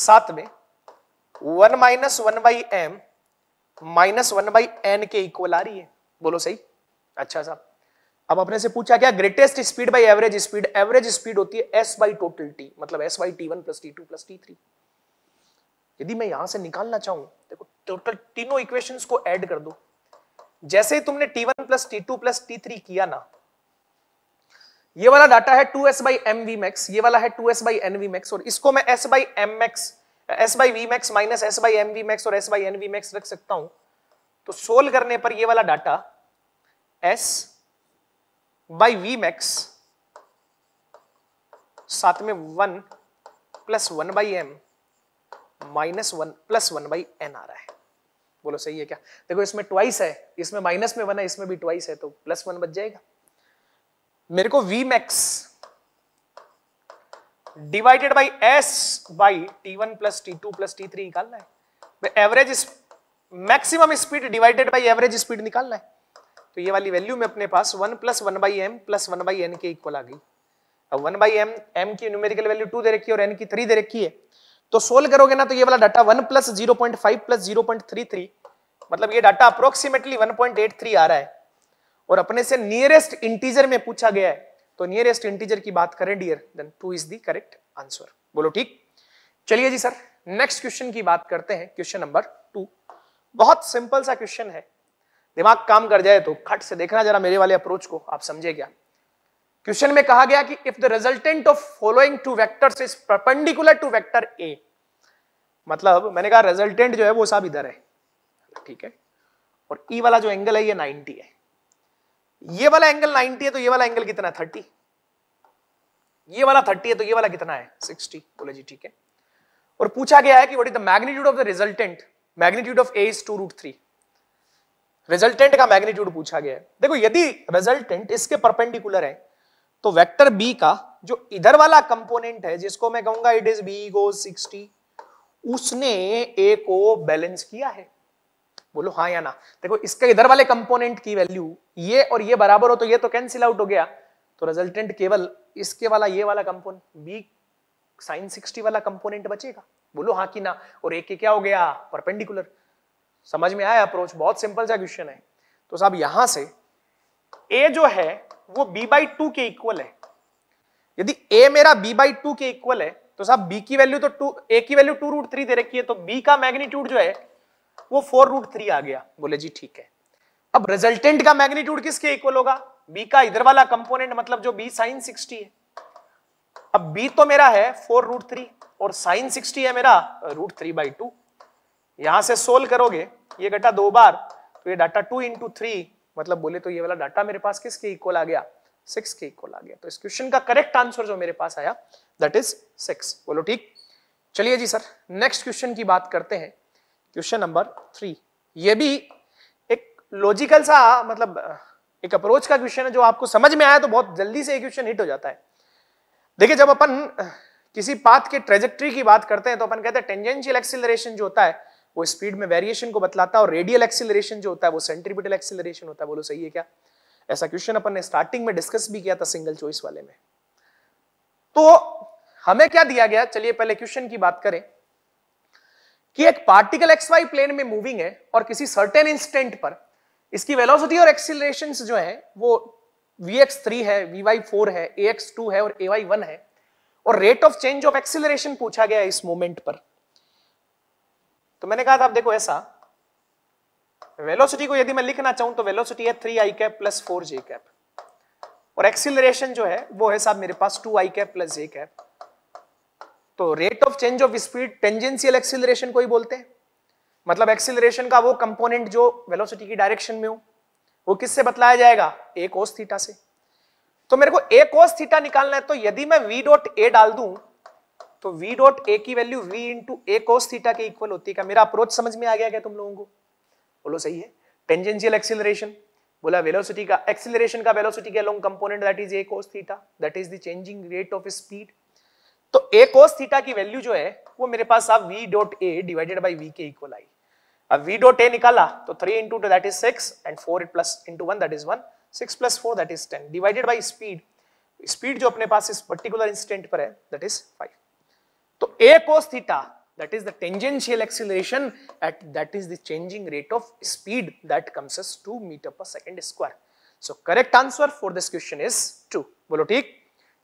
S1: सात में one minus one by M minus one by N के इक्वल आ रही है बोलो सही अच्छा साहब अब अपने से पूछा क्या greatest speed by average speed average speed होती है एस बाई टोटल टी मतलब S by T one plus T two plus T three यदि मैं यहां से निकालना चाहूं देखो टोटल तीनों इक्वेशंस को ऐड कर दो जैसे ही तुमने T one plus T two plus T three किया ना ये वाला डाटा है 2s S by M V max ये वाला है 2s S by N V max और इसको मैं s by M max S by V max minus S by M V max और s by N V max रख सकता हूं तो सोल्व करने पर ये वाला data s by V max साथ में one plus one by M minus one plus one by N आ रहा है बोलो सही है क्या देखो इसमें ट्वाइस है इसमें माइनस में वन है इसमें भी ट्वाइस है तो प्लस वन बच जाएगा मेरे को V max divided by S by T one plus T two plus T three निकालना है average maximum speed divided by average speed निकालना है तो ये वाली वैल्यू में अपने पास one plus one by M plus one by N के इक्वल आ गई अब वन बाई एम एम की न्यूमेरिकल वैल्यू टू दे रखी है और एन की थ्री दे रखी है तो सोल्व करोगे ना तो ये वाला data one plus zero point five plus zero point three three मतलब ये data approximately one point eight three आ रहा है और अपने से नियरेस्ट इंटीजर में पूछा गया है तो नियरेस्ट इंटीजर की बात करें dear then two is the correct answer बोलो ठीक चलिए जी सर नेक्स्ट क्वेश्चन की बात करते हैं क्वेश्चन नंबर टू बहुत सिंपल सा क्वेश्चन है दिमाग काम कर जाए तो खट से देखना जरा मेरे वाले अप्रोच को आप समझे क्या क्वेश्चन में कहा गया कि if the resultant of following two vectors is perpendicular to vector A मतलब मैंने कहा रिजल्टेंट जो है वो सब इधर है ठीक है और ई e वाला जो एंगल है ये 90 है ये वाला एंगल 90 है तो ये वाला एंगल कितना है 30 ये वाला 30 है तो ये वाला कितना है 60 बोले जी ठीक है और पूछा गया है कि what is the magnitude of the resultant magnitude of A is two root three resultant का मैग्नीट्यूड पूछा गया है देखो यदि रिजल्टेंट इसके परपेंडिकुलर है तो वेक्टर बी का जो इधर वाला कंपोनेंट है जिसको मैं कहूंगा it is B go sixty उसने ए को बैलेंस किया है बोलो हाँ या ना देखो इसके इधर वाले कंपोनेंट की वैल्यू ये और ये बराबर हो तो ये तो कैंसिल आउट हो गया तो रिजल्टेंट केवल इसके वाला ये वाला कंपोनेंट बी साइन सिक्सटी वाला कंपोनेंट बचेगा बोलो हाँ कि ना और एक के क्या हो गया परपेंडिकुलर समझ में आया अप्रोच बहुत सिंपल सा क्वेश्चन है तो साहब यहां से ए जो है वो बी बाई टू के इक्वल है यदि ए मेरा बी बाई टू के इक्वल है तो साहब बी की वैल्यू तो टू ए की वैल्यू टू रूट थ्री दे रखी है तो बी का मैग्नीट्यूड जो है वो फोर रूट थ्री आ गया बोले जी ठीक है अब रिजल्टेंट का मैग्नीट्यूड किसके इक्वल होगा बी का इधर वाला कंपोनेंट मतलब जो बी साइन सिक्सटी है अब बी तो मेरा है फोर रूट थ्री और साइन सिक्सटी है मेरा रूट थ्री बाई टू यहां से सोल्व करोगे ये घटा दो बार तो ये डाटा टू इंटू थ्री मतलब बोले तो ये वाला डाटा मेरे पास किसके इक्वल आ गया सिक्स के इक्वल आ गया तो इस क्वेश्चन का करेक्ट आंसर जो मेरे पास आया दैट इज सिक्स बोलो ठीक चलिए जी सर नेक्स्ट क्वेश्चन की बात करते हैं क्वेश्चन नंबर थ्री ये भी एक लॉजिकल सा मतलब एक अप्रोच का क्वेश्चन है जो आपको समझ में आया तो बहुत जल्दी से क्वेश्चन हिट हो जाता है देखिए जब अपन किसी पाथ के ट्रेजेक्ट्री की बात करते हैं तो अपन कहते हैं टेंजेंशियल एक्सिलरेशन जो होता है वो स्पीड में वेरिएशन को बतलाता है और रेडियल एक्सिलरेशन जो होता है वो सेंट्रीपिटल एक्सिलरेशन होता है बोलो सही है क्या ऐसा क्वेश्चन अपन ने स्टार्टिंग में डिस्कस भी किया था सिंगल चॉइस वाले में तो हमें क्या दिया गया चलिए पहले क्वेश्चन की बात करें कि एक पार्टिकल एक्स वाई प्लेन में मूविंग है और किसी सर्टेन इंस्टेंट पर इसकी वेलोसिटी और एक्सिलेशन जो है वो वी एक्स थ्री है वी वाई फोर है ए एक्स टू है और ए वाई वन है और rate of change of acceleration पूछा गया इस मोमेंट पर तो मैंने कहा था आप देखो ऐसा वेलोसिटी को यदि मैं लिखना चाहूं तो वेलोसिटी है three I cap plus four J cap और एक्सिलरेशन जो है वो है साहब मेरे पास two I cap plus J cap तो rate of change of speed tangential acceleration को ही बोलते हैं मतलब एक्सिलरेशन का वो कंपोनेंट जो वेलोसिटी की डायरेक्शन में हो वो किससे बतलाया जाएगा ए कोस थीटा से तो मेरे को ए कोस थीटा निकालना है तो यदि मैं वी डॉट ए डाल दू तो वी डॉट ए की value V into A cos theta के इक्वल होती है क्या मेरा अप्रोच समझ में आ गया क्या तुम लोगों को बोलो सही है टेंजेंशियल एक्सिलरेशन बोला वेलोसिटी का एक्सिलरेशन का वेलोसिटी के along component that is A cos theta that is the changing rate of speed तो ए कोस थीटा की वैल्यू जो है वो मेरे पास अब V dot A divided by V के इक्वल आई अब वी डॉट ए निकाला तो three into two that is six and four it plus into one that is one six plus four that is ten divided by speed speed जो अपने पास इस particular instant पर है that is five तो A cos theta that is the tangential acceleration at that is the changing rate of speed that comes as 2 meter per second square so correct answer for this question is 2 bolo theek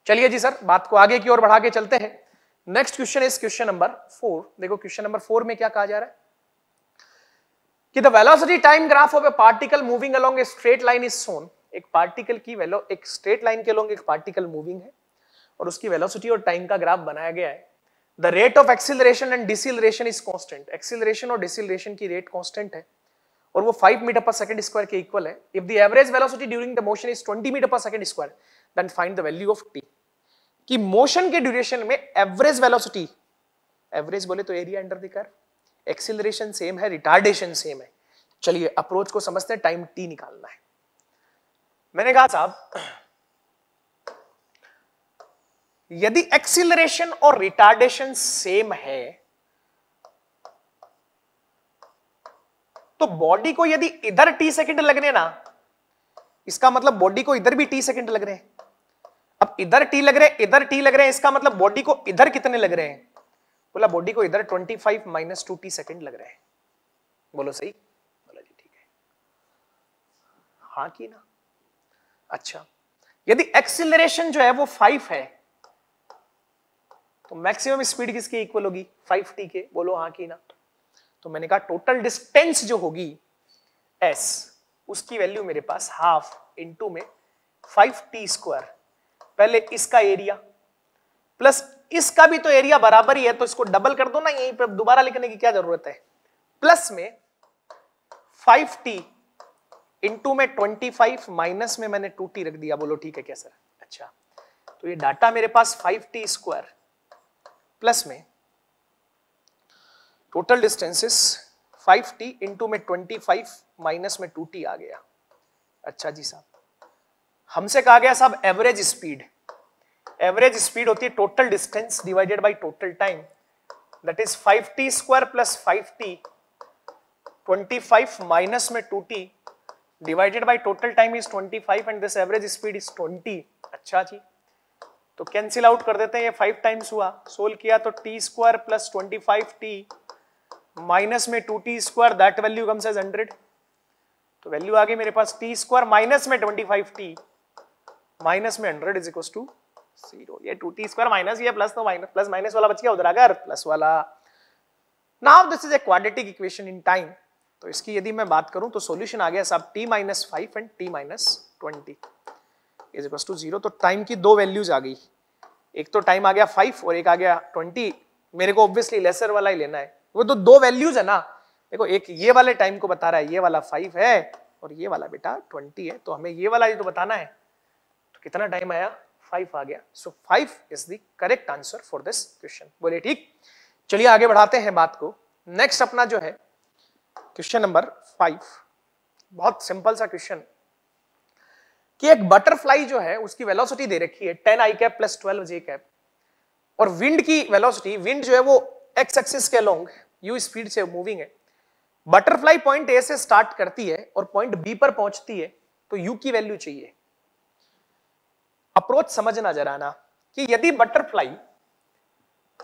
S1: चलिए जी sir बात को आगे की ओर बढ़ा के चलते हैं next question is question number four देखो क्वेश्चन नंबर फोर में क्या कहा जा रहा है कि the velocity time graph of a particle moving along a straight line is shown एक पार्टिकल की वेलो एक स्ट्रेट लाइन के अलोंग एक पार्टिकल मूविंग है और उसकी वेलोसिटी और टाइम का ग्राफ बनाया गया है the rate of acceleration and deceleration is constant acceleration और डिसन की रेट कॉन्स्टेंट है और वो 5 मीटर पर सेकंड स्क्वायर के इक्वल है if the average velocity during the motion is 20 metre per second square then find the value of T कि motion के duration में एवरेज वेलोसिटी एवरेज बोले तो area under the curve acceleration same है retardation same है चलिए approach को समझते हैं टाइम टी निकालना है मैंने कहा साहब यदि एक्सिलरेशन और रिटार्डेशन सेम है तो बॉडी को यदि इधर टी सेकंड लगने ना इसका मतलब बॉडी को इधर भी टी सेकंड लग रहे हैं अब इधर टी लग रहे इधर टी लग रहे हैं इसका मतलब बॉडी को इधर कितने लग रहे हैं बोला बॉडी को इधर 25 five minus two t second लग रहे हैं बोलो सही बोला जी ठीक है हाँ की ना अच्छा यदि एक्सिलरेशन जो है वो फाइव है तो मैक्सिमम स्पीड किसकी इक्वल होगी फाइव टी के बोलो हाँ की ना तो मैंने कहा टोटल डिस्टेंस जो होगी एस उसकी वैल्यू मेरे पास हाफ इंटू में फाइव टी स्क्वायर पहले इसका एरिया प्लस इसका भी तो एरिया बराबर ही है तो इसको डबल कर दो ना यही पर दोबारा लिखने की क्या जरूरत है प्लस में फाइव टी इंटू में ट्वेंटी फाइव माइनस में मैंने टू टी रख दिया बोलो ठीक है क्या सर अच्छा तो ये डाटा मेरे पास फाइव टी स्क्वायर प्लस में total distances five t into में ट्वेंटी फाइव माइनस में टू टी आ गया अच्छा जी साहब हमसे कहा गया साहब एवरेज स्पीड एवरेज स्पीड होती है total distance divided by total time that is 5t square plus 5t 25 minus में 2t divided by total time is 25 and this average speed is 20 अच्छा जी तो कैंसिल आउट कर देते हैं ये फाइव टाइम्स हुआ सोल्व किया तो t square plus twenty five t minus में two T square that value comes as hundred तो वैल्यू आ गई मेरे पास टी स्क्वायर माइनस में ट्वेंटी फाइव टी माइनस में hundred is equal to zero two T square minus ये plus तो माइनस प्लस माइनस वाला बच गया उधर अगर प्लस वाला now this is a quadratic equation in time तो इसकी यदि मैं बात करूं तो सॉल्यूशन आ गया सब t minus five and t minus twenty is equal to zero तो टाइम की दो वैल्यूज आ गई एक तो टाइम आ गया फाइव और एक आ गया ट्वेंटी मेरे को ऑब्वियसली लेसर वाला ही लेना है वो तो दो वैल्यूज है ना देखो एक ये वाले टाइम को बता रहा है ये वाला फाइव है और ये वाला बेटा ट्वेंटी है तो हमें ये वाला ही तो बताना है तो कितना टाइम आया फाइव आ गया so five is the correct answer for this question बोले ठीक चलिए आगे बढ़ाते हैं बात को नेक्स्ट अपना जो है क्वेश्चन नंबर फाइव बहुत सिंपल सा क्वेश्चन कि एक बटरफ्लाई जो है उसकी वेलोसिटी दे रखी है ten i cap plus twelve j cap और विंड की वेलोसिटी विंड जो है वो एक्स एक्सिस के अलोंग यू स्पीड से मूविंग है बटरफ्लाई पॉइंट ए से स्टार्ट करती है और पॉइंट बी पर पहुंचती है तो यू की वैल्यू चाहिए अप्रोच समझना जरा ना कि यदि बटरफ्लाई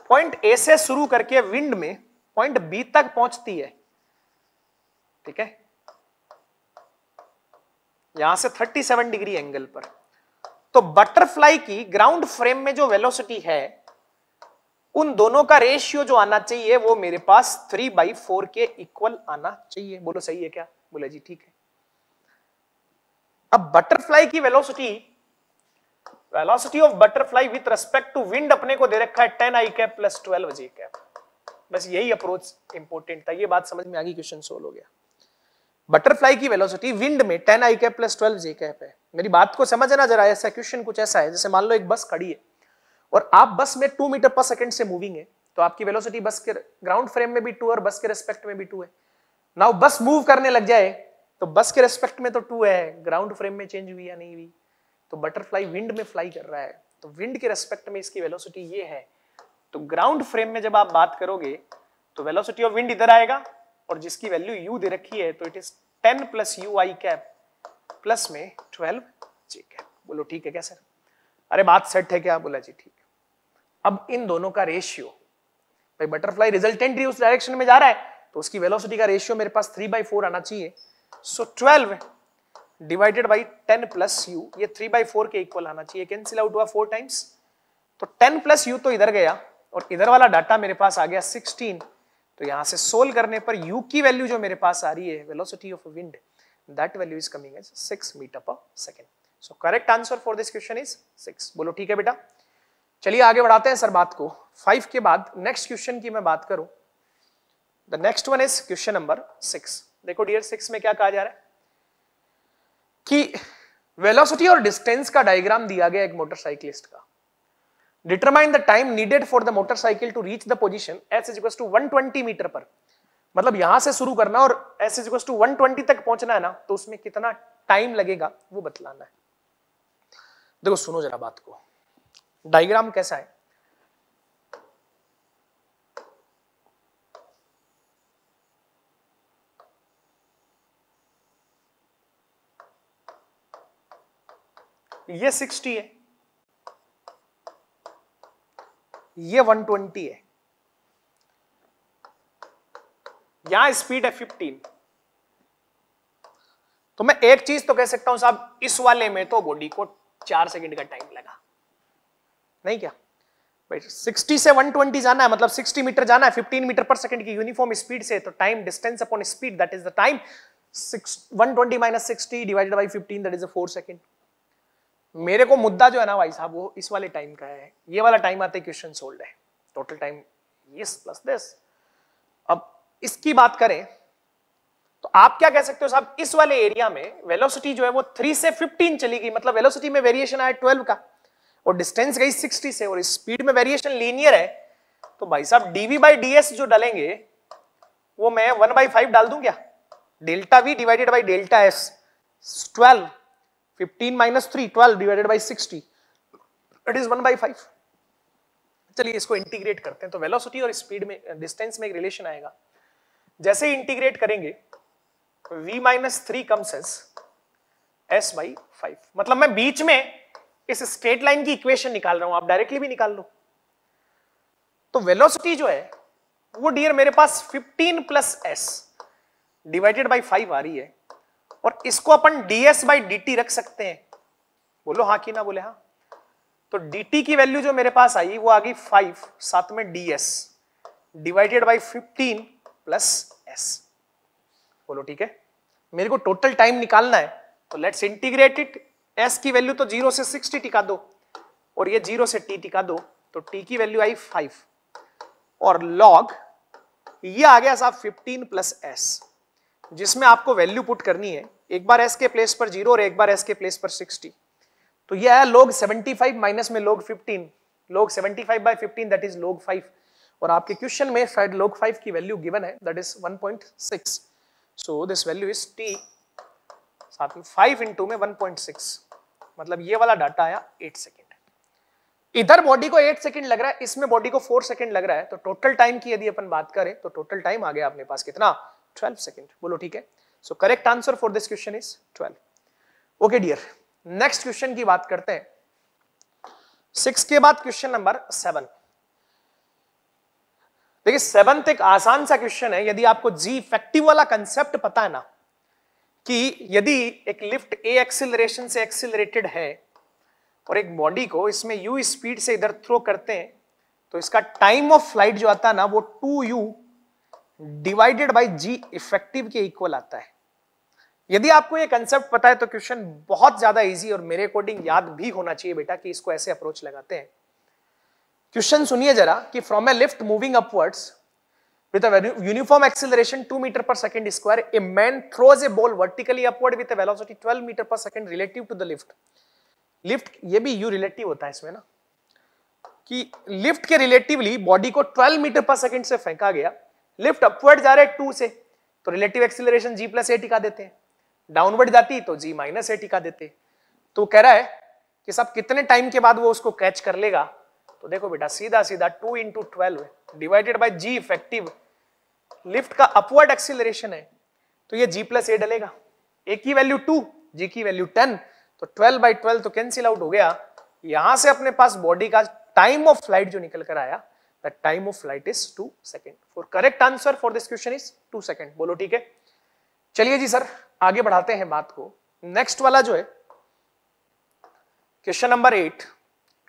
S1: पॉइंट ए से शुरू करके विंड में पॉइंट बी तक पहुंचती है ठीक है यहां से 37 डिग्री एंगल पर तो बटरफ्लाई की ग्राउंड फ्रेम में जो वेलोसिटी है उन दोनों का रेशियो जो आना चाहिए वो मेरे पास थ्री बाई फोर के इक्वल आना चाहिए बोलो सही है क्या बोले जी ठीक है अब बटरफ्लाई की velocity velocity of butterfly with respect to wind अपने को दे रखा है ten i cap plus twelve j cap बस यही अप्रोच इंपोर्टेंट था ये बात समझ में आ गई क्वेश्चन सोल्व हो गया बटरफ्लाई की वेलोसिटी विंड में ten i cap plus twelve j cap है मेरी बात को समझना जरा ऐसा क्वेश्चन कुछ ऐसा है जैसे मान लो एक बस खड़ी है और आप बस में टू मीटर पर सेकंड से मूविंग है तो आपकी वेलोसिटी बस के ग्राउंड फ्रेम में भी टू और बस के रेस्पेक्ट में भी टू है नाउ बस मूव करने लग जाए तो बस के रेस्पेक्ट में तो टू है ग्राउंड फ्रेम में चेंज हुई या नहीं हुई तो बटरफ्लाई विंड में फ्लाई कर रहा है तो विंड के रेस्पेक्ट में इसकी वेलोसिटी ये है तो ग्राउंड फ्रेम में जब आप बात करोगे तो वेलोसिटी ऑफ विंड इधर आएगा और जिसकी वैल्यू यू दे रखी है तो it is ten plus u i cap plus में ट्वेल्व जे कैप बोलो ठीक है क्या सर अरे बात सेट है क्या बोला जी ठीक अब इन दोनों का रेशियो भाई बटरफ्लाई रिजल्टेंट ही उस डायरेक्शन में जा रहा है तो उसकी वेलोसिटी का रेशियो मेरे पास थ्री बाई फोर आना चाहिए so twelve divided by ten plus u ये थ्री बाई फोर के इक्वल आना चाहिए कैंसिल आउट हुआ फोर टाइम्स तो टेन प्लस यू तो इधर गया और इधर वाला डाटा मेरे पास आ गया सिक्सटीन तो यहां से सोल्व करने पर यू की वैल्यू जो मेरे पास आ रही है velocity of wind that value is coming as six metre पर second so correct answer for this question is six बोलो ठीक है बेटा चलिए आगे बढ़ाते हैं सर बात को फाइव के बाद नेक्स्ट क्वेश्चन की मैं बात करूं the next one is question number six देखो डियर सिक्स में क्या कहा जा रहा है कि वेलोसिटी और डिस्टेंस का डायग्राम दिया गया एक मोटरसाइकिलिस्ट का determine the time needed for the motorcycle to reach the position s is to one twenty metre per मतलब यहां से शुरू करना और s is to one twenty तक पहुंचना है ना तो उसमें कितना टाइम लगेगा वो बतलाना है देखो सुनो जरा बात को डायग्राम कैसा है ये 60 है ये 120 है यहां स्पीड है 15 तो मैं एक चीज तो कह सकता हूं साहब इस वाले में तो बॉडी को चार सेकंड का टाइम लगा नहीं क्या सिक्सटी से 120 जाना है मतलब 60 मीटर जाना है 15 मीटर पर सेकंड की यूनिफॉर्म स्पीड से तो time distance upon speed that is the time 120 minus 60 divided by 15 that is a 4 second मेरे को मुद्दा जो है ना भाई साहब वो इस वाले टाइम का है ये वाला टाइम आता है क्वेश्चन सोल्ड है total time yes plus this अब इसकी बात करें तो आप क्या कह सकते हो साहब इस वाले एरिया में वेलोसिटी जो है वो थ्री से फिफ्टीन चली गई मतलब वेलोसिटी में वेरिएशन आया ट्वेल्व का और डिस्टेंस गई सिक्सटी से और स्पीड में वेरिएशन लीनियर है तो भाई साहब डीवी बाई डीएस जो डालेंगे वो मैं वन बाई फाइव डाल दूं क्या delta v divided by delta s twelve 15 minus three twelve divided by sixty it is one by five चलिए इसको इंटीग्रेट करते हैं तो वेलोसिटी और स्पीड में डिस्टेंस में एक रिलेशन आएगा जैसे इंटीग्रेट करेंगे v minus three comes s s by five मतलब मैं बीच में इस स्ट्रेट लाइन की इक्वेशन निकाल रहा हूं आप डायरेक्टली भी निकाल लो तो वेलोसिटी जो है वो डियर मेरे पास 15 plus s divided by five आ रही है और इसको अपन ds बाई डी रख सकते हैं बोलो हाँ कि ना बोले हाँ तो dt की वैल्यू जो मेरे पास आई वो आ गई फाइव साथ में ds divided by fifteen plus s बोलो ठीक है मेरे को टोटल टाइम निकालना है तो लेट्स इंटीग्रेट इट s की वैल्यू तो जीरो से सिक्सटी टिका दो और ये जीरो से t टिका दो तो t की वैल्यू आई फाइव और log ये आ गया साहब 15 प्लस एस जिसमें आपको वैल्यू पुट करनी है एक बार एस के प्लेस पर जीरो और एक बार एस के प्लेस पर सिक्सटी तो ये आया लोग सेवेंटी फाइव माइनस में log fifteen log seventy five by fifteen that is log five और आपके क्वेश्चन में शायद लोग फाइव की वैल्यू गिवन है that is one point six so this value is t साथ में फाइव इंटू में वन पॉइंट सिक्स मतलब ये वाला डाटा आया एट सेकेंड इधर बॉडी को एट सेकंड लग रहा है इसमें बॉडी को फोर सेकंड लग रहा है तो टोटल टाइम की यदि अपन बात करें तो टोटल टाइम आ गया अपने पास कितना ट्वेल्व सेकंड बोलो ठीक है so correct answer for this question is twelve okay dear next question की बात करते हैं सिक्स के बाद क्वेश्चन नंबर सेवन देखिए सेवंथ एक आसान सा क्वेश्चन है यदि आपको जी इफेक्टिव वाला कंसेप्ट पता है ना कि यदि एक लिफ्ट ए एक्सिलरेशन से एक्सिलरेटेड है और एक बॉडी को इसमें यू स्पीड से इधर थ्रो करते हैं तो इसका टाइम ऑफ फ्लाइट जो आता है ना वो two u divided by g effective के इक्वल आता है यदि आपको ये कंसेप्ट पता है तो क्वेश्चन बहुत ज्यादा इजी और मेरे अकॉर्डिंग याद भी होना चाहिए बेटा कि इसको ऐसे अप्रोच लगाते हैं क्वेश्चन सुनिए जरा कि from a lift moving upwards with uniform acceleration two metre per second square a man throws a ball vertically upward with velocity 12 metre per second relative to the lift lift ये भी you relative होता है इसमें ना कि lift के relatively body को 12 metre per second से फेंका गया लिफ्ट अपवर्ड जा रहे है 2 से तो relative acceleration g plus a टिका देते हैं डाउनवर्ड जाती तो जी माइनस ए टिका देते तो कह रहा है कि सब कितने टाइम के बाद वो उसको कैच कर लेगा तो देखो बेटा सीधा सीधा two into twelve divided by g effective lift का अपवर्ड एक्सिलरेशन है तो ये जी प्लस ए डलेगा ए की वैल्यू टू जी की वैल्यू टेन तो ट्वेल्व बाई ट्वेल्व तो कैंसिल आउट हो गया यहां से अपने पास बॉडी का टाइम ऑफ फ्लाइट जो निकल कर आया the time of flight is two second for correct answer for this question is two second बोलो ठीक है चलिए जी सर आगे बढ़ाते हैं बात को नेक्स्ट वाला जो है क्वेश्चन नंबर एट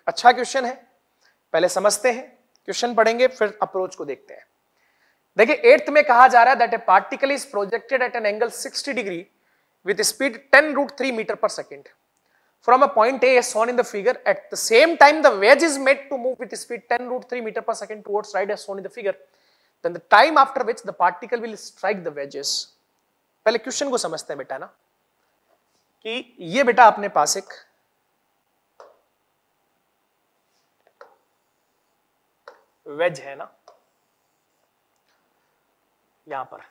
S1: अच्छा क्वेश्चन है पहले समझते हैं क्वेश्चन पढ़ेंगे फिर अप्रोच को देखते हैं देखिए एट्थ में कहा जा रहा है particle is projected at an angle 60 degree with speed 10 root three metre पर second from a point A shown in the figure at the same time the wedge is made to move with speed ten root three metre पर second towards right as shown in the figure time after which the particle will strike the wedges पहले question को समझते हैं बेटा ना कि ये बेटा अपने पास एक वेज है ना यहां पर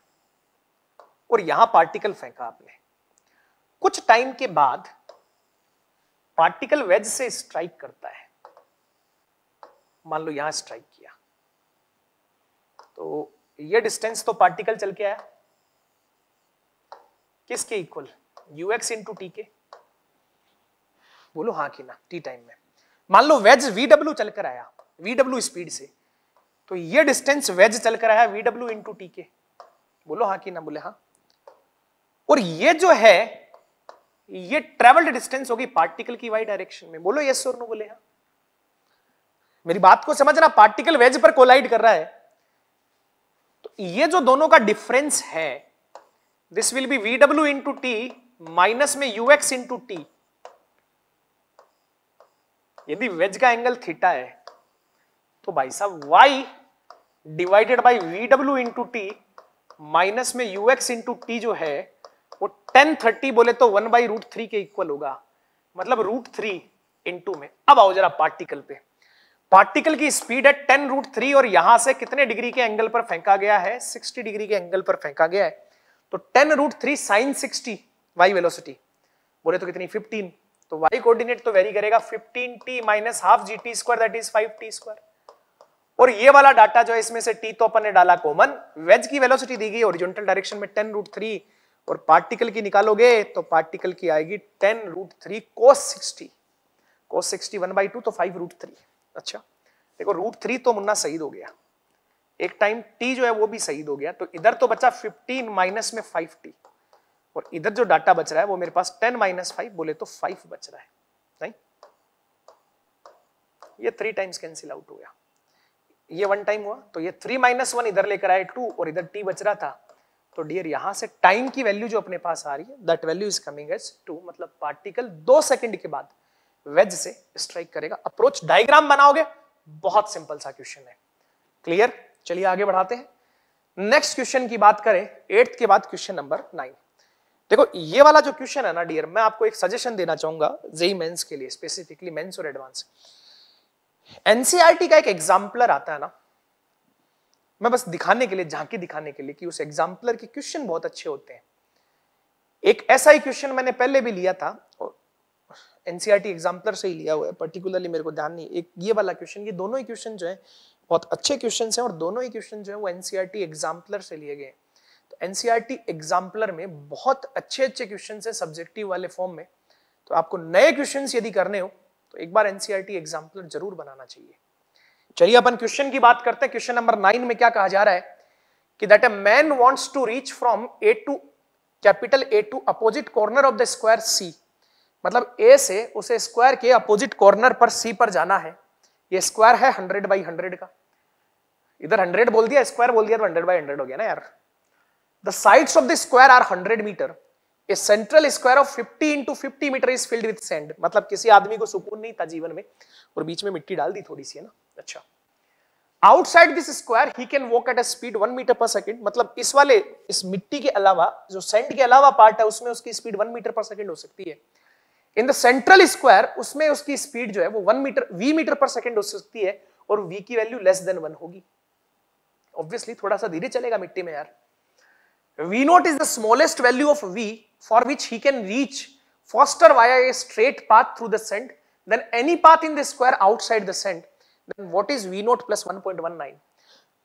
S1: और यहां पार्टिकल फेंका आपने कुछ टाइम के बाद पार्टिकल वेज से स्ट्राइक करता है मान लो यहां स्ट्राइक किया तो ये डिस्टेंस तो पार्टिकल चल के आया किसके equal u x into T के बोलो हाँ कि ना टी टाइम में मान लो वेज वी डब्ल्यू चलकर आया वी डब्ल्यू स्पीड से तो ये डिस्टेंस वेज चलकर आया वी डब्ल्यू इंटू टी के बोलो हाँ कि ना बोले हाँ और ये जो है ये ट्रेवल्ड डिस्टेंस होगी पार्टिकल की वाई डायरेक्शन में बोलो यस और नो बोले हाँ मेरी बात को समझना पार्टिकल वेज पर कोलाइड कर रहा है तो ये जो दोनों का डिफरेंस है दिस विल बी वी डब्ल्यू इंटू टी माइनस में यू एक्स इंटू टी यदि वेज का एंगल थीटा है तो भाई साहब वाई डिवाइडेड बाई वी डब्ल्यू इंटू टी माइनस में यू एक्स इंटू टी जो है वो टेन थर्टी बोले तो वन बाई रूट थ्री के इक्वल होगा मतलब रूट थ्री इंटू में अब आओ जरा पार्टिकल पे पार्टिकल की स्पीड है टेन रूट थ्री और यहां से कितने डिग्री के एंगल पर फेंका गया है सिक्सटी डिग्री के एंगल पर फेंका गया है तो ten root three sine sixty y velocity बोले तो कितनी फिफ्टीन तो वाई कोऑर्डिनेट तो वेरी करेगा fifteen t minus half G T square that is five T square और ये वाला डाटा जो है इसमें से टी तो अपन ने डाला कॉमन वेज की वेलोसिटी दी गई ओरिजेंटल डायरेक्शन में टेन रूट थ्री और पार्टिकल की निकालोगे तो पार्टिकल की आएगी ten root three cos sixty cos sixty one by two तो फाइव रूट थ्री अच्छा देखो रूट थ्री तो मुन्ना सही हो गया एक टाइम टी जो है वो भी शहीद हो गया तो इधर तो बचा फिफ्टीन माइनस में फाइव टी और इधर जो डाटा बच रहा है वो मेरे पास टेन माइनस फाइव बोले तो फाइव बच रहा है नहीं ये थ्री टाइम्स कैंसिल आउट हो गया ये वन टाइम हुआ तो ये थ्री माइनस वन इधर लेकर आए टू और इधर टी बच रहा था तो डियर यहां से टाइम की वैल्यू जो अपने पास आ रही है that value is coming as two मतलब पार्टिकल दो सेकेंड के बाद वेज से स्ट्राइक करेगा अप्रोच डायग्राम बनाओगे बहुत सिंपल सा क्वेश्चन है क्लियर चलिए आगे बढ़ाते हैं नेक्स्ट क्वेश्चन की बात करें एट्थ के बाद क्वेश्चन नंबर नाइन देखो ये वाला जो क्वेश्चन है ना डियर मैं आपको एक सजेशन देना चाहूंगा जेई मेन्स e के लिए स्पेसिफिकली मेन्स और एडवांस एनसीआरटी e का एक एग्जाम्पलर आता है ना मैं बस दिखाने के लिए झांकी दिखाने के लिए कि उस एग्जाम्पलर के क्वेश्चन बहुत अच्छे होते हैं एक ऐसा ही क्वेश्चन मैंने पहले भी लिया था एनसीआरटी एग्जाम्पलर e से ही लिया हुआ है पर्टिकुलरली मेरे को ध्यान नहीं एक ये वाला क्वेश्चन ये दोनों ही क्वेश्चन जो है बहुत अच्छे क्वेश्चन हैं और दोनों ही क्वेश्चन जो है वो एनसीईआरटी एग्जाम्पलर e से लिए गए तो एनसीईआरटी एग्जाम्पलर e में बहुत अच्छे अच्छे क्वेश्चन है सब्जेक्टिव वाले फॉर्म में तो आपको नए क्वेश्चन यदि करने हो तो एक बार एनसीईआरटी एग्जाम्पलर e जरूर बनाना चाहिए चलिए अपन क्वेश्चन की बात करते हैं क्वेश्चन नंबर नाइन में क्या कहा जा रहा है कि that a man wants to reach from A to capital A to opposite corner of the square C मतलब ए से उसे स्क्वायर के अपोजिट कॉर्नर पर सी पर जाना है ये स्क्वायर है हंड्रेड बाई हंड्रेड का इधर हंड्रेड बोल दिया स्क्वायर बोल दिया तो हंड्रेड बाई हंड्रेड हो गया ना यार the sides of the square are hundred metre a central square of fifty into fifty metre is filled with sand मतलब किसी आदमी को सुकून नहीं था जीवन में और बीच में मिट्टी डाल दी थोड़ी सी है ना अच्छा outside this square he can walk at a speed one metre per second मतलब इस वाले इस मिट्टी के अलावा जो सेंड के अलावा पार्ट है उसमें उसकी speed one metre per second हो सकती है इन द सेंट्रल स्क्वायर उसमें उसकी स्पीड जो है वो वन मीटर वी मीटर पर सेकेंड हो सकती है और वी की वैल्यू लेस देन वन होगी ऑब्वियसली थोड़ा सा धीरे चलेगा मिट्टी में यार v naught is the smallest value of v for which he can reach faster via a straight path through the send than any path in the square outside the send then what is v naught plus 1.19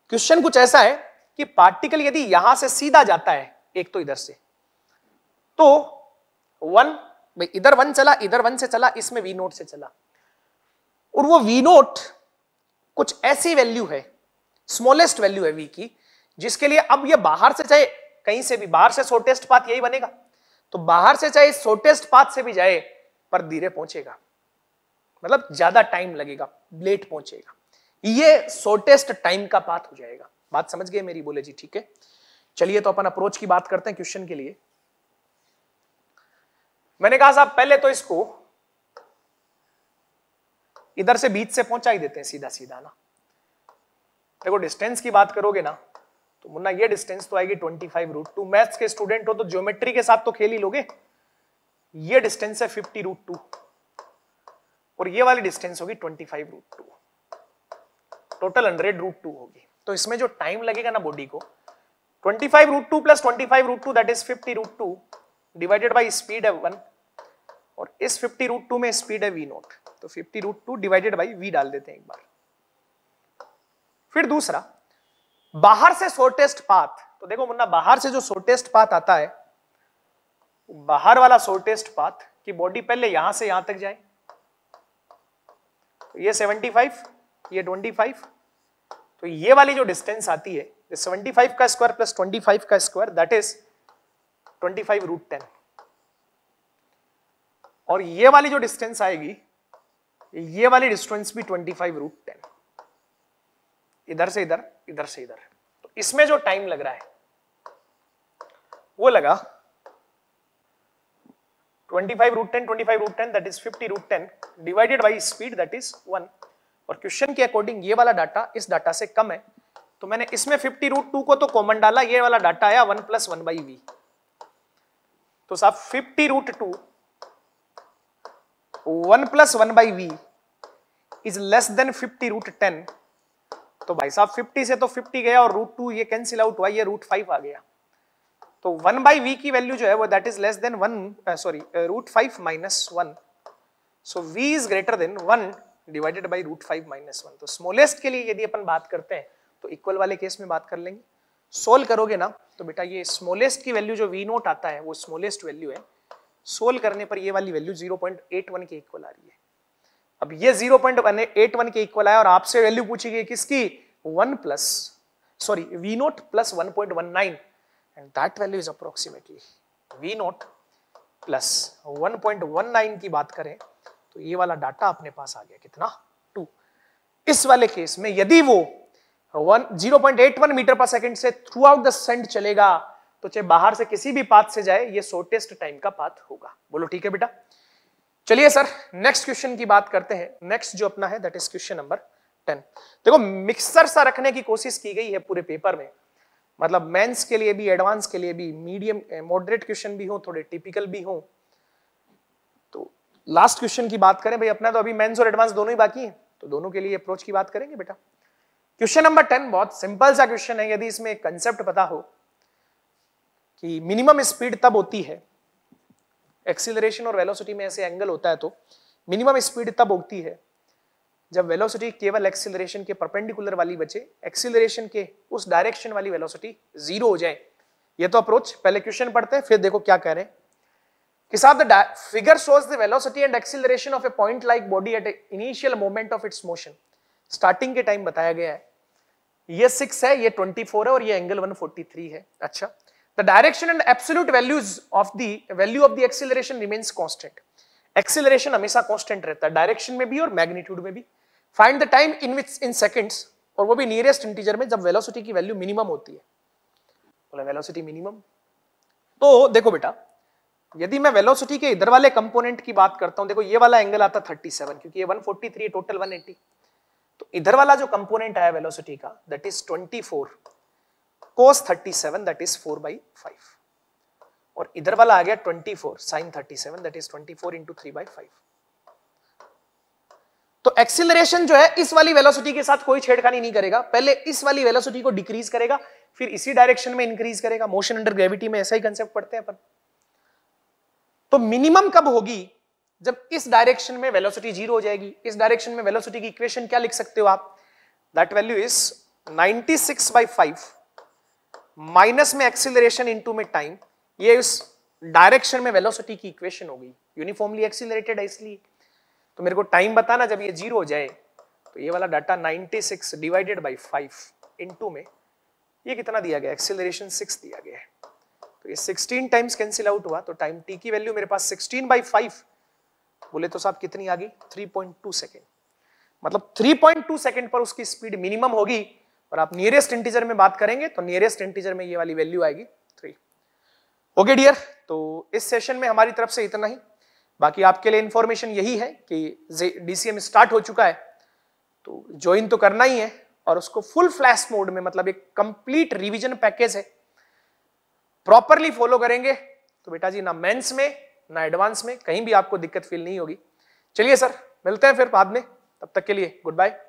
S1: question कुछ ऐसा है कि particle यदि यहां से सीधा जाता है एक तो इधर से तो वन भाई इधर वन चला इधर वन से चला इसमें वी नोट से चला और वो वी नोट कुछ ऐसी वैल्यू है स्मॉलेस्ट वैल्यू है वी की जिसके लिए अब ये बाहर से चाहे कहीं से भी बाहर से शॉर्टेस्ट पाथ यही बनेगा तो बाहर से चाहे शॉर्टेस्ट पाथ से भी जाए पर धीरे पहुंचेगा मतलब ज्यादा टाइम लगेगा लेट पहुंचेगा ये शॉर्टेस्ट टाइम का पाथ हो जाएगा बात समझ गए मेरी बोले जी ठीक है चलिए तो अपन अप्रोच की बात करते हैं क्वेश्चन के लिए मैंने कहा साहब पहले तो इसको इधर से बीच से पहुंचा ही देते हैं सीधा सीधा ना देखो डिस्टेंस की बात करोगे ना तो मुन्ना ये डिस्टेंस तो आएगी twenty five root two maths के स्टूडेंट हो तो ज्योमेट्री के साथ तो खेल ही लोगे ये डिस्टेंस है फिफ्टी रूट टू और ये वाली डिस्टेंस होगी twenty five root two total hundred root two होगी तो इसमें जो टाइम लगेगा ना बॉडी को twenty five root two plus twenty five root two that is fifty root two divided by speed है वन और इस फिफ्टी रूट टू में स्पीड है वी नोट तो fifty root two divided by v डाल देते हैं एक बार फिर दूसरा बाहर से शोर्टेस्ट पाथ तो देखो मुन्ना बाहर से जो शोर्टेस्ट पाथ आता है बाहर वाला शोर्टेस्ट पाथ कि बॉडी पहले यहां से यहां तक जाए तो ये 75 ये 25 तो ये वाली जो डिस्टेंस आती है 75 का स्क्वायर प्लस 25 का square that is 25 five root ten और ये वाली जो डिस्टेंस आएगी ये वाली डिस्टेंस भी 25 रूट टेन इधर से इधर इधर से इधर तो इसमें जो टाइम लग रहा है वो लगा 25 root twenty five root ten that is fifty root ten divided by speed that is one और क्वेश्चन के अकॉर्डिंग ये वाला डाटा इस डाटा से कम है तो मैंने इसमें फिफ्टी रूट टू को तो कॉमन डाला ये वाला डाटा आया one plus one by v तो साहब fifty root two one plus one by v is less than fifty root ten तो भाई साहब फिफ्टी से तो फिफ्टी गया और रूट टू ये कैंसिल आउट हुआ ये रूट फाइव आ गया तो वन बाई वी की वैल्यू जो है वो that is less than one sorry root five minus one so v is greater than one divided by root five minus one तो स्मॉलेस्ट के लिए यदि अपन बात करते हैं तो इक्वल वाले केस में बात कर लेंगे सोल्व करोगे ना तो बेटा ये स्मॉलेस्ट की वैल्यू जो वी नोट आता है वो स्मॉलेस्ट वैल्यू है सोल करने पर ये वाली वैल्यू 0.81 के इक्वल आ रही है अब ये 0.81 के इक्वल आया और आपसे वैल्यू पूछी गई किसकी 1 plus sorry v naught plus one point one nine and that value is approximately v naught plus one point one nine की बात करें तो ये वाला डाटा अपने पास आ गया कितना टू इस वाले केस में यदि वो one zero point eight one metre पर सेकेंड से थ्रू आउट द सेंट चलेगा तो चाहे बाहर से किसी भी पाथ से जाए ये शोर्टेस्ट टाइम का पाथ होगा बोलो ठीक है बेटा चलिए सर नेक्स्ट क्वेश्चन की बात करते हैं नेक्स्ट जो अपना है that is question number ten देखो मिक्सर सा रखने की कोशिश की गई है पूरे पेपर में मतलब मेंस के लिए भी एडवांस के लिए भी मीडियम मॉडरेट क्वेश्चन भी हो थोड़े टिपिकल भी हो तो लास्ट क्वेश्चन की बात करें भाई अपना तो अभी मेंस और एडवांस दोनों ही बाकी हैं तो दोनों के लिए अप्रोच की बात करेंगे बेटा क्वेश्चन नंबर टेन बहुत सिंपल सा क्वेश्चन है यदि इसमें कंसेप्ट पता हो कि मिनिमम स्पीड तब होती है एक्सिलरेशन और वेलोसिटी में ऐसे एंगल होता है तो मिनिमम स्पीड तब होती है जब वेलोसिटी केवल एक्सिलरेशन के परपेंडिकुलर वाली बचे एक्सिलरेशन के उस डायरेक्शन वाली वेलोसिटी जीरो हो जाए ये तो अप्रोच पहले क्वेश्चन पढ़ते हैं फिर देखो क्या कह रहे हैं कि साहब the figure shows the velocity and acceleration of a point like body at initial moment of its motion starting के टाइम बताया गया है ये सिक्स है ये ट्वेंटी फोर है और ये एंगल वन फोर्टी थ्री है अच्छा the direction and absolute values of the value of the acceleration remains constant. Acceleration hamesha constant rehta hai direction mein bhi aur magnitude mein bhi Find the time in which in seconds aur wo bhi nearest integer mein jab velocity ki value minimum hoti hai bola velocity minimum. to dekho beta यदि मैं velocity के इधर वाले component की बात करता हूं देखो ये वाला एंगल आता 37 क्योंकि ये 143 है टोटल 180 तो इधर वाला जो कंपोनेंट आया वेलोसिटी का that is cos 37 that is 4 by five और इधर वाला आ गया 24 sine 37 that is 24 four into three by five तो एक्सिलरेशन जो है इस वाली वेलोसिटी के साथ कोई छेड़खानी नहीं करेगा पहले इस वाली वेलोसिटी को डिक्रीज करेगा फिर इसी डायरेक्शन में इंक्रीज करेगा मोशन अंडर ग्रेविटी में ऐसा ही कंसेप्ट पढ़ते हैं अपन तो मिनिमम कब होगी जब इस डायरेक्शन में वेलोसिटी जीरो हो जाएगी इस डायरेक्शन में वेलोसिटी की इक्वेशन क्या लिख सकते हो आप that value is 96 six by five minus में एक्सिलरेशन इनटू में टाइम ये इस डायरेक्शन में वेलोसिटी की इक्वेशन हो गई यूनिफॉर्मली एक्सिलरेटेड है इसलिए तो मेरे को टाइम बताना जब ये जीरो हो जाए तो ये वाला डाटा 96 डिवाइडेड बाय 5 इनटू में ये कितना दिया गया एक्सिलरेशन 6 दिया गया है तो ये 16 टाइम्स कैंसिल आउट हुआ तो टाइम टी की वैल्यू मेरे पास सिक्सटीन बाई फाइव बोले तो साहब कितनी आ गई थ्री पॉइंट मतलब थ्री पॉइंट पर उसकी स्पीड मिनिमम होगी और आप नियरेस्ट इंटीजर में बात करेंगे तो नियरेस्ट इंटीजर में ये वाली वैल्यू आएगी थ्री ओके डियर तो इस सेशन में हमारी तरफ से इतना ही बाकी आपके लिए इंफॉर्मेशन यही है कि डीसीएम स्टार्ट हो चुका है तो ज्वाइन तो करना ही है और उसको फुल फ्लैश मोड में मतलब एक कंप्लीट रिविजन पैकेज है प्रॉपरली फॉलो करेंगे तो बेटा जी ना मेंस में ना एडवांस में कहीं भी आपको दिक्कत फील नहीं होगी चलिए सर मिलते हैं फिर बाद में तब तक के लिए गुड बाय